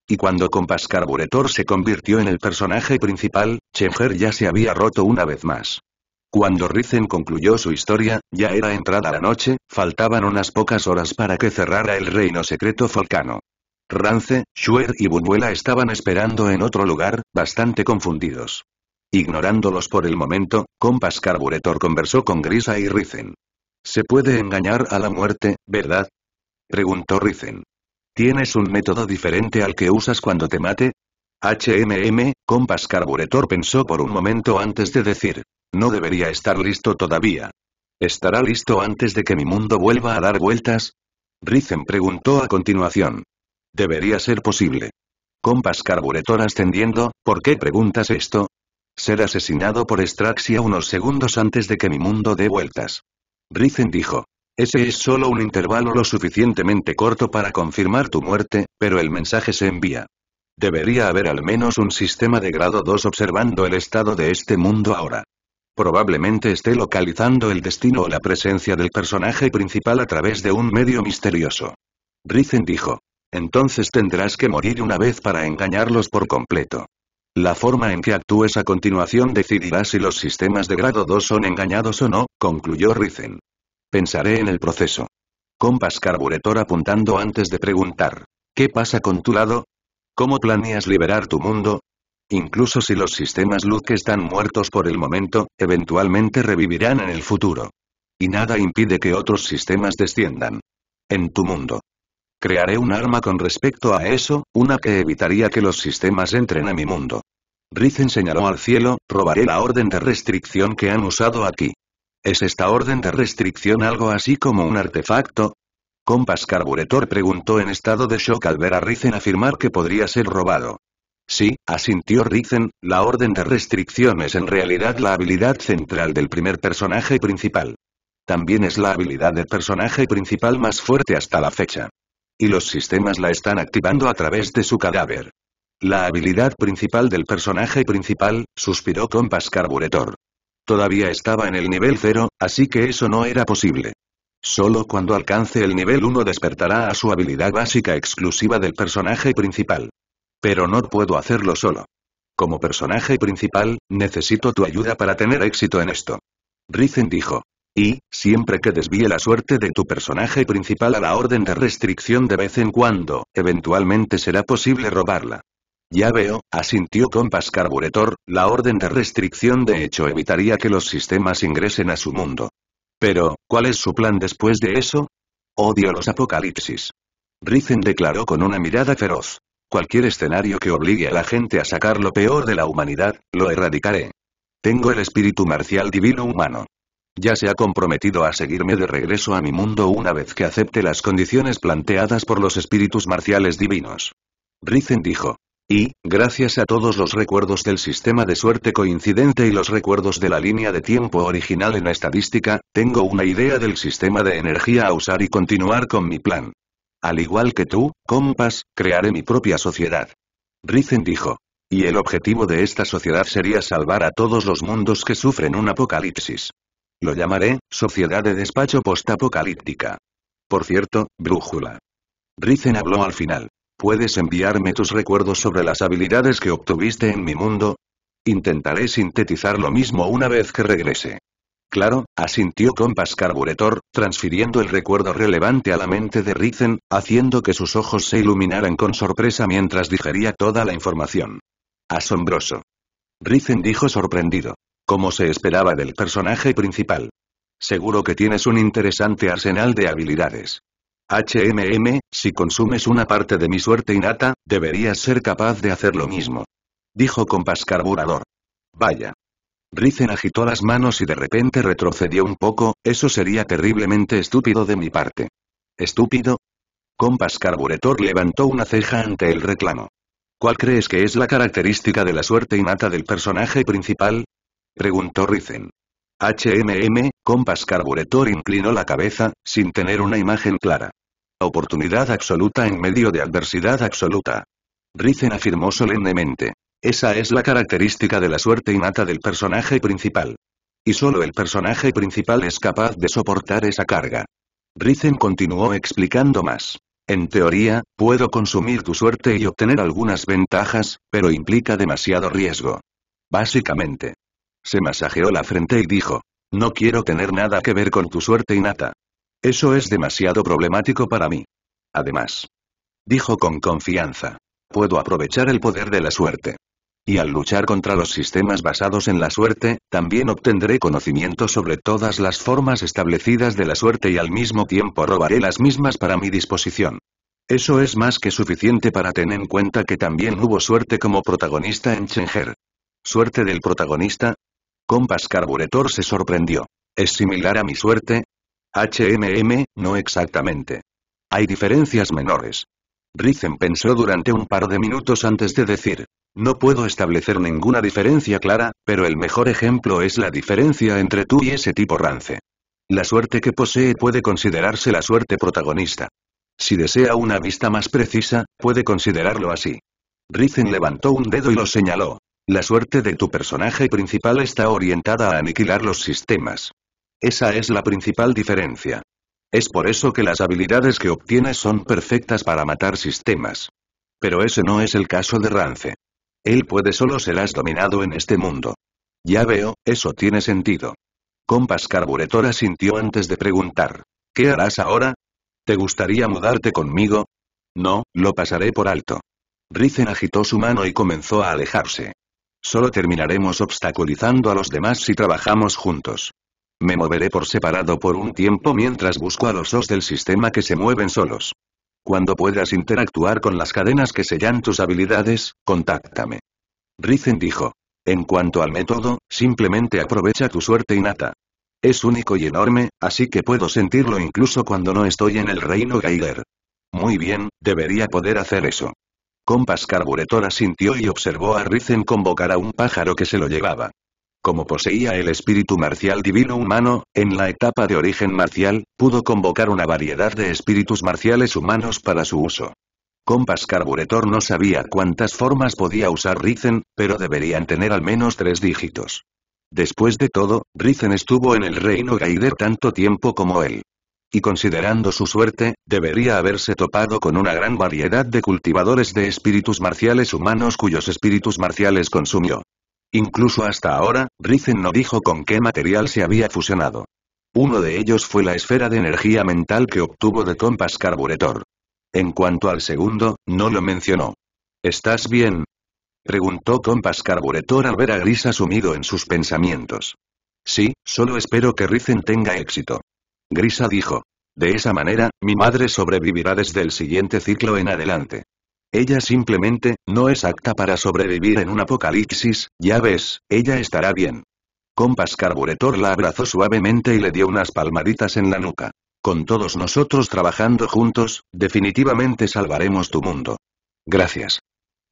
Y cuando Compass Carburetor se convirtió en el personaje principal, Chenger ya se había roto una vez más. Cuando Rizen concluyó su historia, ya era entrada la noche, faltaban unas pocas horas para que cerrara el reino secreto Volcano. Rance, Shu'er y Bunuela estaban esperando en otro lugar, bastante confundidos. Ignorándolos por el momento, Compass Carburetor conversó con Grisa y Rizen. ¿Se puede engañar a la muerte, verdad? Preguntó Rizen. ¿Tienes un método diferente al que usas cuando te mate? HMM, Compass Carburetor pensó por un momento antes de decir. No debería estar listo todavía. ¿Estará listo antes de que mi mundo vuelva a dar vueltas? Rizen preguntó a continuación. Debería ser posible. Compass Carburetor ascendiendo, ¿por qué preguntas esto? Ser asesinado por Straxia unos segundos antes de que mi mundo dé vueltas. Rizen dijo. Ese es solo un intervalo lo suficientemente corto para confirmar tu muerte, pero el mensaje se envía. Debería haber al menos un sistema de grado 2 observando el estado de este mundo ahora. Probablemente esté localizando el destino o la presencia del personaje principal a través de un medio misterioso. Rizen dijo. Entonces tendrás que morir una vez para engañarlos por completo. La forma en que actúes a continuación decidirá si los sistemas de grado 2 son engañados o no, concluyó Rizen. Pensaré en el proceso. Compas carburetor apuntando antes de preguntar. ¿Qué pasa con tu lado? ¿Cómo planeas liberar tu mundo? Incluso si los sistemas luz que están muertos por el momento, eventualmente revivirán en el futuro. Y nada impide que otros sistemas desciendan. En tu mundo. Crearé un arma con respecto a eso, una que evitaría que los sistemas entren a mi mundo. Riz enseñó al cielo, robaré la orden de restricción que han usado aquí. ¿Es esta orden de restricción algo así como un artefacto? Compass Carburetor preguntó en estado de shock al ver a Rizen afirmar que podría ser robado. Sí, asintió Rizen, la orden de restricción es en realidad la habilidad central del primer personaje principal. También es la habilidad del personaje principal más fuerte hasta la fecha. Y los sistemas la están activando a través de su cadáver. La habilidad principal del personaje principal, suspiró Compass Carburetor. Todavía estaba en el nivel 0, así que eso no era posible. Solo cuando alcance el nivel 1 despertará a su habilidad básica exclusiva del personaje principal. Pero no puedo hacerlo solo. Como personaje principal, necesito tu ayuda para tener éxito en esto. Rizen dijo. Y, siempre que desvíe la suerte de tu personaje principal a la orden de restricción de vez en cuando, eventualmente será posible robarla. Ya veo, asintió Compass Carburetor, la orden de restricción de hecho evitaría que los sistemas ingresen a su mundo. Pero, ¿cuál es su plan después de eso? Odio los apocalipsis. Rizen declaró con una mirada feroz. Cualquier escenario que obligue a la gente a sacar lo peor de la humanidad, lo erradicaré. Tengo el espíritu marcial divino humano. Ya se ha comprometido a seguirme de regreso a mi mundo una vez que acepte las condiciones planteadas por los espíritus marciales divinos. Rizen dijo. Y, gracias a todos los recuerdos del sistema de suerte coincidente y los recuerdos de la línea de tiempo original en la estadística, tengo una idea del sistema de energía a usar y continuar con mi plan. Al igual que tú, compas, crearé mi propia sociedad. Rizen dijo. Y el objetivo de esta sociedad sería salvar a todos los mundos que sufren un apocalipsis. Lo llamaré, Sociedad de Despacho Postapocalíptica. Por cierto, brújula. Rizen habló al final. ¿Puedes enviarme tus recuerdos sobre las habilidades que obtuviste en mi mundo? Intentaré sintetizar lo mismo una vez que regrese. Claro, asintió Compass Carburetor, transfiriendo el recuerdo relevante a la mente de Rizen, haciendo que sus ojos se iluminaran con sorpresa mientras digería toda la información. Asombroso. Rizen dijo sorprendido. Como se esperaba del personaje principal. Seguro que tienes un interesante arsenal de habilidades. HMM, si consumes una parte de mi suerte innata, deberías ser capaz de hacer lo mismo. Dijo con carburador. Vaya. Rizen agitó las manos y de repente retrocedió un poco, eso sería terriblemente estúpido de mi parte. ¿Estúpido? Compas Carburetor levantó una ceja ante el reclamo. ¿Cuál crees que es la característica de la suerte innata del personaje principal? Preguntó Rizen. HMM, Compass Carburetor inclinó la cabeza, sin tener una imagen clara. Oportunidad absoluta en medio de adversidad absoluta. Rizen afirmó solemnemente. Esa es la característica de la suerte innata del personaje principal. Y solo el personaje principal es capaz de soportar esa carga. Rizen continuó explicando más. En teoría, puedo consumir tu suerte y obtener algunas ventajas, pero implica demasiado riesgo. Básicamente, se masajeó la frente y dijo. No quiero tener nada que ver con tu suerte innata. Eso es demasiado problemático para mí. Además. Dijo con confianza. Puedo aprovechar el poder de la suerte. Y al luchar contra los sistemas basados en la suerte, también obtendré conocimiento sobre todas las formas establecidas de la suerte y al mismo tiempo robaré las mismas para mi disposición. Eso es más que suficiente para tener en cuenta que también hubo suerte como protagonista en Chenger. Suerte del protagonista, Compass Carburetor se sorprendió. ¿Es similar a mi suerte? HMM, no exactamente. Hay diferencias menores. Rizen pensó durante un par de minutos antes de decir. No puedo establecer ninguna diferencia clara, pero el mejor ejemplo es la diferencia entre tú y ese tipo rance. La suerte que posee puede considerarse la suerte protagonista. Si desea una vista más precisa, puede considerarlo así. Rizen levantó un dedo y lo señaló. La suerte de tu personaje principal está orientada a aniquilar los sistemas. Esa es la principal diferencia. Es por eso que las habilidades que obtienes son perfectas para matar sistemas. Pero ese no es el caso de Rance. Él puede solo serás dominado en este mundo. Ya veo, eso tiene sentido. Compas Carburetora sintió antes de preguntar. ¿Qué harás ahora? ¿Te gustaría mudarte conmigo? No, lo pasaré por alto. Rizen agitó su mano y comenzó a alejarse. Solo terminaremos obstaculizando a los demás si trabajamos juntos. Me moveré por separado por un tiempo mientras busco a los dos del sistema que se mueven solos. Cuando puedas interactuar con las cadenas que sellan tus habilidades, contáctame. Rizen dijo. En cuanto al método, simplemente aprovecha tu suerte innata. Es único y enorme, así que puedo sentirlo incluso cuando no estoy en el reino Geiger. Muy bien, debería poder hacer eso. Compas Carburetor asintió y observó a Rizen convocar a un pájaro que se lo llevaba. Como poseía el espíritu marcial divino humano, en la etapa de origen marcial, pudo convocar una variedad de espíritus marciales humanos para su uso. Compas Carburetor no sabía cuántas formas podía usar Rizen, pero deberían tener al menos tres dígitos. Después de todo, Rizen estuvo en el reino Gaider tanto tiempo como él y considerando su suerte, debería haberse topado con una gran variedad de cultivadores de espíritus marciales humanos cuyos espíritus marciales consumió. Incluso hasta ahora, Rizen no dijo con qué material se había fusionado. Uno de ellos fue la esfera de energía mental que obtuvo de Compass Carburetor. En cuanto al segundo, no lo mencionó. ¿Estás bien? Preguntó Compass Carburetor al ver a Gris asumido en sus pensamientos. Sí, solo espero que Rizen tenga éxito. Grisa dijo. De esa manera, mi madre sobrevivirá desde el siguiente ciclo en adelante. Ella simplemente, no es apta para sobrevivir en un apocalipsis, ya ves, ella estará bien. Compas Carburetor la abrazó suavemente y le dio unas palmaditas en la nuca. Con todos nosotros trabajando juntos, definitivamente salvaremos tu mundo. Gracias.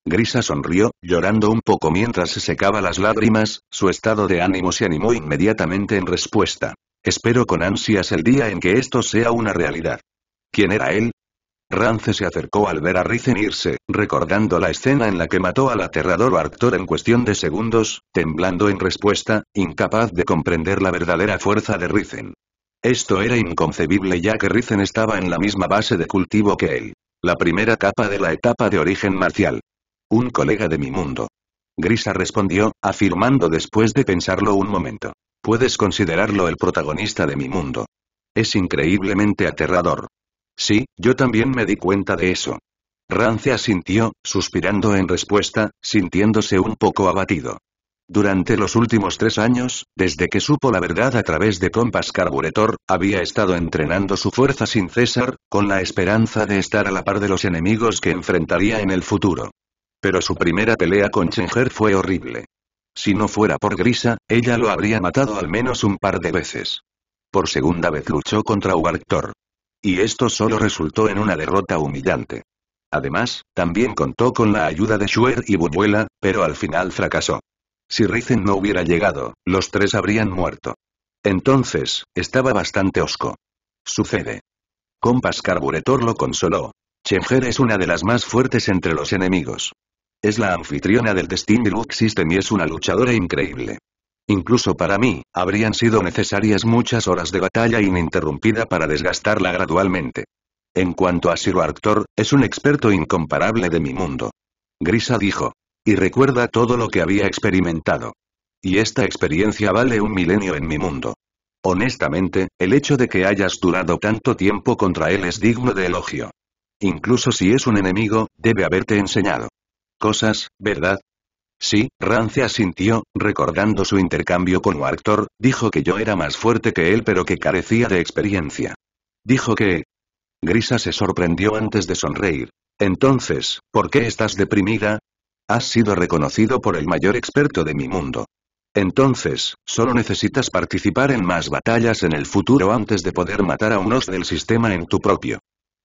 Grisa sonrió, llorando un poco mientras se secaba las lágrimas, su estado de ánimo se animó inmediatamente en respuesta. Espero con ansias el día en que esto sea una realidad. ¿Quién era él? Rance se acercó al ver a Rizen irse, recordando la escena en la que mató al aterrador actor en cuestión de segundos, temblando en respuesta, incapaz de comprender la verdadera fuerza de Rizen. Esto era inconcebible ya que Rizen estaba en la misma base de cultivo que él. La primera capa de la etapa de origen marcial. Un colega de mi mundo. Grisa respondió, afirmando después de pensarlo un momento. Puedes considerarlo el protagonista de mi mundo. Es increíblemente aterrador. Sí, yo también me di cuenta de eso. Rance asintió, suspirando en respuesta, sintiéndose un poco abatido. Durante los últimos tres años, desde que supo la verdad a través de Compass Carburetor, había estado entrenando su fuerza sin cesar, con la esperanza de estar a la par de los enemigos que enfrentaría en el futuro. Pero su primera pelea con Chenger fue horrible. Si no fuera por Grisa, ella lo habría matado al menos un par de veces. Por segunda vez luchó contra Ubarctor. Y esto solo resultó en una derrota humillante. Además, también contó con la ayuda de Shuer y Bubuela, pero al final fracasó. Si Rizen no hubiera llegado, los tres habrían muerto. Entonces, estaba bastante osco. Sucede. Compas Carburetor lo consoló. Chenger es una de las más fuertes entre los enemigos. Es la anfitriona del Destiny Look System y es una luchadora increíble. Incluso para mí, habrían sido necesarias muchas horas de batalla ininterrumpida para desgastarla gradualmente. En cuanto a Sir Arthur, es un experto incomparable de mi mundo. Grisa dijo. Y recuerda todo lo que había experimentado. Y esta experiencia vale un milenio en mi mundo. Honestamente, el hecho de que hayas durado tanto tiempo contra él es digno de elogio. Incluso si es un enemigo, debe haberte enseñado cosas, ¿verdad? Sí, Rance asintió, recordando su intercambio con Warctor, dijo que yo era más fuerte que él pero que carecía de experiencia. Dijo que... Grisa se sorprendió antes de sonreír. Entonces, ¿por qué estás deprimida? Has sido reconocido por el mayor experto de mi mundo. Entonces, solo necesitas participar en más batallas en el futuro antes de poder matar a unos del sistema en tu propio.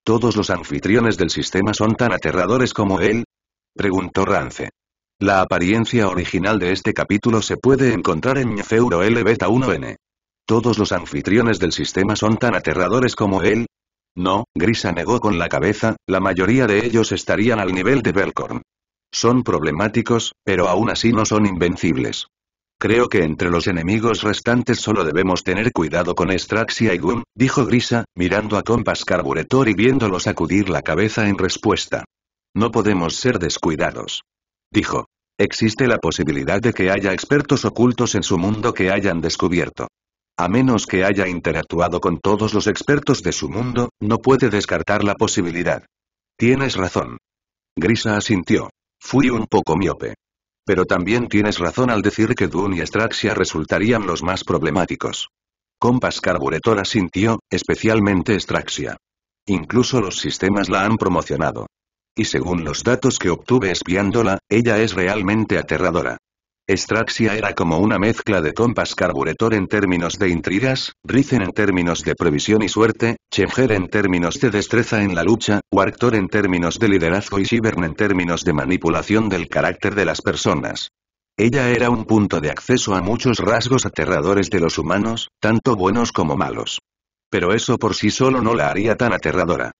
Todos los anfitriones del sistema son tan aterradores como él, preguntó Rance. La apariencia original de este capítulo se puede encontrar en mi L Beta 1N. ¿Todos los anfitriones del sistema son tan aterradores como él? No, Grisa negó con la cabeza, la mayoría de ellos estarían al nivel de Belcorn. Son problemáticos, pero aún así no son invencibles. Creo que entre los enemigos restantes solo debemos tener cuidado con Estraxia y Goom», dijo Grisa, mirando a Compass Carburetor y viéndolo sacudir la cabeza en respuesta. No podemos ser descuidados. Dijo. Existe la posibilidad de que haya expertos ocultos en su mundo que hayan descubierto. A menos que haya interactuado con todos los expertos de su mundo, no puede descartar la posibilidad. Tienes razón. Grisa asintió. Fui un poco miope. Pero también tienes razón al decir que Dune y Straxia resultarían los más problemáticos. Compas Carburetor asintió, especialmente Straxia. Incluso los sistemas la han promocionado y según los datos que obtuve espiándola, ella es realmente aterradora. Estraxia era como una mezcla de compas carburetor en términos de intrigas, Risen en términos de previsión y suerte, Chemger en términos de destreza en la lucha, Warctor en términos de liderazgo y Shivern en términos de manipulación del carácter de las personas. Ella era un punto de acceso a muchos rasgos aterradores de los humanos, tanto buenos como malos. Pero eso por sí solo no la haría tan aterradora.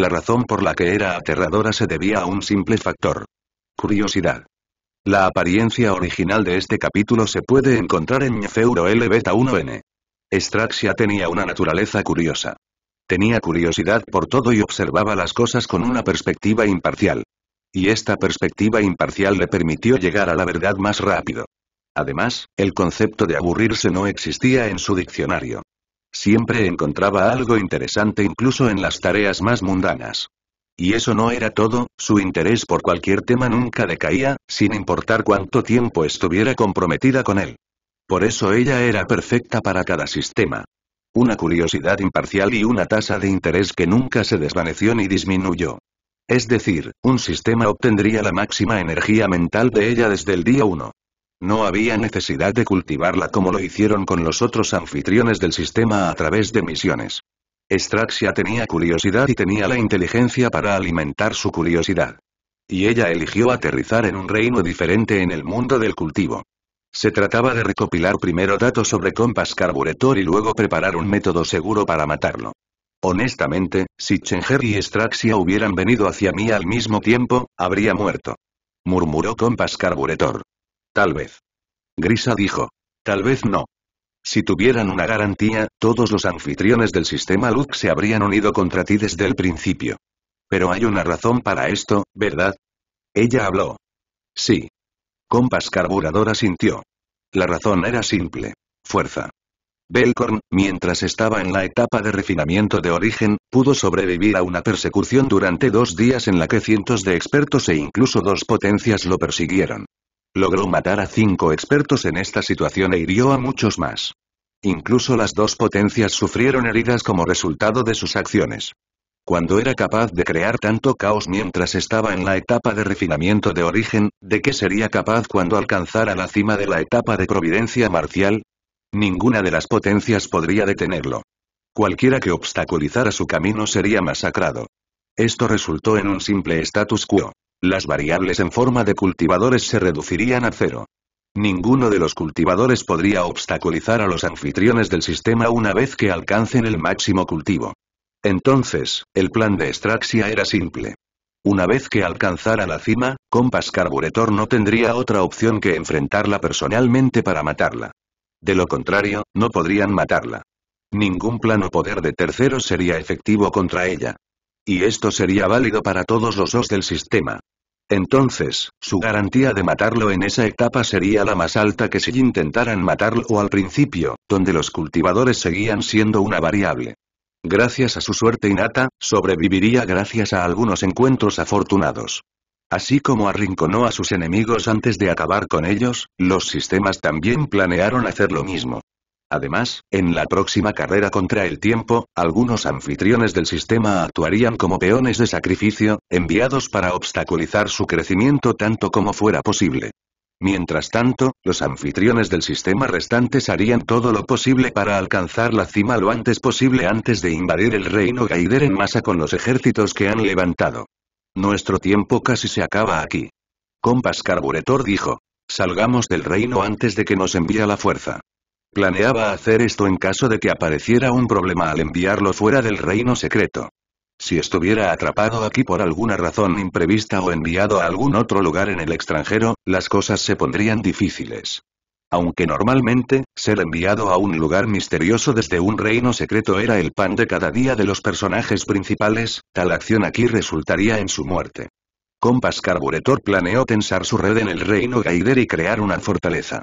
La razón por la que era aterradora se debía a un simple factor. Curiosidad. La apariencia original de este capítulo se puede encontrar en Feuro L Beta 1N. Straxia tenía una naturaleza curiosa. Tenía curiosidad por todo y observaba las cosas con una perspectiva imparcial. Y esta perspectiva imparcial le permitió llegar a la verdad más rápido. Además, el concepto de aburrirse no existía en su diccionario. Siempre encontraba algo interesante incluso en las tareas más mundanas. Y eso no era todo, su interés por cualquier tema nunca decaía, sin importar cuánto tiempo estuviera comprometida con él. Por eso ella era perfecta para cada sistema. Una curiosidad imparcial y una tasa de interés que nunca se desvaneció ni disminuyó. Es decir, un sistema obtendría la máxima energía mental de ella desde el día 1. No había necesidad de cultivarla como lo hicieron con los otros anfitriones del sistema a través de misiones. Estraxia tenía curiosidad y tenía la inteligencia para alimentar su curiosidad. Y ella eligió aterrizar en un reino diferente en el mundo del cultivo. Se trataba de recopilar primero datos sobre Compass Carburetor y luego preparar un método seguro para matarlo. Honestamente, si Chenger y Estraxia hubieran venido hacia mí al mismo tiempo, habría muerto. Murmuró Compass Carburetor. Tal vez. Grisa dijo. Tal vez no. Si tuvieran una garantía, todos los anfitriones del sistema Luke se habrían unido contra ti desde el principio. Pero hay una razón para esto, ¿verdad? Ella habló. Sí. Compas Carburadora sintió. La razón era simple. Fuerza. Belcorn, mientras estaba en la etapa de refinamiento de origen, pudo sobrevivir a una persecución durante dos días en la que cientos de expertos e incluso dos potencias lo persiguieron. Logró matar a cinco expertos en esta situación e hirió a muchos más. Incluso las dos potencias sufrieron heridas como resultado de sus acciones. Cuando era capaz de crear tanto caos mientras estaba en la etapa de refinamiento de origen, ¿de qué sería capaz cuando alcanzara la cima de la etapa de providencia marcial? Ninguna de las potencias podría detenerlo. Cualquiera que obstaculizara su camino sería masacrado. Esto resultó en un simple status quo. Las variables en forma de cultivadores se reducirían a cero. Ninguno de los cultivadores podría obstaculizar a los anfitriones del sistema una vez que alcancen el máximo cultivo. Entonces, el plan de Straxia era simple. Una vez que alcanzara la cima, Compass Carburetor no tendría otra opción que enfrentarla personalmente para matarla. De lo contrario, no podrían matarla. Ningún plano poder de terceros sería efectivo contra ella. Y esto sería válido para todos los os del sistema. Entonces, su garantía de matarlo en esa etapa sería la más alta que si intentaran matarlo al principio, donde los cultivadores seguían siendo una variable. Gracias a su suerte innata, sobreviviría gracias a algunos encuentros afortunados. Así como arrinconó a sus enemigos antes de acabar con ellos, los sistemas también planearon hacer lo mismo. Además, en la próxima carrera contra el tiempo, algunos anfitriones del sistema actuarían como peones de sacrificio, enviados para obstaculizar su crecimiento tanto como fuera posible. Mientras tanto, los anfitriones del sistema restantes harían todo lo posible para alcanzar la cima lo antes posible antes de invadir el reino Gaider en masa con los ejércitos que han levantado. Nuestro tiempo casi se acaba aquí. Compas Carburetor dijo. Salgamos del reino antes de que nos envíe la fuerza. Planeaba hacer esto en caso de que apareciera un problema al enviarlo fuera del reino secreto. Si estuviera atrapado aquí por alguna razón imprevista o enviado a algún otro lugar en el extranjero, las cosas se pondrían difíciles. Aunque normalmente, ser enviado a un lugar misterioso desde un reino secreto era el pan de cada día de los personajes principales, tal acción aquí resultaría en su muerte. Compass Carburetor planeó tensar su red en el reino Gaider y crear una fortaleza.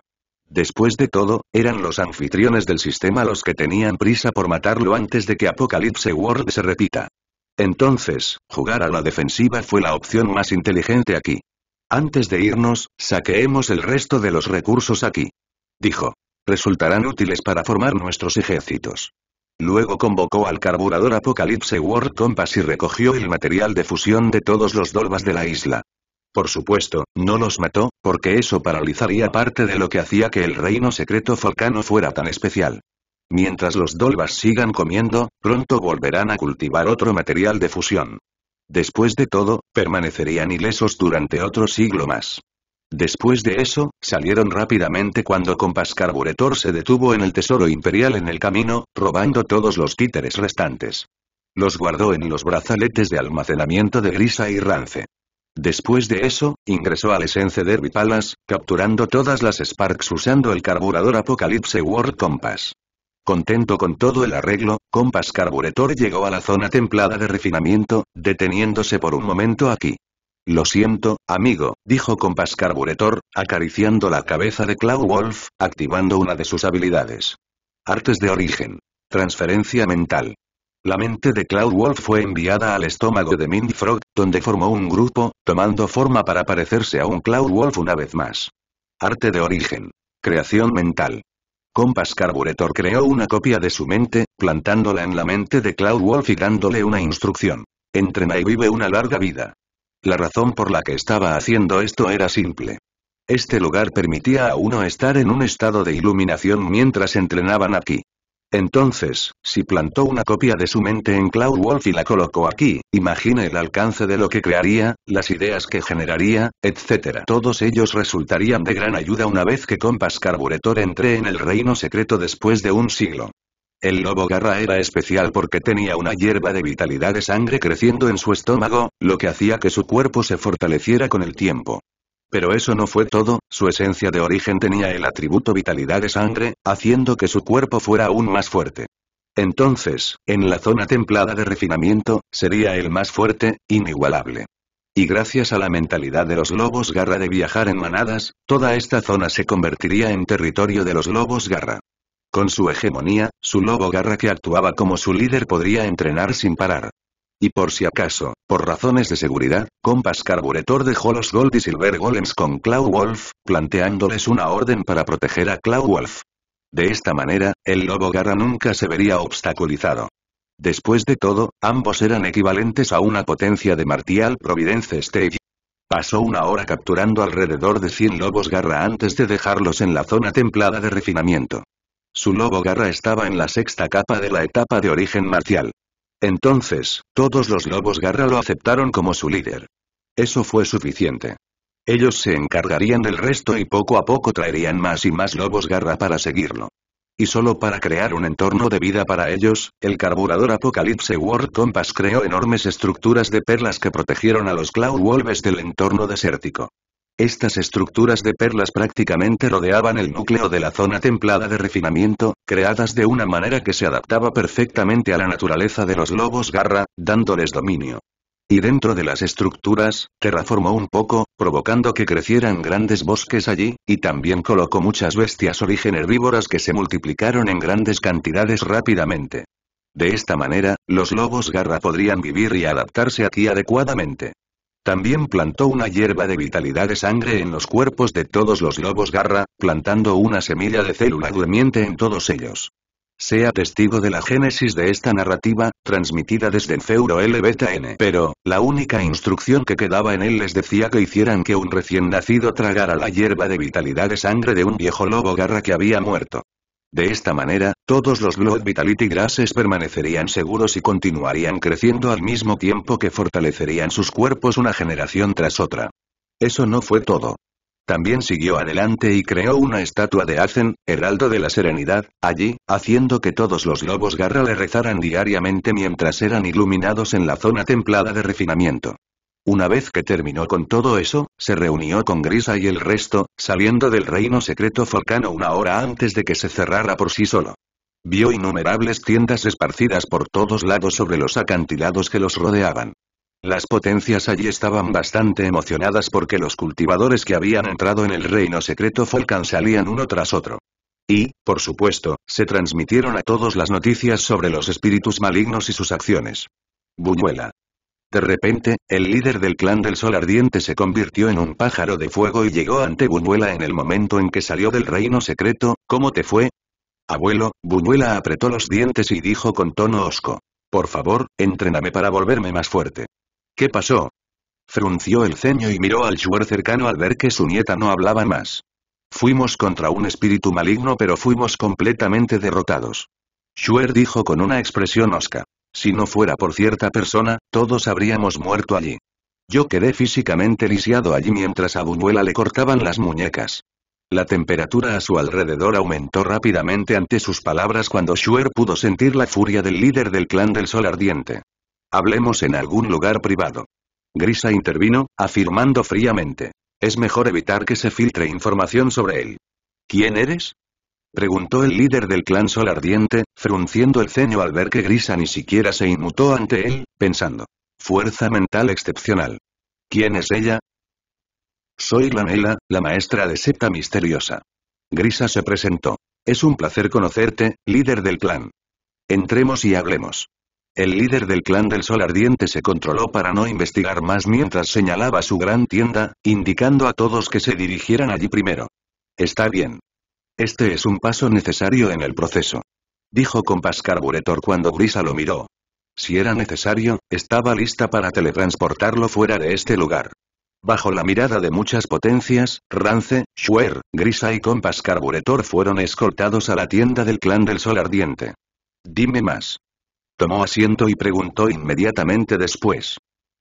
Después de todo, eran los anfitriones del sistema los que tenían prisa por matarlo antes de que Apocalypse World se repita. Entonces, jugar a la defensiva fue la opción más inteligente aquí. Antes de irnos, saqueemos el resto de los recursos aquí. Dijo. Resultarán útiles para formar nuestros ejércitos. Luego convocó al carburador Apocalypse World Compass y recogió el material de fusión de todos los dolvas de la isla. Por supuesto, no los mató, porque eso paralizaría parte de lo que hacía que el reino secreto falcano fuera tan especial. Mientras los Dolvas sigan comiendo, pronto volverán a cultivar otro material de fusión. Después de todo, permanecerían ilesos durante otro siglo más. Después de eso, salieron rápidamente cuando Compass Carburetor se detuvo en el tesoro imperial en el camino, robando todos los títeres restantes. Los guardó en los brazaletes de almacenamiento de Grisa y Rance. Después de eso, ingresó al Essence Derby Palace, capturando todas las Sparks usando el carburador Apocalypse World Compass. Contento con todo el arreglo, Compass Carburetor llegó a la zona templada de refinamiento, deteniéndose por un momento aquí. Lo siento, amigo, dijo Compass Carburetor, acariciando la cabeza de Cloud Wolf, activando una de sus habilidades. Artes de origen. Transferencia mental. La mente de Cloud Wolf fue enviada al estómago de Mindy Frog, donde formó un grupo, tomando forma para parecerse a un Cloud Wolf una vez más. Arte de origen. Creación mental. Compass Carburetor creó una copia de su mente, plantándola en la mente de Cloud Wolf y dándole una instrucción. Entrena y vive una larga vida. La razón por la que estaba haciendo esto era simple. Este lugar permitía a uno estar en un estado de iluminación mientras entrenaban aquí. Entonces, si plantó una copia de su mente en Cloud Wolf y la colocó aquí, imagine el alcance de lo que crearía, las ideas que generaría, etc. Todos ellos resultarían de gran ayuda una vez que Compass Carburetor entré en el reino secreto después de un siglo. El lobo garra era especial porque tenía una hierba de vitalidad de sangre creciendo en su estómago, lo que hacía que su cuerpo se fortaleciera con el tiempo. Pero eso no fue todo, su esencia de origen tenía el atributo vitalidad de sangre, haciendo que su cuerpo fuera aún más fuerte. Entonces, en la zona templada de refinamiento, sería el más fuerte, inigualable. Y gracias a la mentalidad de los lobos garra de viajar en manadas, toda esta zona se convertiría en territorio de los lobos garra. Con su hegemonía, su lobo garra que actuaba como su líder podría entrenar sin parar. Y por si acaso, por razones de seguridad, Compass Carburetor dejó los Gold y Silver Golems con Claw Wolf, planteándoles una orden para proteger a Cloud Wolf. De esta manera, el lobo Garra nunca se vería obstaculizado. Después de todo, ambos eran equivalentes a una potencia de Martial Providence Stage. Pasó una hora capturando alrededor de 100 lobos garra antes de dejarlos en la zona templada de refinamiento. Su lobo garra estaba en la sexta capa de la etapa de origen marcial. Entonces, todos los lobos garra lo aceptaron como su líder. Eso fue suficiente. Ellos se encargarían del resto y poco a poco traerían más y más lobos garra para seguirlo. Y solo para crear un entorno de vida para ellos, el carburador Apocalypse World Compass creó enormes estructuras de perlas que protegieron a los Cloud Wolves del entorno desértico. Estas estructuras de perlas prácticamente rodeaban el núcleo de la zona templada de refinamiento, creadas de una manera que se adaptaba perfectamente a la naturaleza de los lobos garra, dándoles dominio. Y dentro de las estructuras, terraformó un poco, provocando que crecieran grandes bosques allí, y también colocó muchas bestias origen herbívoras que se multiplicaron en grandes cantidades rápidamente. De esta manera, los lobos garra podrían vivir y adaptarse aquí adecuadamente. También plantó una hierba de vitalidad de sangre en los cuerpos de todos los lobos garra, plantando una semilla de célula durmiente en todos ellos. Sea testigo de la génesis de esta narrativa, transmitida desde el Feuro LBTN. Pero, la única instrucción que quedaba en él les decía que hicieran que un recién nacido tragara la hierba de vitalidad de sangre de un viejo lobo garra que había muerto. De esta manera, todos los Blood Vitality Grasses permanecerían seguros y continuarían creciendo al mismo tiempo que fortalecerían sus cuerpos una generación tras otra. Eso no fue todo. También siguió adelante y creó una estatua de Azen, heraldo de la serenidad, allí, haciendo que todos los lobos garra le rezaran diariamente mientras eran iluminados en la zona templada de refinamiento. Una vez que terminó con todo eso, se reunió con Grisa y el resto, saliendo del reino secreto Falcano una hora antes de que se cerrara por sí solo. Vio innumerables tiendas esparcidas por todos lados sobre los acantilados que los rodeaban. Las potencias allí estaban bastante emocionadas porque los cultivadores que habían entrado en el reino secreto falcán salían uno tras otro. Y, por supuesto, se transmitieron a todos las noticias sobre los espíritus malignos y sus acciones. Buñuela. De repente, el líder del clan del Sol Ardiente se convirtió en un pájaro de fuego y llegó ante Buñuela en el momento en que salió del reino secreto, ¿cómo te fue? Abuelo, Buñuela apretó los dientes y dijo con tono osco. Por favor, entréname para volverme más fuerte. ¿Qué pasó? Frunció el ceño y miró al Schwer cercano al ver que su nieta no hablaba más. Fuimos contra un espíritu maligno pero fuimos completamente derrotados. Shuer dijo con una expresión osca. Si no fuera por cierta persona, todos habríamos muerto allí. Yo quedé físicamente lisiado allí mientras a Buñuela le cortaban las muñecas. La temperatura a su alrededor aumentó rápidamente ante sus palabras cuando Schwer pudo sentir la furia del líder del clan del sol ardiente. Hablemos en algún lugar privado. Grisa intervino, afirmando fríamente. Es mejor evitar que se filtre información sobre él. ¿Quién eres? Preguntó el líder del clan Sol Ardiente, frunciendo el ceño al ver que Grisa ni siquiera se inmutó ante él, pensando. Fuerza mental excepcional. ¿Quién es ella? Soy Lanela, la maestra de septa misteriosa. Grisa se presentó. Es un placer conocerte, líder del clan. Entremos y hablemos. El líder del clan del Sol Ardiente se controló para no investigar más mientras señalaba su gran tienda, indicando a todos que se dirigieran allí primero. Está bien. Este es un paso necesario en el proceso. Dijo con carburetor cuando Grisa lo miró. Si era necesario, estaba lista para teletransportarlo fuera de este lugar. Bajo la mirada de muchas potencias, Rance, Schwer, Grisa y Compas Carburetor fueron escoltados a la tienda del clan del Sol Ardiente. Dime más. Tomó asiento y preguntó inmediatamente después.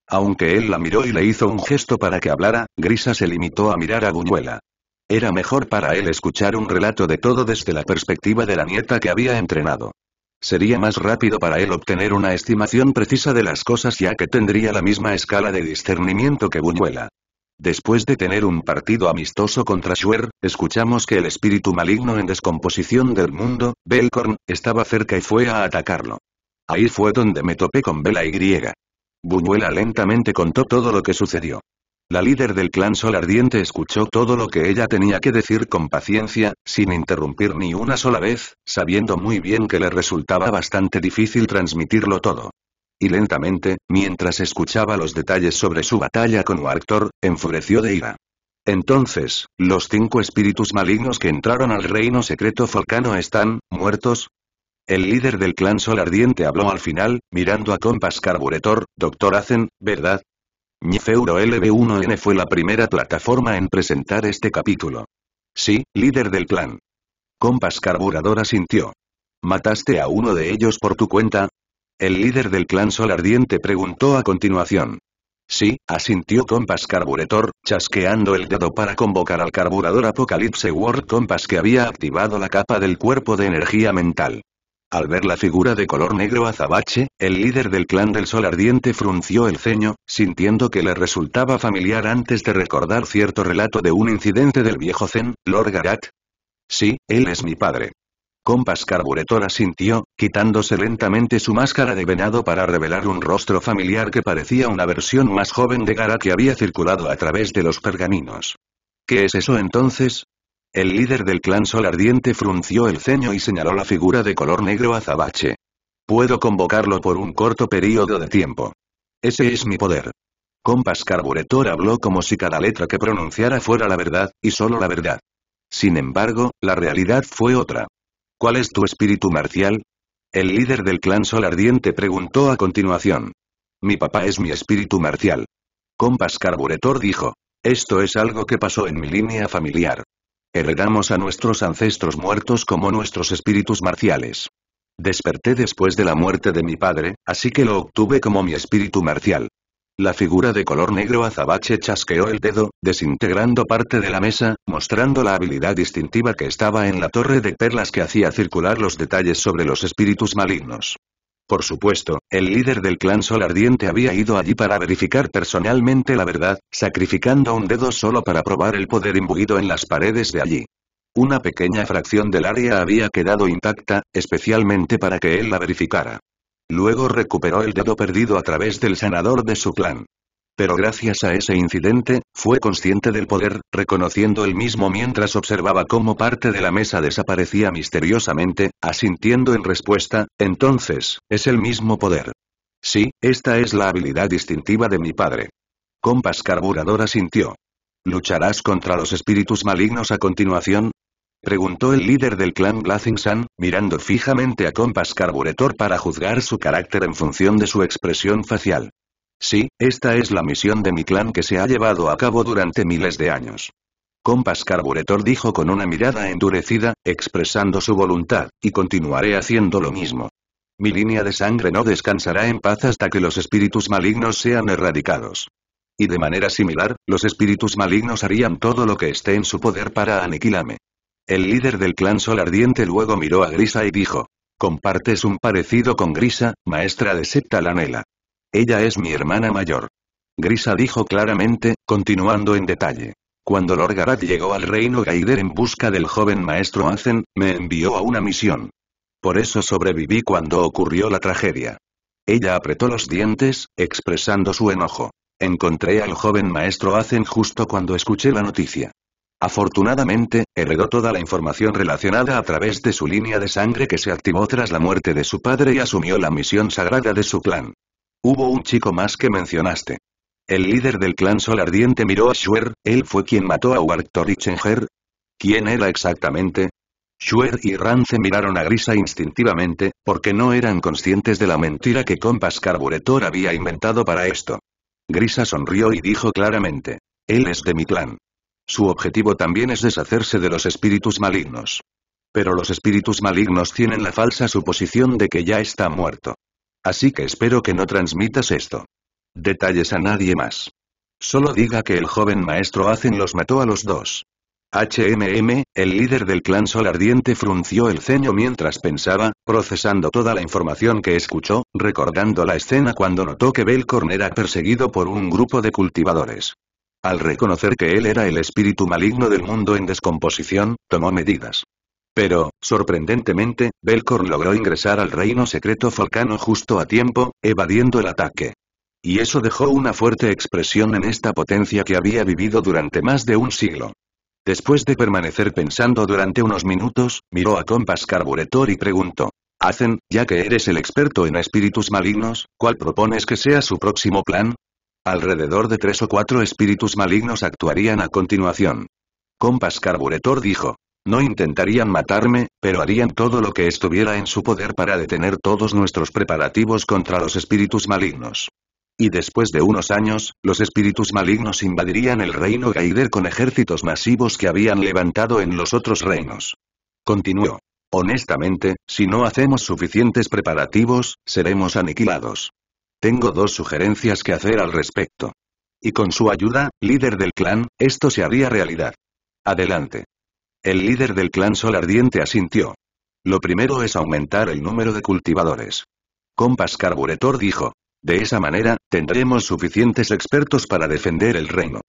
Aunque él la miró y le hizo un gesto para que hablara, Grisa se limitó a mirar a Buñuela. Era mejor para él escuchar un relato de todo desde la perspectiva de la nieta que había entrenado. Sería más rápido para él obtener una estimación precisa de las cosas ya que tendría la misma escala de discernimiento que Buñuela. Después de tener un partido amistoso contra Schwer, escuchamos que el espíritu maligno en descomposición del mundo, Belcorn, estaba cerca y fue a atacarlo. Ahí fue donde me topé con Bela y Griega. Buñuela lentamente contó todo lo que sucedió. La líder del clan Sol Ardiente escuchó todo lo que ella tenía que decir con paciencia, sin interrumpir ni una sola vez, sabiendo muy bien que le resultaba bastante difícil transmitirlo todo. Y lentamente, mientras escuchaba los detalles sobre su batalla con Warctor, enfureció de ira. Entonces, ¿los cinco espíritus malignos que entraron al reino secreto Volcano están, muertos? El líder del clan Sol Ardiente habló al final, mirando a Compas Carburetor, Doctor Azen, ¿verdad? Nifeuro LB1N fue la primera plataforma en presentar este capítulo. Sí, líder del clan. Compas Carburador asintió. ¿Mataste a uno de ellos por tu cuenta? El líder del clan Sol Ardiente preguntó a continuación. Sí, asintió Compas Carburetor, chasqueando el dedo para convocar al carburador Apocalypse World Compass que había activado la capa del cuerpo de energía mental. Al ver la figura de color negro azabache, el líder del clan del sol ardiente frunció el ceño, sintiendo que le resultaba familiar antes de recordar cierto relato de un incidente del viejo Zen, Lord Garat. Sí, él es mi padre. Compas Carburetor sintió, quitándose lentamente su máscara de venado para revelar un rostro familiar que parecía una versión más joven de Garat que había circulado a través de los pergaminos. ¿Qué es eso entonces? El líder del clan Sol Ardiente frunció el ceño y señaló la figura de color negro a Zabache. Puedo convocarlo por un corto periodo de tiempo. Ese es mi poder. Compas Carburetor habló como si cada letra que pronunciara fuera la verdad, y solo la verdad. Sin embargo, la realidad fue otra. ¿Cuál es tu espíritu marcial? El líder del clan Sol Ardiente preguntó a continuación. Mi papá es mi espíritu marcial. Compas Carburetor dijo. Esto es algo que pasó en mi línea familiar. Heredamos a nuestros ancestros muertos como nuestros espíritus marciales. Desperté después de la muerte de mi padre, así que lo obtuve como mi espíritu marcial. La figura de color negro azabache chasqueó el dedo, desintegrando parte de la mesa, mostrando la habilidad distintiva que estaba en la torre de perlas que hacía circular los detalles sobre los espíritus malignos. Por supuesto, el líder del clan Sol Ardiente había ido allí para verificar personalmente la verdad, sacrificando un dedo solo para probar el poder imbuido en las paredes de allí. Una pequeña fracción del área había quedado intacta, especialmente para que él la verificara. Luego recuperó el dedo perdido a través del sanador de su clan pero gracias a ese incidente, fue consciente del poder, reconociendo el mismo mientras observaba cómo parte de la mesa desaparecía misteriosamente, asintiendo en respuesta, entonces, es el mismo poder. Sí, esta es la habilidad distintiva de mi padre. Compas Carburador asintió. ¿Lucharás contra los espíritus malignos a continuación? Preguntó el líder del clan Glazingsan, mirando fijamente a Compas Carburetor para juzgar su carácter en función de su expresión facial. Sí, esta es la misión de mi clan que se ha llevado a cabo durante miles de años. Compas Carburetor dijo con una mirada endurecida, expresando su voluntad, y continuaré haciendo lo mismo. Mi línea de sangre no descansará en paz hasta que los espíritus malignos sean erradicados. Y de manera similar, los espíritus malignos harían todo lo que esté en su poder para aniquilarme. El líder del clan Sol Ardiente luego miró a Grisa y dijo. Compartes un parecido con Grisa, maestra de Septa Lanela. Ella es mi hermana mayor. Grisa dijo claramente, continuando en detalle. Cuando Lord Garat llegó al reino Gaider en busca del joven maestro Azen, me envió a una misión. Por eso sobreviví cuando ocurrió la tragedia. Ella apretó los dientes, expresando su enojo. Encontré al joven maestro Azen justo cuando escuché la noticia. Afortunadamente, heredó toda la información relacionada a través de su línea de sangre que se activó tras la muerte de su padre y asumió la misión sagrada de su clan. Hubo un chico más que mencionaste. El líder del clan Sol Ardiente miró a Schwer, él fue quien mató a Wartorichenger. ¿Quién era exactamente? Schwer y Rance miraron a Grisa instintivamente, porque no eran conscientes de la mentira que Compass Carburetor había inventado para esto. Grisa sonrió y dijo claramente. Él es de mi clan. Su objetivo también es deshacerse de los espíritus malignos. Pero los espíritus malignos tienen la falsa suposición de que ya está muerto. Así que espero que no transmitas esto. Detalles a nadie más. Solo diga que el joven maestro Hacen los mató a los dos. HMM, el líder del clan Sol Ardiente frunció el ceño mientras pensaba, procesando toda la información que escuchó, recordando la escena cuando notó que Belcorn era perseguido por un grupo de cultivadores. Al reconocer que él era el espíritu maligno del mundo en descomposición, tomó medidas. Pero, sorprendentemente, Belcorn logró ingresar al reino secreto Falcano justo a tiempo, evadiendo el ataque. Y eso dejó una fuerte expresión en esta potencia que había vivido durante más de un siglo. Después de permanecer pensando durante unos minutos, miró a Compass Carburetor y preguntó. Hacen, ya que eres el experto en espíritus malignos, ¿cuál propones que sea su próximo plan? Alrededor de tres o cuatro espíritus malignos actuarían a continuación. Compass Carburetor dijo. No intentarían matarme, pero harían todo lo que estuviera en su poder para detener todos nuestros preparativos contra los espíritus malignos. Y después de unos años, los espíritus malignos invadirían el reino Gaider con ejércitos masivos que habían levantado en los otros reinos. Continuó. Honestamente, si no hacemos suficientes preparativos, seremos aniquilados. Tengo dos sugerencias que hacer al respecto. Y con su ayuda, líder del clan, esto se haría realidad. Adelante. El líder del clan Sol Ardiente asintió. Lo primero es aumentar el número de cultivadores. Compas Carburetor dijo. De esa manera, tendremos suficientes expertos para defender el reino.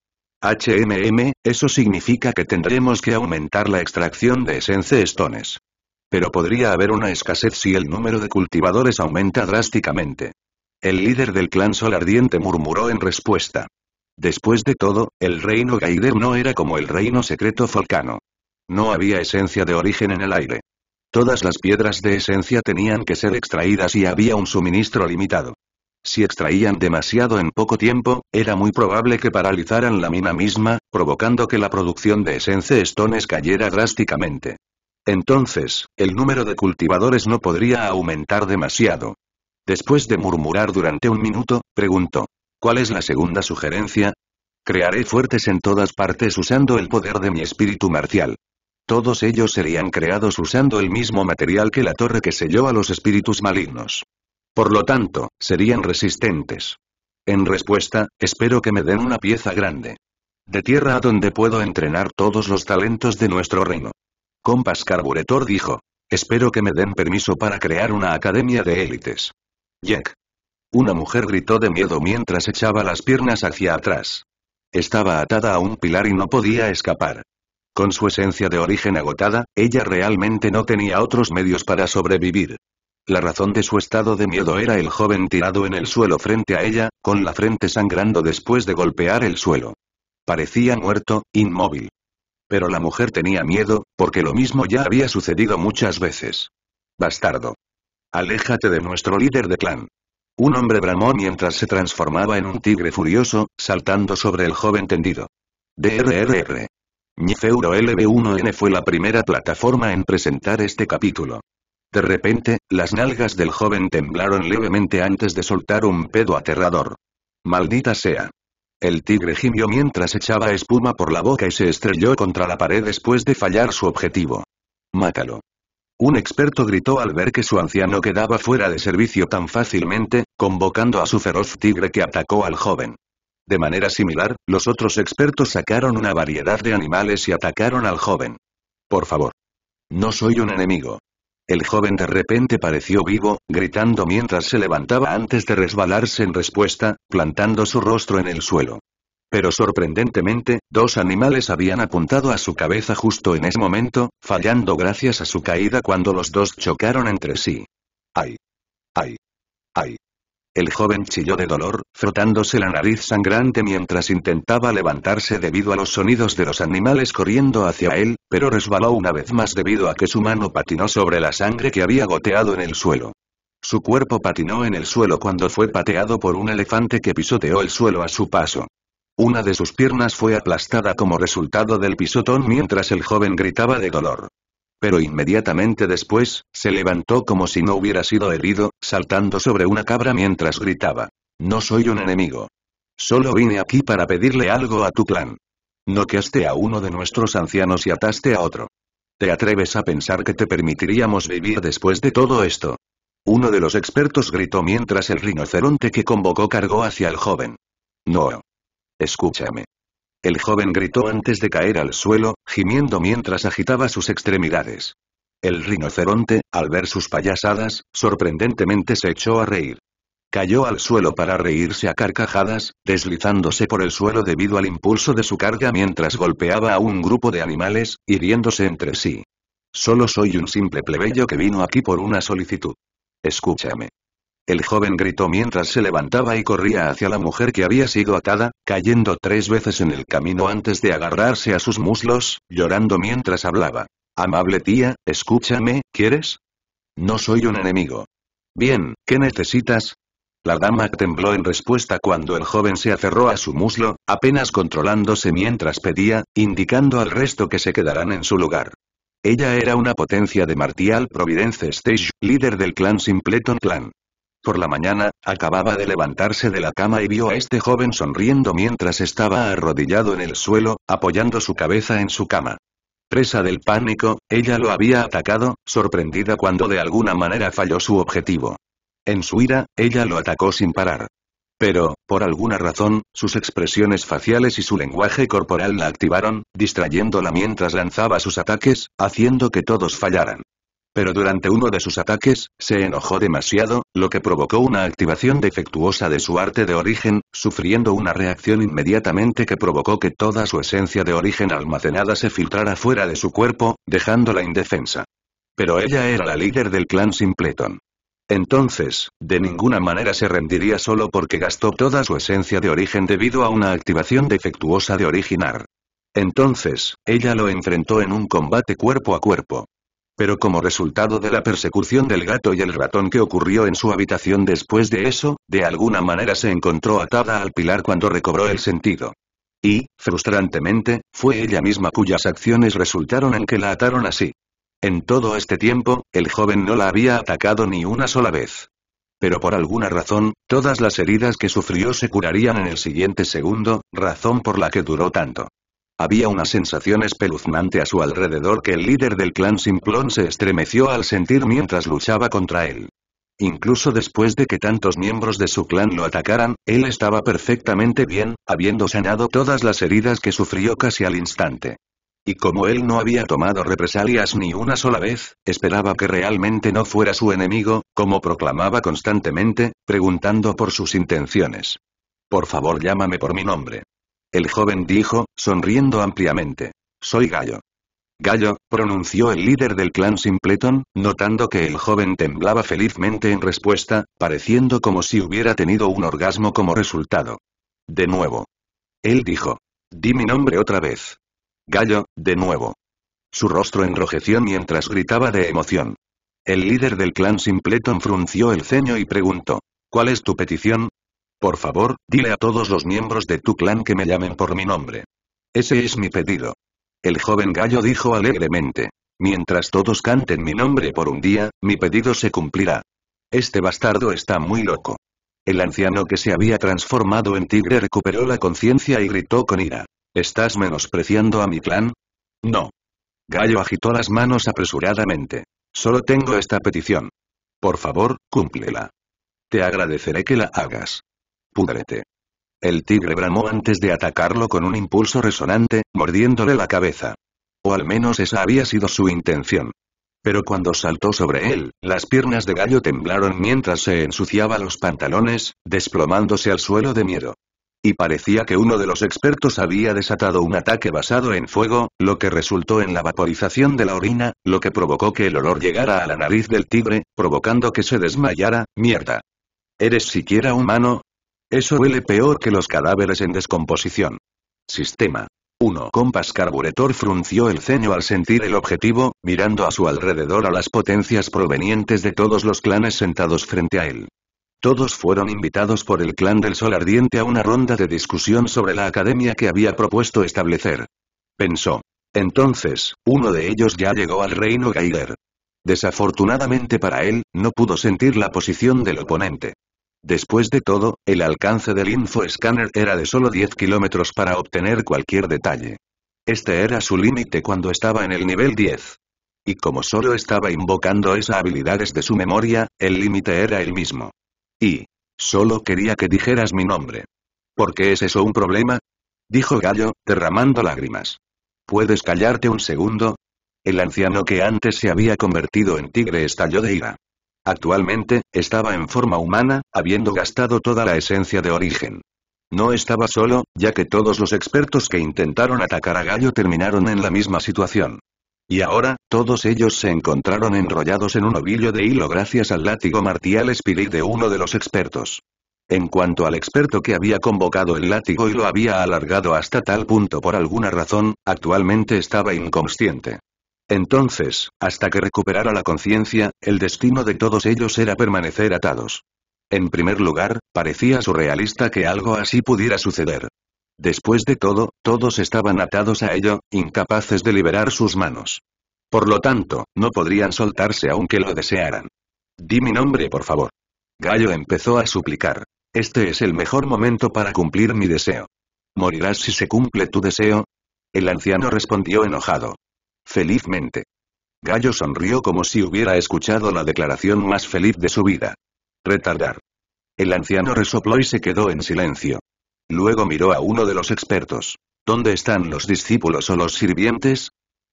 HMM, eso significa que tendremos que aumentar la extracción de esencia estones. Pero podría haber una escasez si el número de cultivadores aumenta drásticamente. El líder del clan Sol Ardiente murmuró en respuesta. Después de todo, el reino Gaider no era como el reino secreto Volcano. No había esencia de origen en el aire. Todas las piedras de esencia tenían que ser extraídas y había un suministro limitado. Si extraían demasiado en poco tiempo, era muy probable que paralizaran la mina misma, provocando que la producción de esencia estones cayera drásticamente. Entonces, el número de cultivadores no podría aumentar demasiado. Después de murmurar durante un minuto, preguntó. ¿Cuál es la segunda sugerencia? Crearé fuertes en todas partes usando el poder de mi espíritu marcial. Todos ellos serían creados usando el mismo material que la torre que selló a los espíritus malignos. Por lo tanto, serían resistentes. En respuesta, espero que me den una pieza grande. De tierra a donde puedo entrenar todos los talentos de nuestro reino. Compas Carburetor dijo. Espero que me den permiso para crear una academia de élites. Jack. Una mujer gritó de miedo mientras echaba las piernas hacia atrás. Estaba atada a un pilar y no podía escapar. Con su esencia de origen agotada, ella realmente no tenía otros medios para sobrevivir. La razón de su estado de miedo era el joven tirado en el suelo frente a ella, con la frente sangrando después de golpear el suelo. Parecía muerto, inmóvil. Pero la mujer tenía miedo, porque lo mismo ya había sucedido muchas veces. Bastardo. Aléjate de nuestro líder de clan. Un hombre bramó mientras se transformaba en un tigre furioso, saltando sobre el joven tendido. DRRR. Nifeuro LB1N fue la primera plataforma en presentar este capítulo. De repente, las nalgas del joven temblaron levemente antes de soltar un pedo aterrador. Maldita sea. El tigre gimió mientras echaba espuma por la boca y se estrelló contra la pared después de fallar su objetivo. Mátalo. Un experto gritó al ver que su anciano quedaba fuera de servicio tan fácilmente, convocando a su feroz tigre que atacó al joven. De manera similar, los otros expertos sacaron una variedad de animales y atacaron al joven. Por favor. No soy un enemigo. El joven de repente pareció vivo, gritando mientras se levantaba antes de resbalarse en respuesta, plantando su rostro en el suelo. Pero sorprendentemente, dos animales habían apuntado a su cabeza justo en ese momento, fallando gracias a su caída cuando los dos chocaron entre sí. ¡Ay! ¡Ay! ¡Ay! El joven chilló de dolor, frotándose la nariz sangrante mientras intentaba levantarse debido a los sonidos de los animales corriendo hacia él, pero resbaló una vez más debido a que su mano patinó sobre la sangre que había goteado en el suelo. Su cuerpo patinó en el suelo cuando fue pateado por un elefante que pisoteó el suelo a su paso. Una de sus piernas fue aplastada como resultado del pisotón mientras el joven gritaba de dolor. Pero inmediatamente después, se levantó como si no hubiera sido herido, saltando sobre una cabra mientras gritaba. No soy un enemigo. Solo vine aquí para pedirle algo a tu clan. No Noqueaste a uno de nuestros ancianos y ataste a otro. ¿Te atreves a pensar que te permitiríamos vivir después de todo esto? Uno de los expertos gritó mientras el rinoceronte que convocó cargó hacia el joven. No. Escúchame. El joven gritó antes de caer al suelo, gimiendo mientras agitaba sus extremidades. El rinoceronte, al ver sus payasadas, sorprendentemente se echó a reír. Cayó al suelo para reírse a carcajadas, deslizándose por el suelo debido al impulso de su carga mientras golpeaba a un grupo de animales, hiriéndose entre sí. Solo soy un simple plebeyo que vino aquí por una solicitud. Escúchame. El joven gritó mientras se levantaba y corría hacia la mujer que había sido atada, cayendo tres veces en el camino antes de agarrarse a sus muslos, llorando mientras hablaba. Amable tía, escúchame, ¿quieres? No soy un enemigo. Bien, ¿qué necesitas? La dama tembló en respuesta cuando el joven se aferró a su muslo, apenas controlándose mientras pedía, indicando al resto que se quedarán en su lugar. Ella era una potencia de Martial Providence Stage, líder del clan Simpleton Clan. Por la mañana, acababa de levantarse de la cama y vio a este joven sonriendo mientras estaba arrodillado en el suelo, apoyando su cabeza en su cama. Presa del pánico, ella lo había atacado, sorprendida cuando de alguna manera falló su objetivo. En su ira, ella lo atacó sin parar. Pero, por alguna razón, sus expresiones faciales y su lenguaje corporal la activaron, distrayéndola mientras lanzaba sus ataques, haciendo que todos fallaran pero durante uno de sus ataques, se enojó demasiado, lo que provocó una activación defectuosa de su arte de origen, sufriendo una reacción inmediatamente que provocó que toda su esencia de origen almacenada se filtrara fuera de su cuerpo, dejándola indefensa. Pero ella era la líder del clan Simpleton. Entonces, de ninguna manera se rendiría solo porque gastó toda su esencia de origen debido a una activación defectuosa de originar. Entonces, ella lo enfrentó en un combate cuerpo a cuerpo. Pero como resultado de la persecución del gato y el ratón que ocurrió en su habitación después de eso, de alguna manera se encontró atada al pilar cuando recobró el sentido. Y, frustrantemente, fue ella misma cuyas acciones resultaron en que la ataron así. En todo este tiempo, el joven no la había atacado ni una sola vez. Pero por alguna razón, todas las heridas que sufrió se curarían en el siguiente segundo, razón por la que duró tanto. Había una sensación espeluznante a su alrededor que el líder del clan Simplón se estremeció al sentir mientras luchaba contra él. Incluso después de que tantos miembros de su clan lo atacaran, él estaba perfectamente bien, habiendo sanado todas las heridas que sufrió casi al instante. Y como él no había tomado represalias ni una sola vez, esperaba que realmente no fuera su enemigo, como proclamaba constantemente, preguntando por sus intenciones. Por favor llámame por mi nombre el joven dijo, sonriendo ampliamente. Soy Gallo. Gallo, pronunció el líder del clan Simpleton, notando que el joven temblaba felizmente en respuesta, pareciendo como si hubiera tenido un orgasmo como resultado. De nuevo. Él dijo. Di mi nombre otra vez. Gallo, de nuevo. Su rostro enrojeció mientras gritaba de emoción. El líder del clan Simpleton frunció el ceño y preguntó. ¿Cuál es tu petición? Por favor, dile a todos los miembros de tu clan que me llamen por mi nombre. Ese es mi pedido. El joven gallo dijo alegremente. Mientras todos canten mi nombre por un día, mi pedido se cumplirá. Este bastardo está muy loco. El anciano que se había transformado en tigre recuperó la conciencia y gritó con ira. ¿Estás menospreciando a mi clan? No. Gallo agitó las manos apresuradamente. Solo tengo esta petición. Por favor, cúmplela. Te agradeceré que la hagas pudrete El tigre bramó antes de atacarlo con un impulso resonante, mordiéndole la cabeza. O al menos esa había sido su intención. Pero cuando saltó sobre él, las piernas de gallo temblaron mientras se ensuciaba los pantalones, desplomándose al suelo de miedo. Y parecía que uno de los expertos había desatado un ataque basado en fuego, lo que resultó en la vaporización de la orina, lo que provocó que el olor llegara a la nariz del tigre, provocando que se desmayara, mierda. ¿Eres siquiera humano? Eso huele peor que los cadáveres en descomposición. Sistema. 1. Compas Carburetor frunció el ceño al sentir el objetivo, mirando a su alrededor a las potencias provenientes de todos los clanes sentados frente a él. Todos fueron invitados por el clan del Sol Ardiente a una ronda de discusión sobre la academia que había propuesto establecer. Pensó. Entonces, uno de ellos ya llegó al reino Gaider. Desafortunadamente para él, no pudo sentir la posición del oponente. Después de todo, el alcance del Scanner era de solo 10 kilómetros para obtener cualquier detalle. Este era su límite cuando estaba en el nivel 10. Y como solo estaba invocando esas habilidades de su memoria, el límite era el mismo. Y... Solo quería que dijeras mi nombre. ¿Por qué es eso un problema? Dijo Gallo, derramando lágrimas. ¿Puedes callarte un segundo? El anciano que antes se había convertido en tigre estalló de ira. Actualmente, estaba en forma humana, habiendo gastado toda la esencia de origen. No estaba solo, ya que todos los expertos que intentaron atacar a Gallo terminaron en la misma situación. Y ahora, todos ellos se encontraron enrollados en un ovillo de hilo gracias al látigo martial Spirit de uno de los expertos. En cuanto al experto que había convocado el látigo y lo había alargado hasta tal punto por alguna razón, actualmente estaba inconsciente. Entonces, hasta que recuperara la conciencia, el destino de todos ellos era permanecer atados. En primer lugar, parecía surrealista que algo así pudiera suceder. Después de todo, todos estaban atados a ello, incapaces de liberar sus manos. Por lo tanto, no podrían soltarse aunque lo desearan. Di mi nombre, por favor. Gallo empezó a suplicar. Este es el mejor momento para cumplir mi deseo. ¿Morirás si se cumple tu deseo? El anciano respondió enojado. Felizmente. Gallo sonrió como si hubiera escuchado la declaración más feliz de su vida. Retardar. El anciano resopló y se quedó en silencio. Luego miró a uno de los expertos. ¿Dónde están los discípulos o los sirvientes?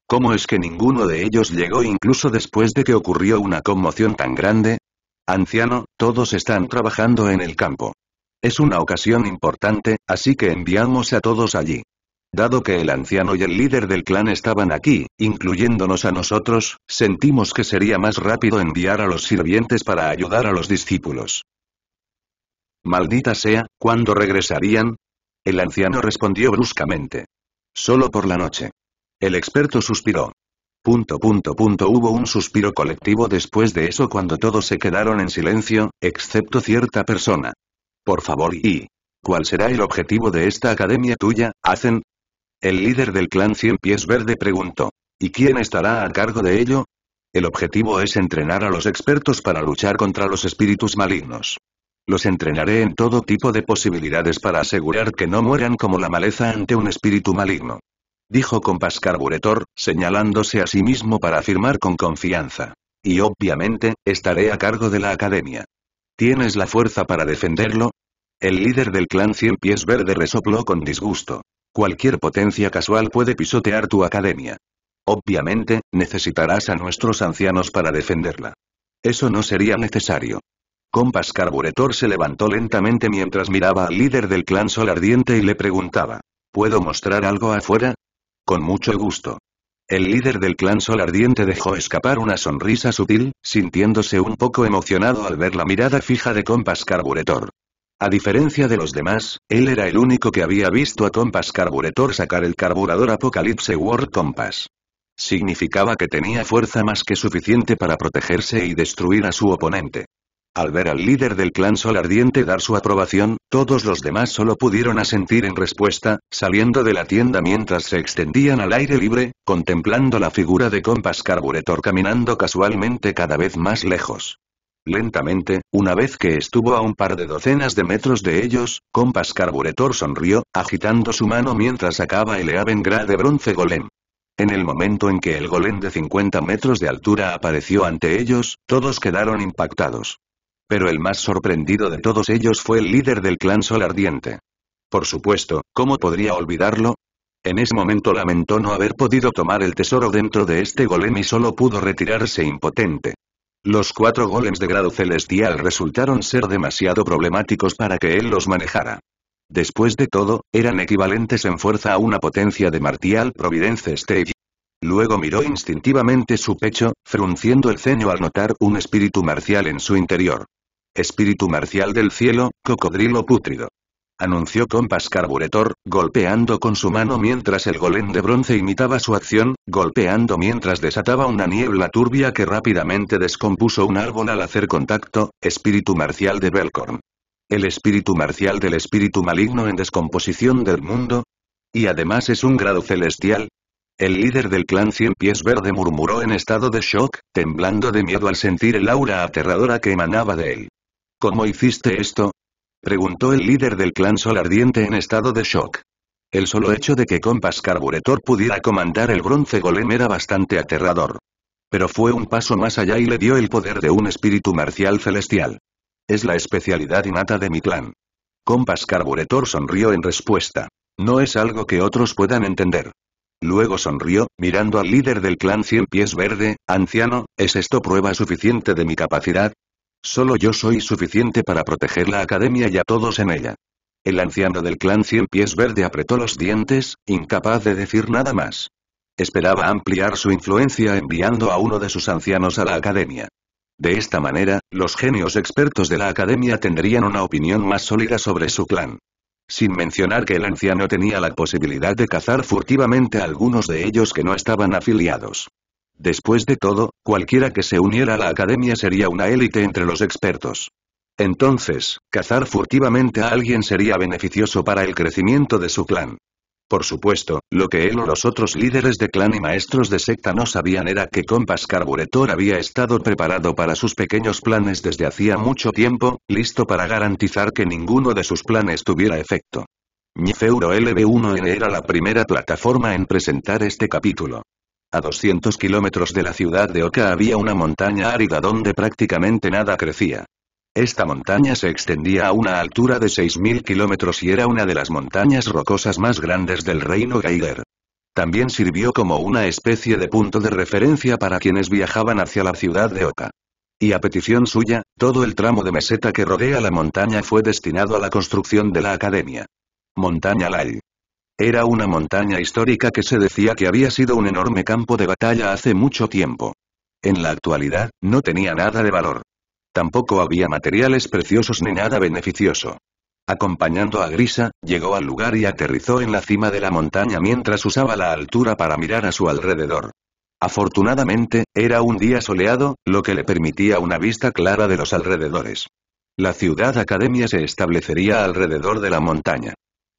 ¿Cómo es que ninguno de ellos llegó incluso después de que ocurrió una conmoción tan grande? Anciano, todos están trabajando en el campo. Es una ocasión importante, así que enviamos a todos allí. Dado que el anciano y el líder del clan estaban aquí, incluyéndonos a nosotros, sentimos que sería más rápido enviar a los sirvientes para ayudar a los discípulos. Maldita sea, ¿cuándo regresarían? El anciano respondió bruscamente. Solo por la noche. El experto suspiró. Punto, punto, punto. Hubo un suspiro colectivo después de eso cuando todos se quedaron en silencio, excepto cierta persona. Por favor, y... ¿Cuál será el objetivo de esta academia tuya, Hacen? El líder del clan Cien Pies Verde preguntó. ¿Y quién estará a cargo de ello? El objetivo es entrenar a los expertos para luchar contra los espíritus malignos. Los entrenaré en todo tipo de posibilidades para asegurar que no mueran como la maleza ante un espíritu maligno. Dijo con Pascar Buretor, señalándose a sí mismo para afirmar con confianza. Y obviamente, estaré a cargo de la academia. ¿Tienes la fuerza para defenderlo? El líder del clan Cien Pies Verde resopló con disgusto. Cualquier potencia casual puede pisotear tu academia. Obviamente, necesitarás a nuestros ancianos para defenderla. Eso no sería necesario. Compass Carburetor se levantó lentamente mientras miraba al líder del clan Sol Ardiente y le preguntaba. ¿Puedo mostrar algo afuera? Con mucho gusto. El líder del clan Sol Ardiente dejó escapar una sonrisa sutil, sintiéndose un poco emocionado al ver la mirada fija de Compass Carburetor. A diferencia de los demás, él era el único que había visto a Compass Carburetor sacar el carburador Apocalypse World Compass. Significaba que tenía fuerza más que suficiente para protegerse y destruir a su oponente. Al ver al líder del clan Sol Ardiente dar su aprobación, todos los demás solo pudieron asentir en respuesta, saliendo de la tienda mientras se extendían al aire libre, contemplando la figura de Compass Carburetor caminando casualmente cada vez más lejos. Lentamente, una vez que estuvo a un par de docenas de metros de ellos, Compas Carburetor sonrió, agitando su mano mientras sacaba el Eavengra de bronce golem. En el momento en que el golem de 50 metros de altura apareció ante ellos, todos quedaron impactados. Pero el más sorprendido de todos ellos fue el líder del clan Sol Ardiente. Por supuesto, ¿cómo podría olvidarlo? En ese momento lamentó no haber podido tomar el tesoro dentro de este golem y solo pudo retirarse impotente. Los cuatro golems de grado celestial resultaron ser demasiado problemáticos para que él los manejara. Después de todo, eran equivalentes en fuerza a una potencia de Martial Providence Stage. Luego miró instintivamente su pecho, frunciendo el ceño al notar un espíritu marcial en su interior. Espíritu marcial del cielo, cocodrilo pútrido anunció Compass Carburetor, golpeando con su mano mientras el golem de bronce imitaba su acción, golpeando mientras desataba una niebla turbia que rápidamente descompuso un árbol al hacer contacto, espíritu marcial de Belcorn. El espíritu marcial del espíritu maligno en descomposición del mundo. Y además es un grado celestial. El líder del clan Cien Pies Verde murmuró en estado de shock, temblando de miedo al sentir el aura aterradora que emanaba de él. ¿Cómo hiciste esto? Preguntó el líder del clan Sol Ardiente en estado de shock. El solo hecho de que Compass Carburetor pudiera comandar el bronce golem era bastante aterrador. Pero fue un paso más allá y le dio el poder de un espíritu marcial celestial. Es la especialidad innata de mi clan. Compass Carburetor sonrió en respuesta. No es algo que otros puedan entender. Luego sonrió, mirando al líder del clan Cien Pies Verde, anciano, ¿es esto prueba suficiente de mi capacidad? Solo yo soy suficiente para proteger la academia y a todos en ella. El anciano del clan Cien Pies Verde apretó los dientes, incapaz de decir nada más. Esperaba ampliar su influencia enviando a uno de sus ancianos a la academia. De esta manera, los genios expertos de la academia tendrían una opinión más sólida sobre su clan. Sin mencionar que el anciano tenía la posibilidad de cazar furtivamente a algunos de ellos que no estaban afiliados. Después de todo, cualquiera que se uniera a la academia sería una élite entre los expertos. Entonces, cazar furtivamente a alguien sería beneficioso para el crecimiento de su clan. Por supuesto, lo que él o los otros líderes de clan y maestros de secta no sabían era que Compass Carburetor había estado preparado para sus pequeños planes desde hacía mucho tiempo, listo para garantizar que ninguno de sus planes tuviera efecto. Nifeuro LB1N era la primera plataforma en presentar este capítulo. A 200 kilómetros de la ciudad de Oka había una montaña árida donde prácticamente nada crecía. Esta montaña se extendía a una altura de 6.000 kilómetros y era una de las montañas rocosas más grandes del reino Geiger. También sirvió como una especie de punto de referencia para quienes viajaban hacia la ciudad de Oka. Y a petición suya, todo el tramo de meseta que rodea la montaña fue destinado a la construcción de la academia. Montaña Lai. Era una montaña histórica que se decía que había sido un enorme campo de batalla hace mucho tiempo. En la actualidad, no tenía nada de valor. Tampoco había materiales preciosos ni nada beneficioso. Acompañando a Grisa, llegó al lugar y aterrizó en la cima de la montaña mientras usaba la altura para mirar a su alrededor. Afortunadamente, era un día soleado, lo que le permitía una vista clara de los alrededores. La ciudad academia se establecería alrededor de la montaña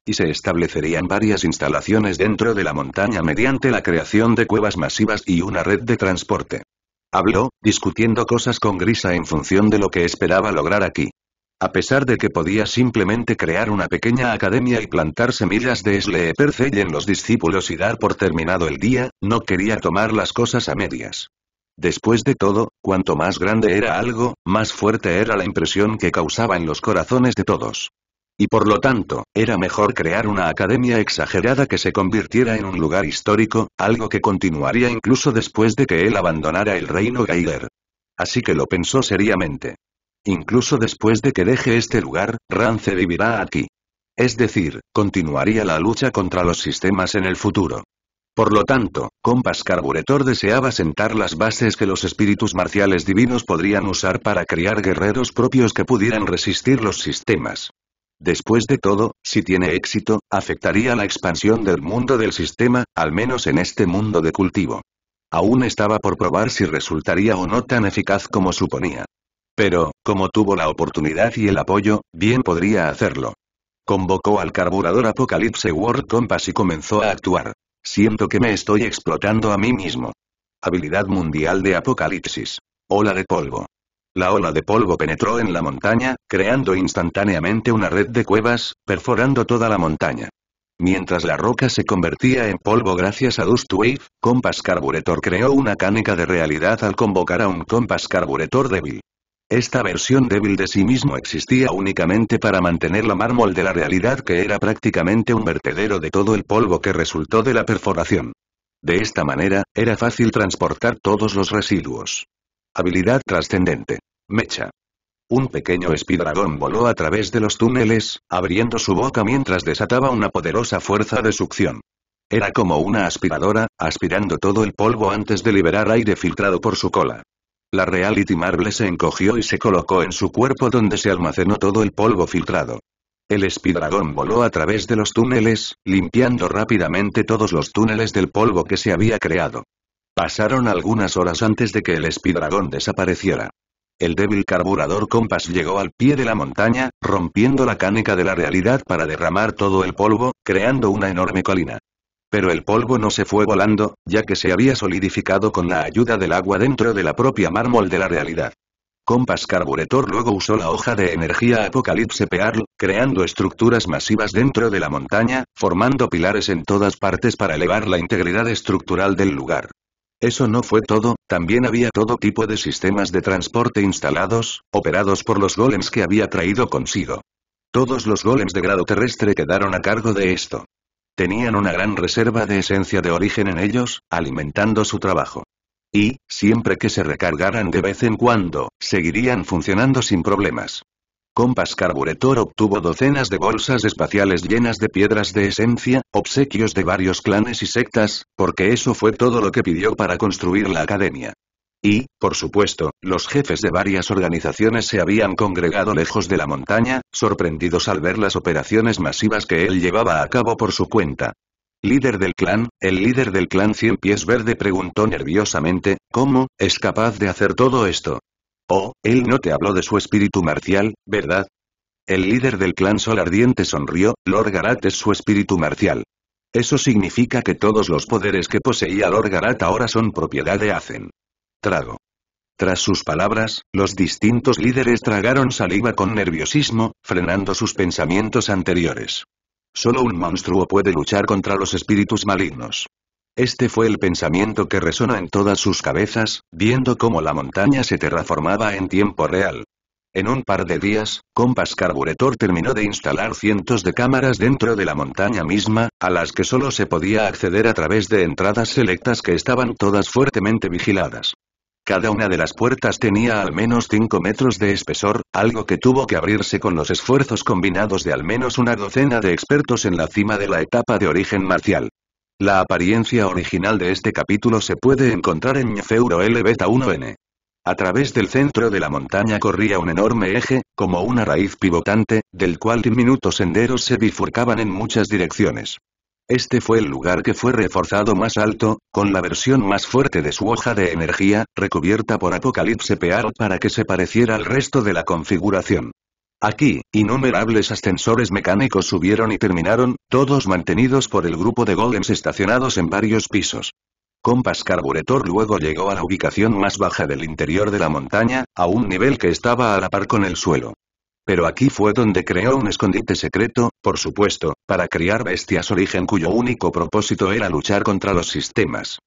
y se establecerían varias instalaciones dentro de la montaña mediante la creación de cuevas masivas y una red de transporte. Habló, discutiendo cosas con Grisa en función de lo que esperaba lograr aquí. A pesar de que podía simplemente crear una pequeña academia y plantar semillas de y en los discípulos y dar por terminado el día, no quería tomar las cosas a medias. Después de todo, cuanto más grande era algo, más fuerte era la impresión que causaba en los corazones de todos. Y por lo tanto, era mejor crear una academia exagerada que se convirtiera en un lugar histórico, algo que continuaría incluso después de que él abandonara el reino Geiger. Así que lo pensó seriamente. Incluso después de que deje este lugar, Rance vivirá aquí. Es decir, continuaría la lucha contra los sistemas en el futuro. Por lo tanto, Compass Carburetor deseaba sentar las bases que los espíritus marciales divinos podrían usar para crear guerreros propios que pudieran resistir los sistemas. Después de todo, si tiene éxito, afectaría la expansión del mundo del sistema, al menos en este mundo de cultivo. Aún estaba por probar si resultaría o no tan eficaz como suponía. Pero, como tuvo la oportunidad y el apoyo, bien podría hacerlo. Convocó al carburador Apocalypse World Compass y comenzó a actuar. Siento que me estoy explotando a mí mismo. Habilidad mundial de apocalipsis. Ola de polvo. La ola de polvo penetró en la montaña, creando instantáneamente una red de cuevas, perforando toda la montaña. Mientras la roca se convertía en polvo gracias a Dust Wave, Compass Carburetor creó una cánica de realidad al convocar a un Compass Carburetor débil. Esta versión débil de sí mismo existía únicamente para mantener la mármol de la realidad que era prácticamente un vertedero de todo el polvo que resultó de la perforación. De esta manera, era fácil transportar todos los residuos. Habilidad trascendente. Mecha. Un pequeño espidragón voló a través de los túneles, abriendo su boca mientras desataba una poderosa fuerza de succión. Era como una aspiradora, aspirando todo el polvo antes de liberar aire filtrado por su cola. La Reality Marble se encogió y se colocó en su cuerpo donde se almacenó todo el polvo filtrado. El espidragón voló a través de los túneles, limpiando rápidamente todos los túneles del polvo que se había creado. Pasaron algunas horas antes de que el espidragón desapareciera. El débil carburador Compass llegó al pie de la montaña, rompiendo la caneca de la realidad para derramar todo el polvo, creando una enorme colina. Pero el polvo no se fue volando, ya que se había solidificado con la ayuda del agua dentro de la propia mármol de la realidad. Compass Carburetor luego usó la hoja de energía Apocalypse Pearl, creando estructuras masivas dentro de la montaña, formando pilares en todas partes para elevar la integridad estructural del lugar. Eso no fue todo, también había todo tipo de sistemas de transporte instalados, operados por los golems que había traído consigo. Todos los golems de grado terrestre quedaron a cargo de esto. Tenían una gran reserva de esencia de origen en ellos, alimentando su trabajo. Y, siempre que se recargaran de vez en cuando, seguirían funcionando sin problemas compas Carburetor obtuvo docenas de bolsas espaciales llenas de piedras de esencia, obsequios de varios clanes y sectas, porque eso fue todo lo que pidió para construir la academia. Y, por supuesto, los jefes de varias organizaciones se habían congregado lejos de la montaña, sorprendidos al ver las operaciones masivas que él llevaba a cabo por su cuenta. Líder del clan, el líder del clan Cien Pies Verde preguntó nerviosamente, ¿cómo, es capaz de hacer todo esto? Oh, él no te habló de su espíritu marcial, ¿verdad? El líder del clan Sol Ardiente sonrió, Lord Garat es su espíritu marcial. Eso significa que todos los poderes que poseía Lord Garat ahora son propiedad de Azen. Trago. Tras sus palabras, los distintos líderes tragaron saliva con nerviosismo, frenando sus pensamientos anteriores. Solo un monstruo puede luchar contra los espíritus malignos. Este fue el pensamiento que resonó en todas sus cabezas, viendo cómo la montaña se terraformaba en tiempo real. En un par de días, Compass Carburetor terminó de instalar cientos de cámaras dentro de la montaña misma, a las que solo se podía acceder a través de entradas selectas que estaban todas fuertemente vigiladas. Cada una de las puertas tenía al menos 5 metros de espesor, algo que tuvo que abrirse con los esfuerzos combinados de al menos una docena de expertos en la cima de la etapa de origen marcial. La apariencia original de este capítulo se puede encontrar en Feuro L Beta 1N. A través del centro de la montaña corría un enorme eje, como una raíz pivotante, del cual diminutos senderos se bifurcaban en muchas direcciones. Este fue el lugar que fue reforzado más alto, con la versión más fuerte de su hoja de energía, recubierta por Apocalipse Pearl para que se pareciera al resto de la configuración. Aquí, innumerables ascensores mecánicos subieron y terminaron, todos mantenidos por el grupo de golems estacionados en varios pisos. Compass Carburetor luego llegó a la ubicación más baja del interior de la montaña, a un nivel que estaba a la par con el suelo. Pero aquí fue donde creó un escondite secreto, por supuesto, para criar bestias origen cuyo único propósito era luchar contra los sistemas.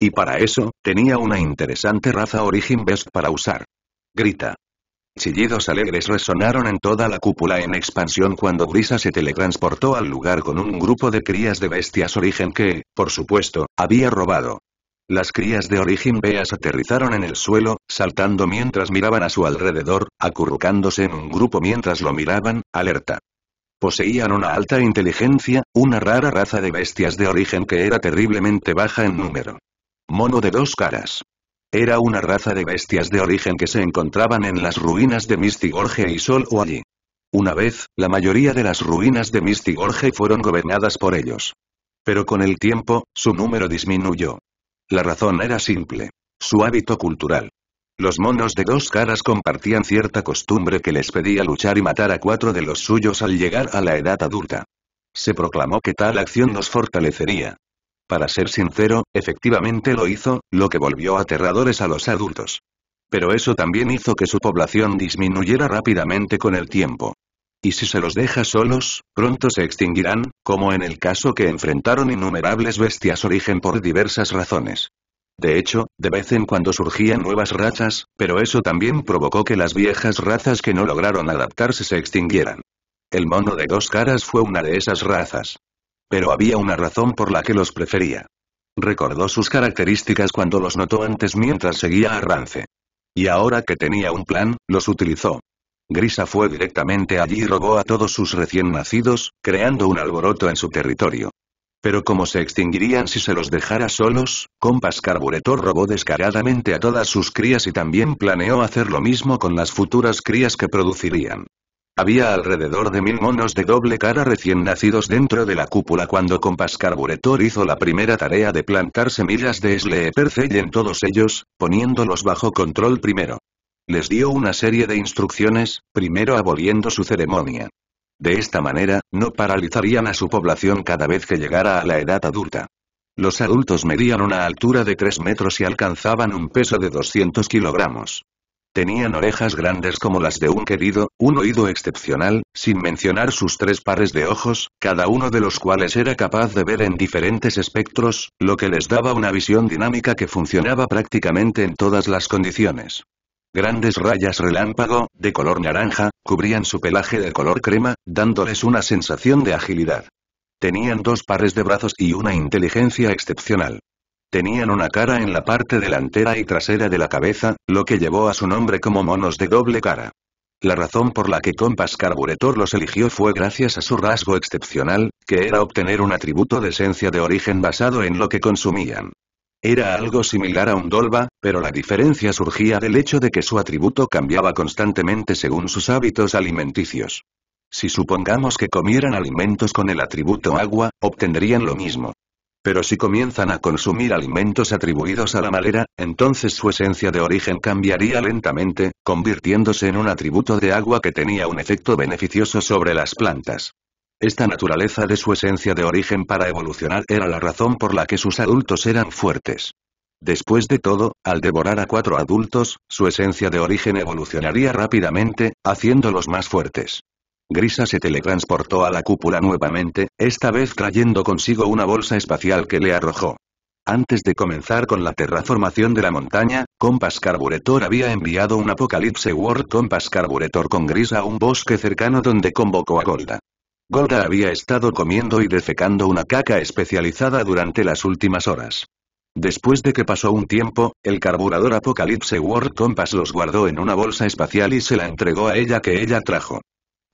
Y para eso, tenía una interesante raza origen best para usar. Grita. Chillidos alegres resonaron en toda la cúpula en expansión cuando Grisa se teletransportó al lugar con un grupo de crías de bestias origen que, por supuesto, había robado. Las crías de origen Beas aterrizaron en el suelo, saltando mientras miraban a su alrededor, acurrucándose en un grupo mientras lo miraban, alerta. Poseían una alta inteligencia, una rara raza de bestias de origen que era terriblemente baja en número. Mono de dos caras. Era una raza de bestias de origen que se encontraban en las ruinas de Gorge y Sol o allí. Una vez, la mayoría de las ruinas de Gorge fueron gobernadas por ellos. Pero con el tiempo, su número disminuyó. La razón era simple. Su hábito cultural. Los monos de dos caras compartían cierta costumbre que les pedía luchar y matar a cuatro de los suyos al llegar a la edad adulta. Se proclamó que tal acción los fortalecería, para ser sincero, efectivamente lo hizo, lo que volvió aterradores a los adultos. Pero eso también hizo que su población disminuyera rápidamente con el tiempo. Y si se los deja solos, pronto se extinguirán, como en el caso que enfrentaron innumerables bestias origen por diversas razones. De hecho, de vez en cuando surgían nuevas razas, pero eso también provocó que las viejas razas que no lograron adaptarse se extinguieran. El mono de dos caras fue una de esas razas. Pero había una razón por la que los prefería. Recordó sus características cuando los notó antes mientras seguía a Rance. Y ahora que tenía un plan, los utilizó. Grisa fue directamente allí y robó a todos sus recién nacidos, creando un alboroto en su territorio. Pero como se extinguirían si se los dejara solos, Compas Carburetor robó descaradamente a todas sus crías y también planeó hacer lo mismo con las futuras crías que producirían. Había alrededor de mil monos de doble cara recién nacidos dentro de la cúpula cuando Compas Carburetor hizo la primera tarea de plantar semillas de Sleepercell en todos ellos, poniéndolos bajo control primero. Les dio una serie de instrucciones, primero aboliendo su ceremonia. De esta manera, no paralizarían a su población cada vez que llegara a la edad adulta. Los adultos medían una altura de 3 metros y alcanzaban un peso de 200 kilogramos. Tenían orejas grandes como las de un querido, un oído excepcional, sin mencionar sus tres pares de ojos, cada uno de los cuales era capaz de ver en diferentes espectros, lo que les daba una visión dinámica que funcionaba prácticamente en todas las condiciones. Grandes rayas relámpago, de color naranja, cubrían su pelaje de color crema, dándoles una sensación de agilidad. Tenían dos pares de brazos y una inteligencia excepcional. Tenían una cara en la parte delantera y trasera de la cabeza, lo que llevó a su nombre como monos de doble cara. La razón por la que Compass Carburetor los eligió fue gracias a su rasgo excepcional, que era obtener un atributo de esencia de origen basado en lo que consumían. Era algo similar a un dolva, pero la diferencia surgía del hecho de que su atributo cambiaba constantemente según sus hábitos alimenticios. Si supongamos que comieran alimentos con el atributo agua, obtendrían lo mismo pero si comienzan a consumir alimentos atribuidos a la madera, entonces su esencia de origen cambiaría lentamente, convirtiéndose en un atributo de agua que tenía un efecto beneficioso sobre las plantas. Esta naturaleza de su esencia de origen para evolucionar era la razón por la que sus adultos eran fuertes. Después de todo, al devorar a cuatro adultos, su esencia de origen evolucionaría rápidamente, haciéndolos más fuertes. Grisa se teletransportó a la cúpula nuevamente, esta vez trayendo consigo una bolsa espacial que le arrojó. Antes de comenzar con la terraformación de la montaña, Compass Carburetor había enviado un Apocalypse World Compass Carburetor con Grisa a un bosque cercano donde convocó a Golda. Golda había estado comiendo y defecando una caca especializada durante las últimas horas. Después de que pasó un tiempo, el carburador Apocalypse World Compass los guardó en una bolsa espacial y se la entregó a ella que ella trajo.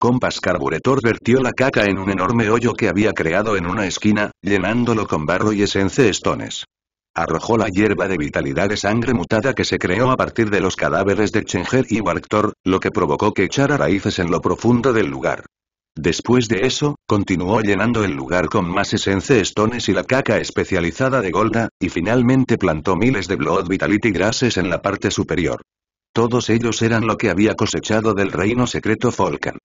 Compas Carburetor vertió la caca en un enorme hoyo que había creado en una esquina, llenándolo con barro y esencia estones. Arrojó la hierba de vitalidad de sangre mutada que se creó a partir de los cadáveres de Chenger y Warctor, lo que provocó que echara raíces en lo profundo del lugar. Después de eso, continuó llenando el lugar con más esencia estones y la caca especializada de Golda, y finalmente plantó miles de Blood Vitality Grasses en la parte superior. Todos ellos eran lo que había cosechado del reino secreto Volcan.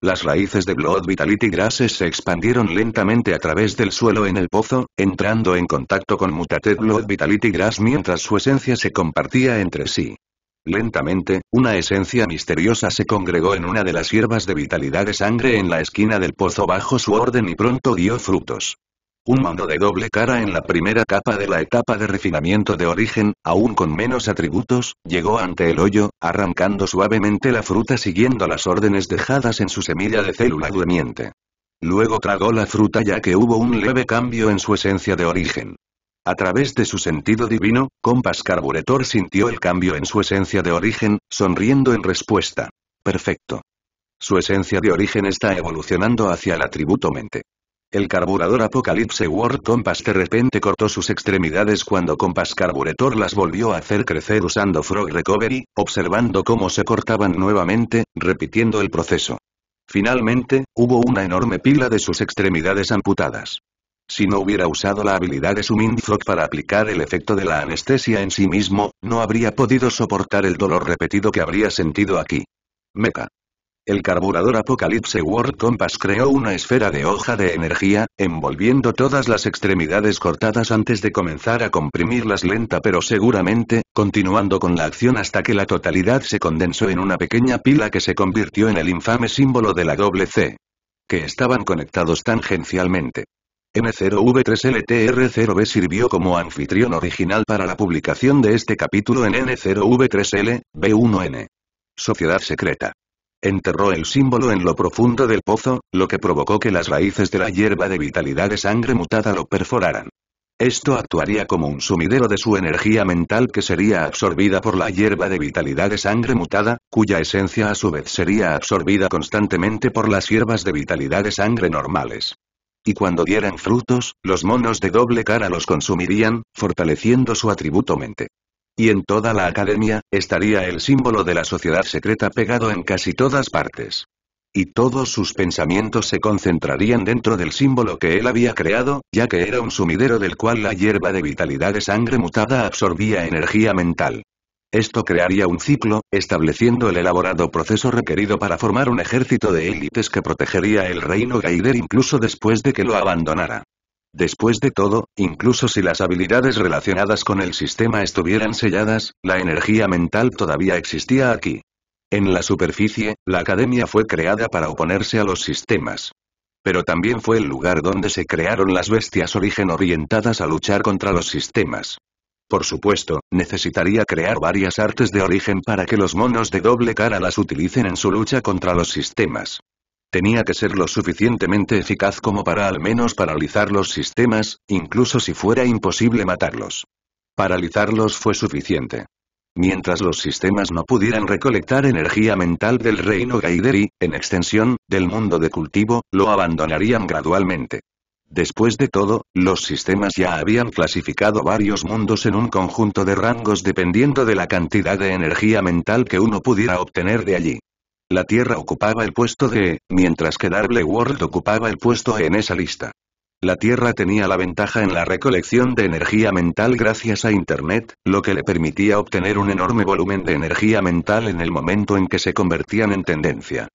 Las raíces de Blood Vitality Grasses se expandieron lentamente a través del suelo en el pozo, entrando en contacto con Mutated Blood Vitality Grass mientras su esencia se compartía entre sí. Lentamente, una esencia misteriosa se congregó en una de las hierbas de vitalidad de sangre en la esquina del pozo bajo su orden y pronto dio frutos un mando de doble cara en la primera capa de la etapa de refinamiento de origen, aún con menos atributos, llegó ante el hoyo, arrancando suavemente la fruta siguiendo las órdenes dejadas en su semilla de célula duemiente. Luego tragó la fruta ya que hubo un leve cambio en su esencia de origen. A través de su sentido divino, Compass Carburetor sintió el cambio en su esencia de origen, sonriendo en respuesta. Perfecto. Su esencia de origen está evolucionando hacia el atributo mente. El carburador Apocalypse World Compass de repente cortó sus extremidades cuando Compass Carburetor las volvió a hacer crecer usando Frog Recovery, observando cómo se cortaban nuevamente, repitiendo el proceso. Finalmente, hubo una enorme pila de sus extremidades amputadas. Si no hubiera usado la habilidad de su Frog para aplicar el efecto de la anestesia en sí mismo, no habría podido soportar el dolor repetido que habría sentido aquí. Meca. El carburador Apocalypse World Compass creó una esfera de hoja de energía, envolviendo todas las extremidades cortadas antes de comenzar a comprimirlas lenta pero seguramente, continuando con la acción hasta que la totalidad se condensó en una pequeña pila que se convirtió en el infame símbolo de la doble C. Que estaban conectados tangencialmente. N0V3LTR0B sirvió como anfitrión original para la publicación de este capítulo en N0V3L, B1N. Sociedad Secreta. Enterró el símbolo en lo profundo del pozo, lo que provocó que las raíces de la hierba de vitalidad de sangre mutada lo perforaran. Esto actuaría como un sumidero de su energía mental que sería absorbida por la hierba de vitalidad de sangre mutada, cuya esencia a su vez sería absorbida constantemente por las hierbas de vitalidad de sangre normales. Y cuando dieran frutos, los monos de doble cara los consumirían, fortaleciendo su atributo mente. Y en toda la academia, estaría el símbolo de la sociedad secreta pegado en casi todas partes. Y todos sus pensamientos se concentrarían dentro del símbolo que él había creado, ya que era un sumidero del cual la hierba de vitalidad de sangre mutada absorbía energía mental. Esto crearía un ciclo, estableciendo el elaborado proceso requerido para formar un ejército de élites que protegería el reino Gaider incluso después de que lo abandonara. Después de todo, incluso si las habilidades relacionadas con el sistema estuvieran selladas, la energía mental todavía existía aquí. En la superficie, la academia fue creada para oponerse a los sistemas. Pero también fue el lugar donde se crearon las bestias origen orientadas a luchar contra los sistemas. Por supuesto, necesitaría crear varias artes de origen para que los monos de doble cara las utilicen en su lucha contra los sistemas. Tenía que ser lo suficientemente eficaz como para al menos paralizar los sistemas, incluso si fuera imposible matarlos. Paralizarlos fue suficiente. Mientras los sistemas no pudieran recolectar energía mental del reino Gaideri, en extensión, del mundo de cultivo, lo abandonarían gradualmente. Después de todo, los sistemas ya habían clasificado varios mundos en un conjunto de rangos dependiendo de la cantidad de energía mental que uno pudiera obtener de allí. La Tierra ocupaba el puesto de, mientras que Darble World ocupaba el puesto en esa lista. La Tierra tenía la ventaja en la recolección de energía mental gracias a Internet, lo que le permitía obtener un enorme volumen de energía mental en el momento en que se convertían en tendencia.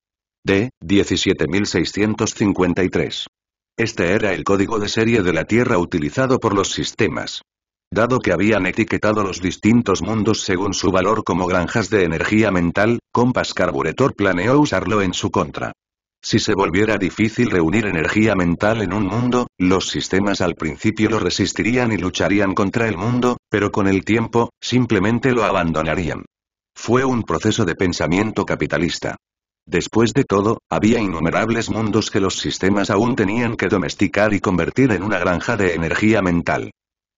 D. 17653. Este era el código de serie de la Tierra utilizado por los sistemas. Dado que habían etiquetado los distintos mundos según su valor como granjas de energía mental, Compass Carburetor planeó usarlo en su contra. Si se volviera difícil reunir energía mental en un mundo, los sistemas al principio lo resistirían y lucharían contra el mundo, pero con el tiempo, simplemente lo abandonarían. Fue un proceso de pensamiento capitalista. Después de todo, había innumerables mundos que los sistemas aún tenían que domesticar y convertir en una granja de energía mental.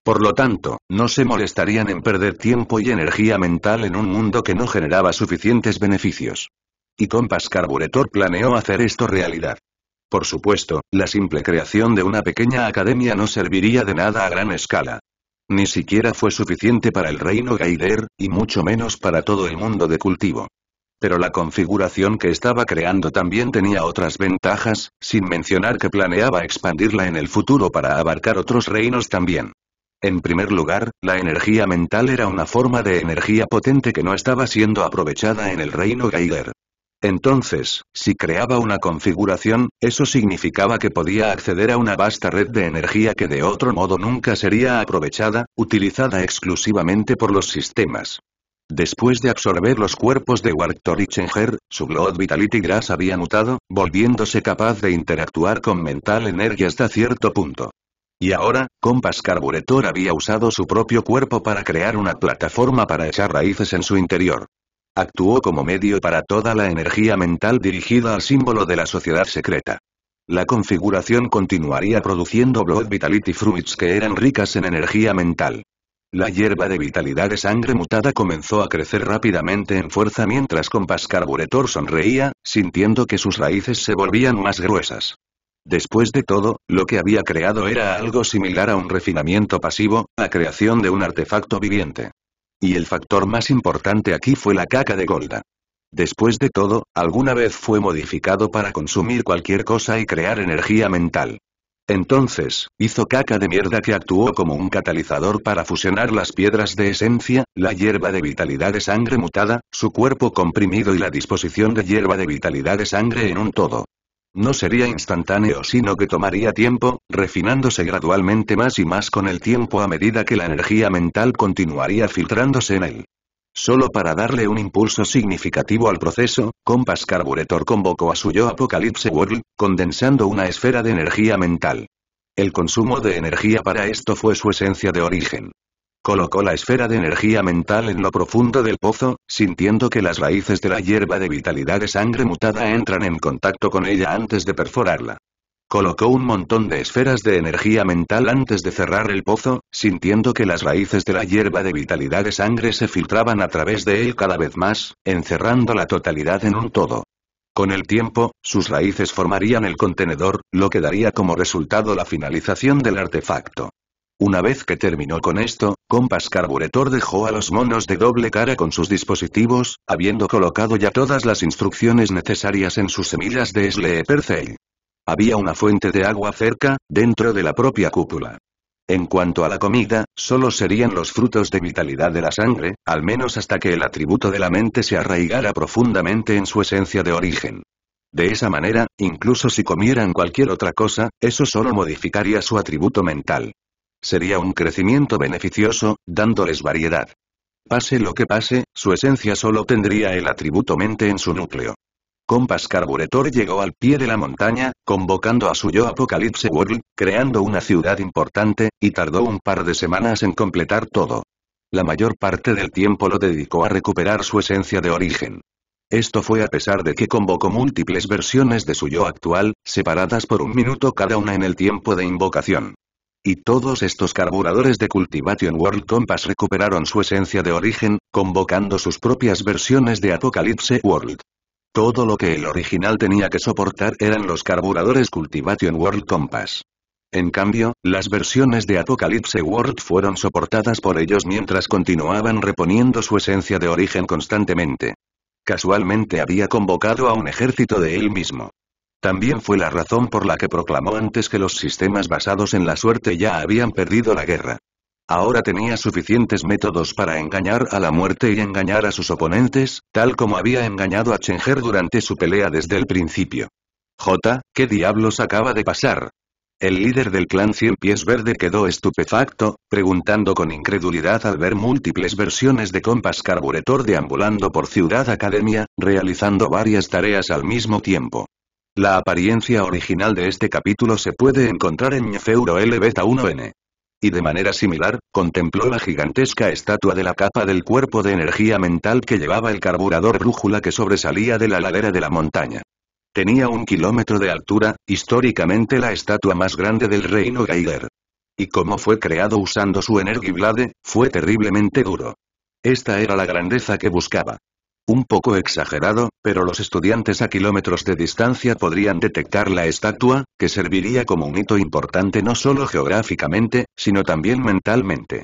Por lo tanto, no se molestarían en perder tiempo y energía mental en un mundo que no generaba suficientes beneficios. Y Compass Carburetor planeó hacer esto realidad. Por supuesto, la simple creación de una pequeña academia no serviría de nada a gran escala. Ni siquiera fue suficiente para el reino Gaider, y mucho menos para todo el mundo de cultivo. Pero la configuración que estaba creando también tenía otras ventajas, sin mencionar que planeaba expandirla en el futuro para abarcar otros reinos también. En primer lugar, la energía mental era una forma de energía potente que no estaba siendo aprovechada en el reino Geiger. Entonces, si creaba una configuración, eso significaba que podía acceder a una vasta red de energía que de otro modo nunca sería aprovechada, utilizada exclusivamente por los sistemas. Después de absorber los cuerpos de Warctor y su Blood Vitality Grass había mutado, volviéndose capaz de interactuar con Mental energía hasta cierto punto. Y ahora, Compass Carburetor había usado su propio cuerpo para crear una plataforma para echar raíces en su interior. Actuó como medio para toda la energía mental dirigida al símbolo de la sociedad secreta. La configuración continuaría produciendo Blood Vitality Fruits que eran ricas en energía mental. La hierba de vitalidad de sangre mutada comenzó a crecer rápidamente en fuerza mientras Compass Carburetor sonreía, sintiendo que sus raíces se volvían más gruesas. Después de todo, lo que había creado era algo similar a un refinamiento pasivo, la creación de un artefacto viviente. Y el factor más importante aquí fue la caca de Golda. Después de todo, alguna vez fue modificado para consumir cualquier cosa y crear energía mental. Entonces, hizo caca de mierda que actuó como un catalizador para fusionar las piedras de esencia, la hierba de vitalidad de sangre mutada, su cuerpo comprimido y la disposición de hierba de vitalidad de sangre en un todo. No sería instantáneo sino que tomaría tiempo, refinándose gradualmente más y más con el tiempo a medida que la energía mental continuaría filtrándose en él. Solo para darle un impulso significativo al proceso, Compass Carburetor convocó a su yo Apocalypse World, condensando una esfera de energía mental. El consumo de energía para esto fue su esencia de origen. Colocó la esfera de energía mental en lo profundo del pozo, sintiendo que las raíces de la hierba de vitalidad de sangre mutada entran en contacto con ella antes de perforarla. Colocó un montón de esferas de energía mental antes de cerrar el pozo, sintiendo que las raíces de la hierba de vitalidad de sangre se filtraban a través de él cada vez más, encerrando la totalidad en un todo. Con el tiempo, sus raíces formarían el contenedor, lo que daría como resultado la finalización del artefacto. Una vez que terminó con esto, Compass Carburetor dejó a los monos de doble cara con sus dispositivos, habiendo colocado ya todas las instrucciones necesarias en sus semillas de Sleeper Había una fuente de agua cerca, dentro de la propia cúpula. En cuanto a la comida, solo serían los frutos de vitalidad de la sangre, al menos hasta que el atributo de la mente se arraigara profundamente en su esencia de origen. De esa manera, incluso si comieran cualquier otra cosa, eso solo modificaría su atributo mental. Sería un crecimiento beneficioso, dándoles variedad. Pase lo que pase, su esencia solo tendría el atributo mente en su núcleo. Compass Carburetor llegó al pie de la montaña, convocando a su yo Apocalypse World, creando una ciudad importante, y tardó un par de semanas en completar todo. La mayor parte del tiempo lo dedicó a recuperar su esencia de origen. Esto fue a pesar de que convocó múltiples versiones de su yo actual, separadas por un minuto cada una en el tiempo de invocación y todos estos carburadores de Cultivation World Compass recuperaron su esencia de origen, convocando sus propias versiones de Apocalypse World. Todo lo que el original tenía que soportar eran los carburadores Cultivation World Compass. En cambio, las versiones de Apocalypse World fueron soportadas por ellos mientras continuaban reponiendo su esencia de origen constantemente. Casualmente había convocado a un ejército de él mismo. También fue la razón por la que proclamó antes que los sistemas basados en la suerte ya habían perdido la guerra. Ahora tenía suficientes métodos para engañar a la muerte y engañar a sus oponentes, tal como había engañado a Chenger durante su pelea desde el principio. J, ¿qué diablos acaba de pasar? El líder del clan Cien Pies Verde quedó estupefacto, preguntando con incredulidad al ver múltiples versiones de Compass Carburetor deambulando por Ciudad Academia, realizando varias tareas al mismo tiempo. La apariencia original de este capítulo se puede encontrar en Nefeuro L Beta 1N. Y de manera similar, contempló la gigantesca estatua de la capa del cuerpo de energía mental que llevaba el carburador brújula que sobresalía de la ladera de la montaña. Tenía un kilómetro de altura, históricamente la estatua más grande del reino Gaider. Y como fue creado usando su Blade, fue terriblemente duro. Esta era la grandeza que buscaba. Un poco exagerado, pero los estudiantes a kilómetros de distancia podrían detectar la estatua, que serviría como un hito importante no solo geográficamente, sino también mentalmente.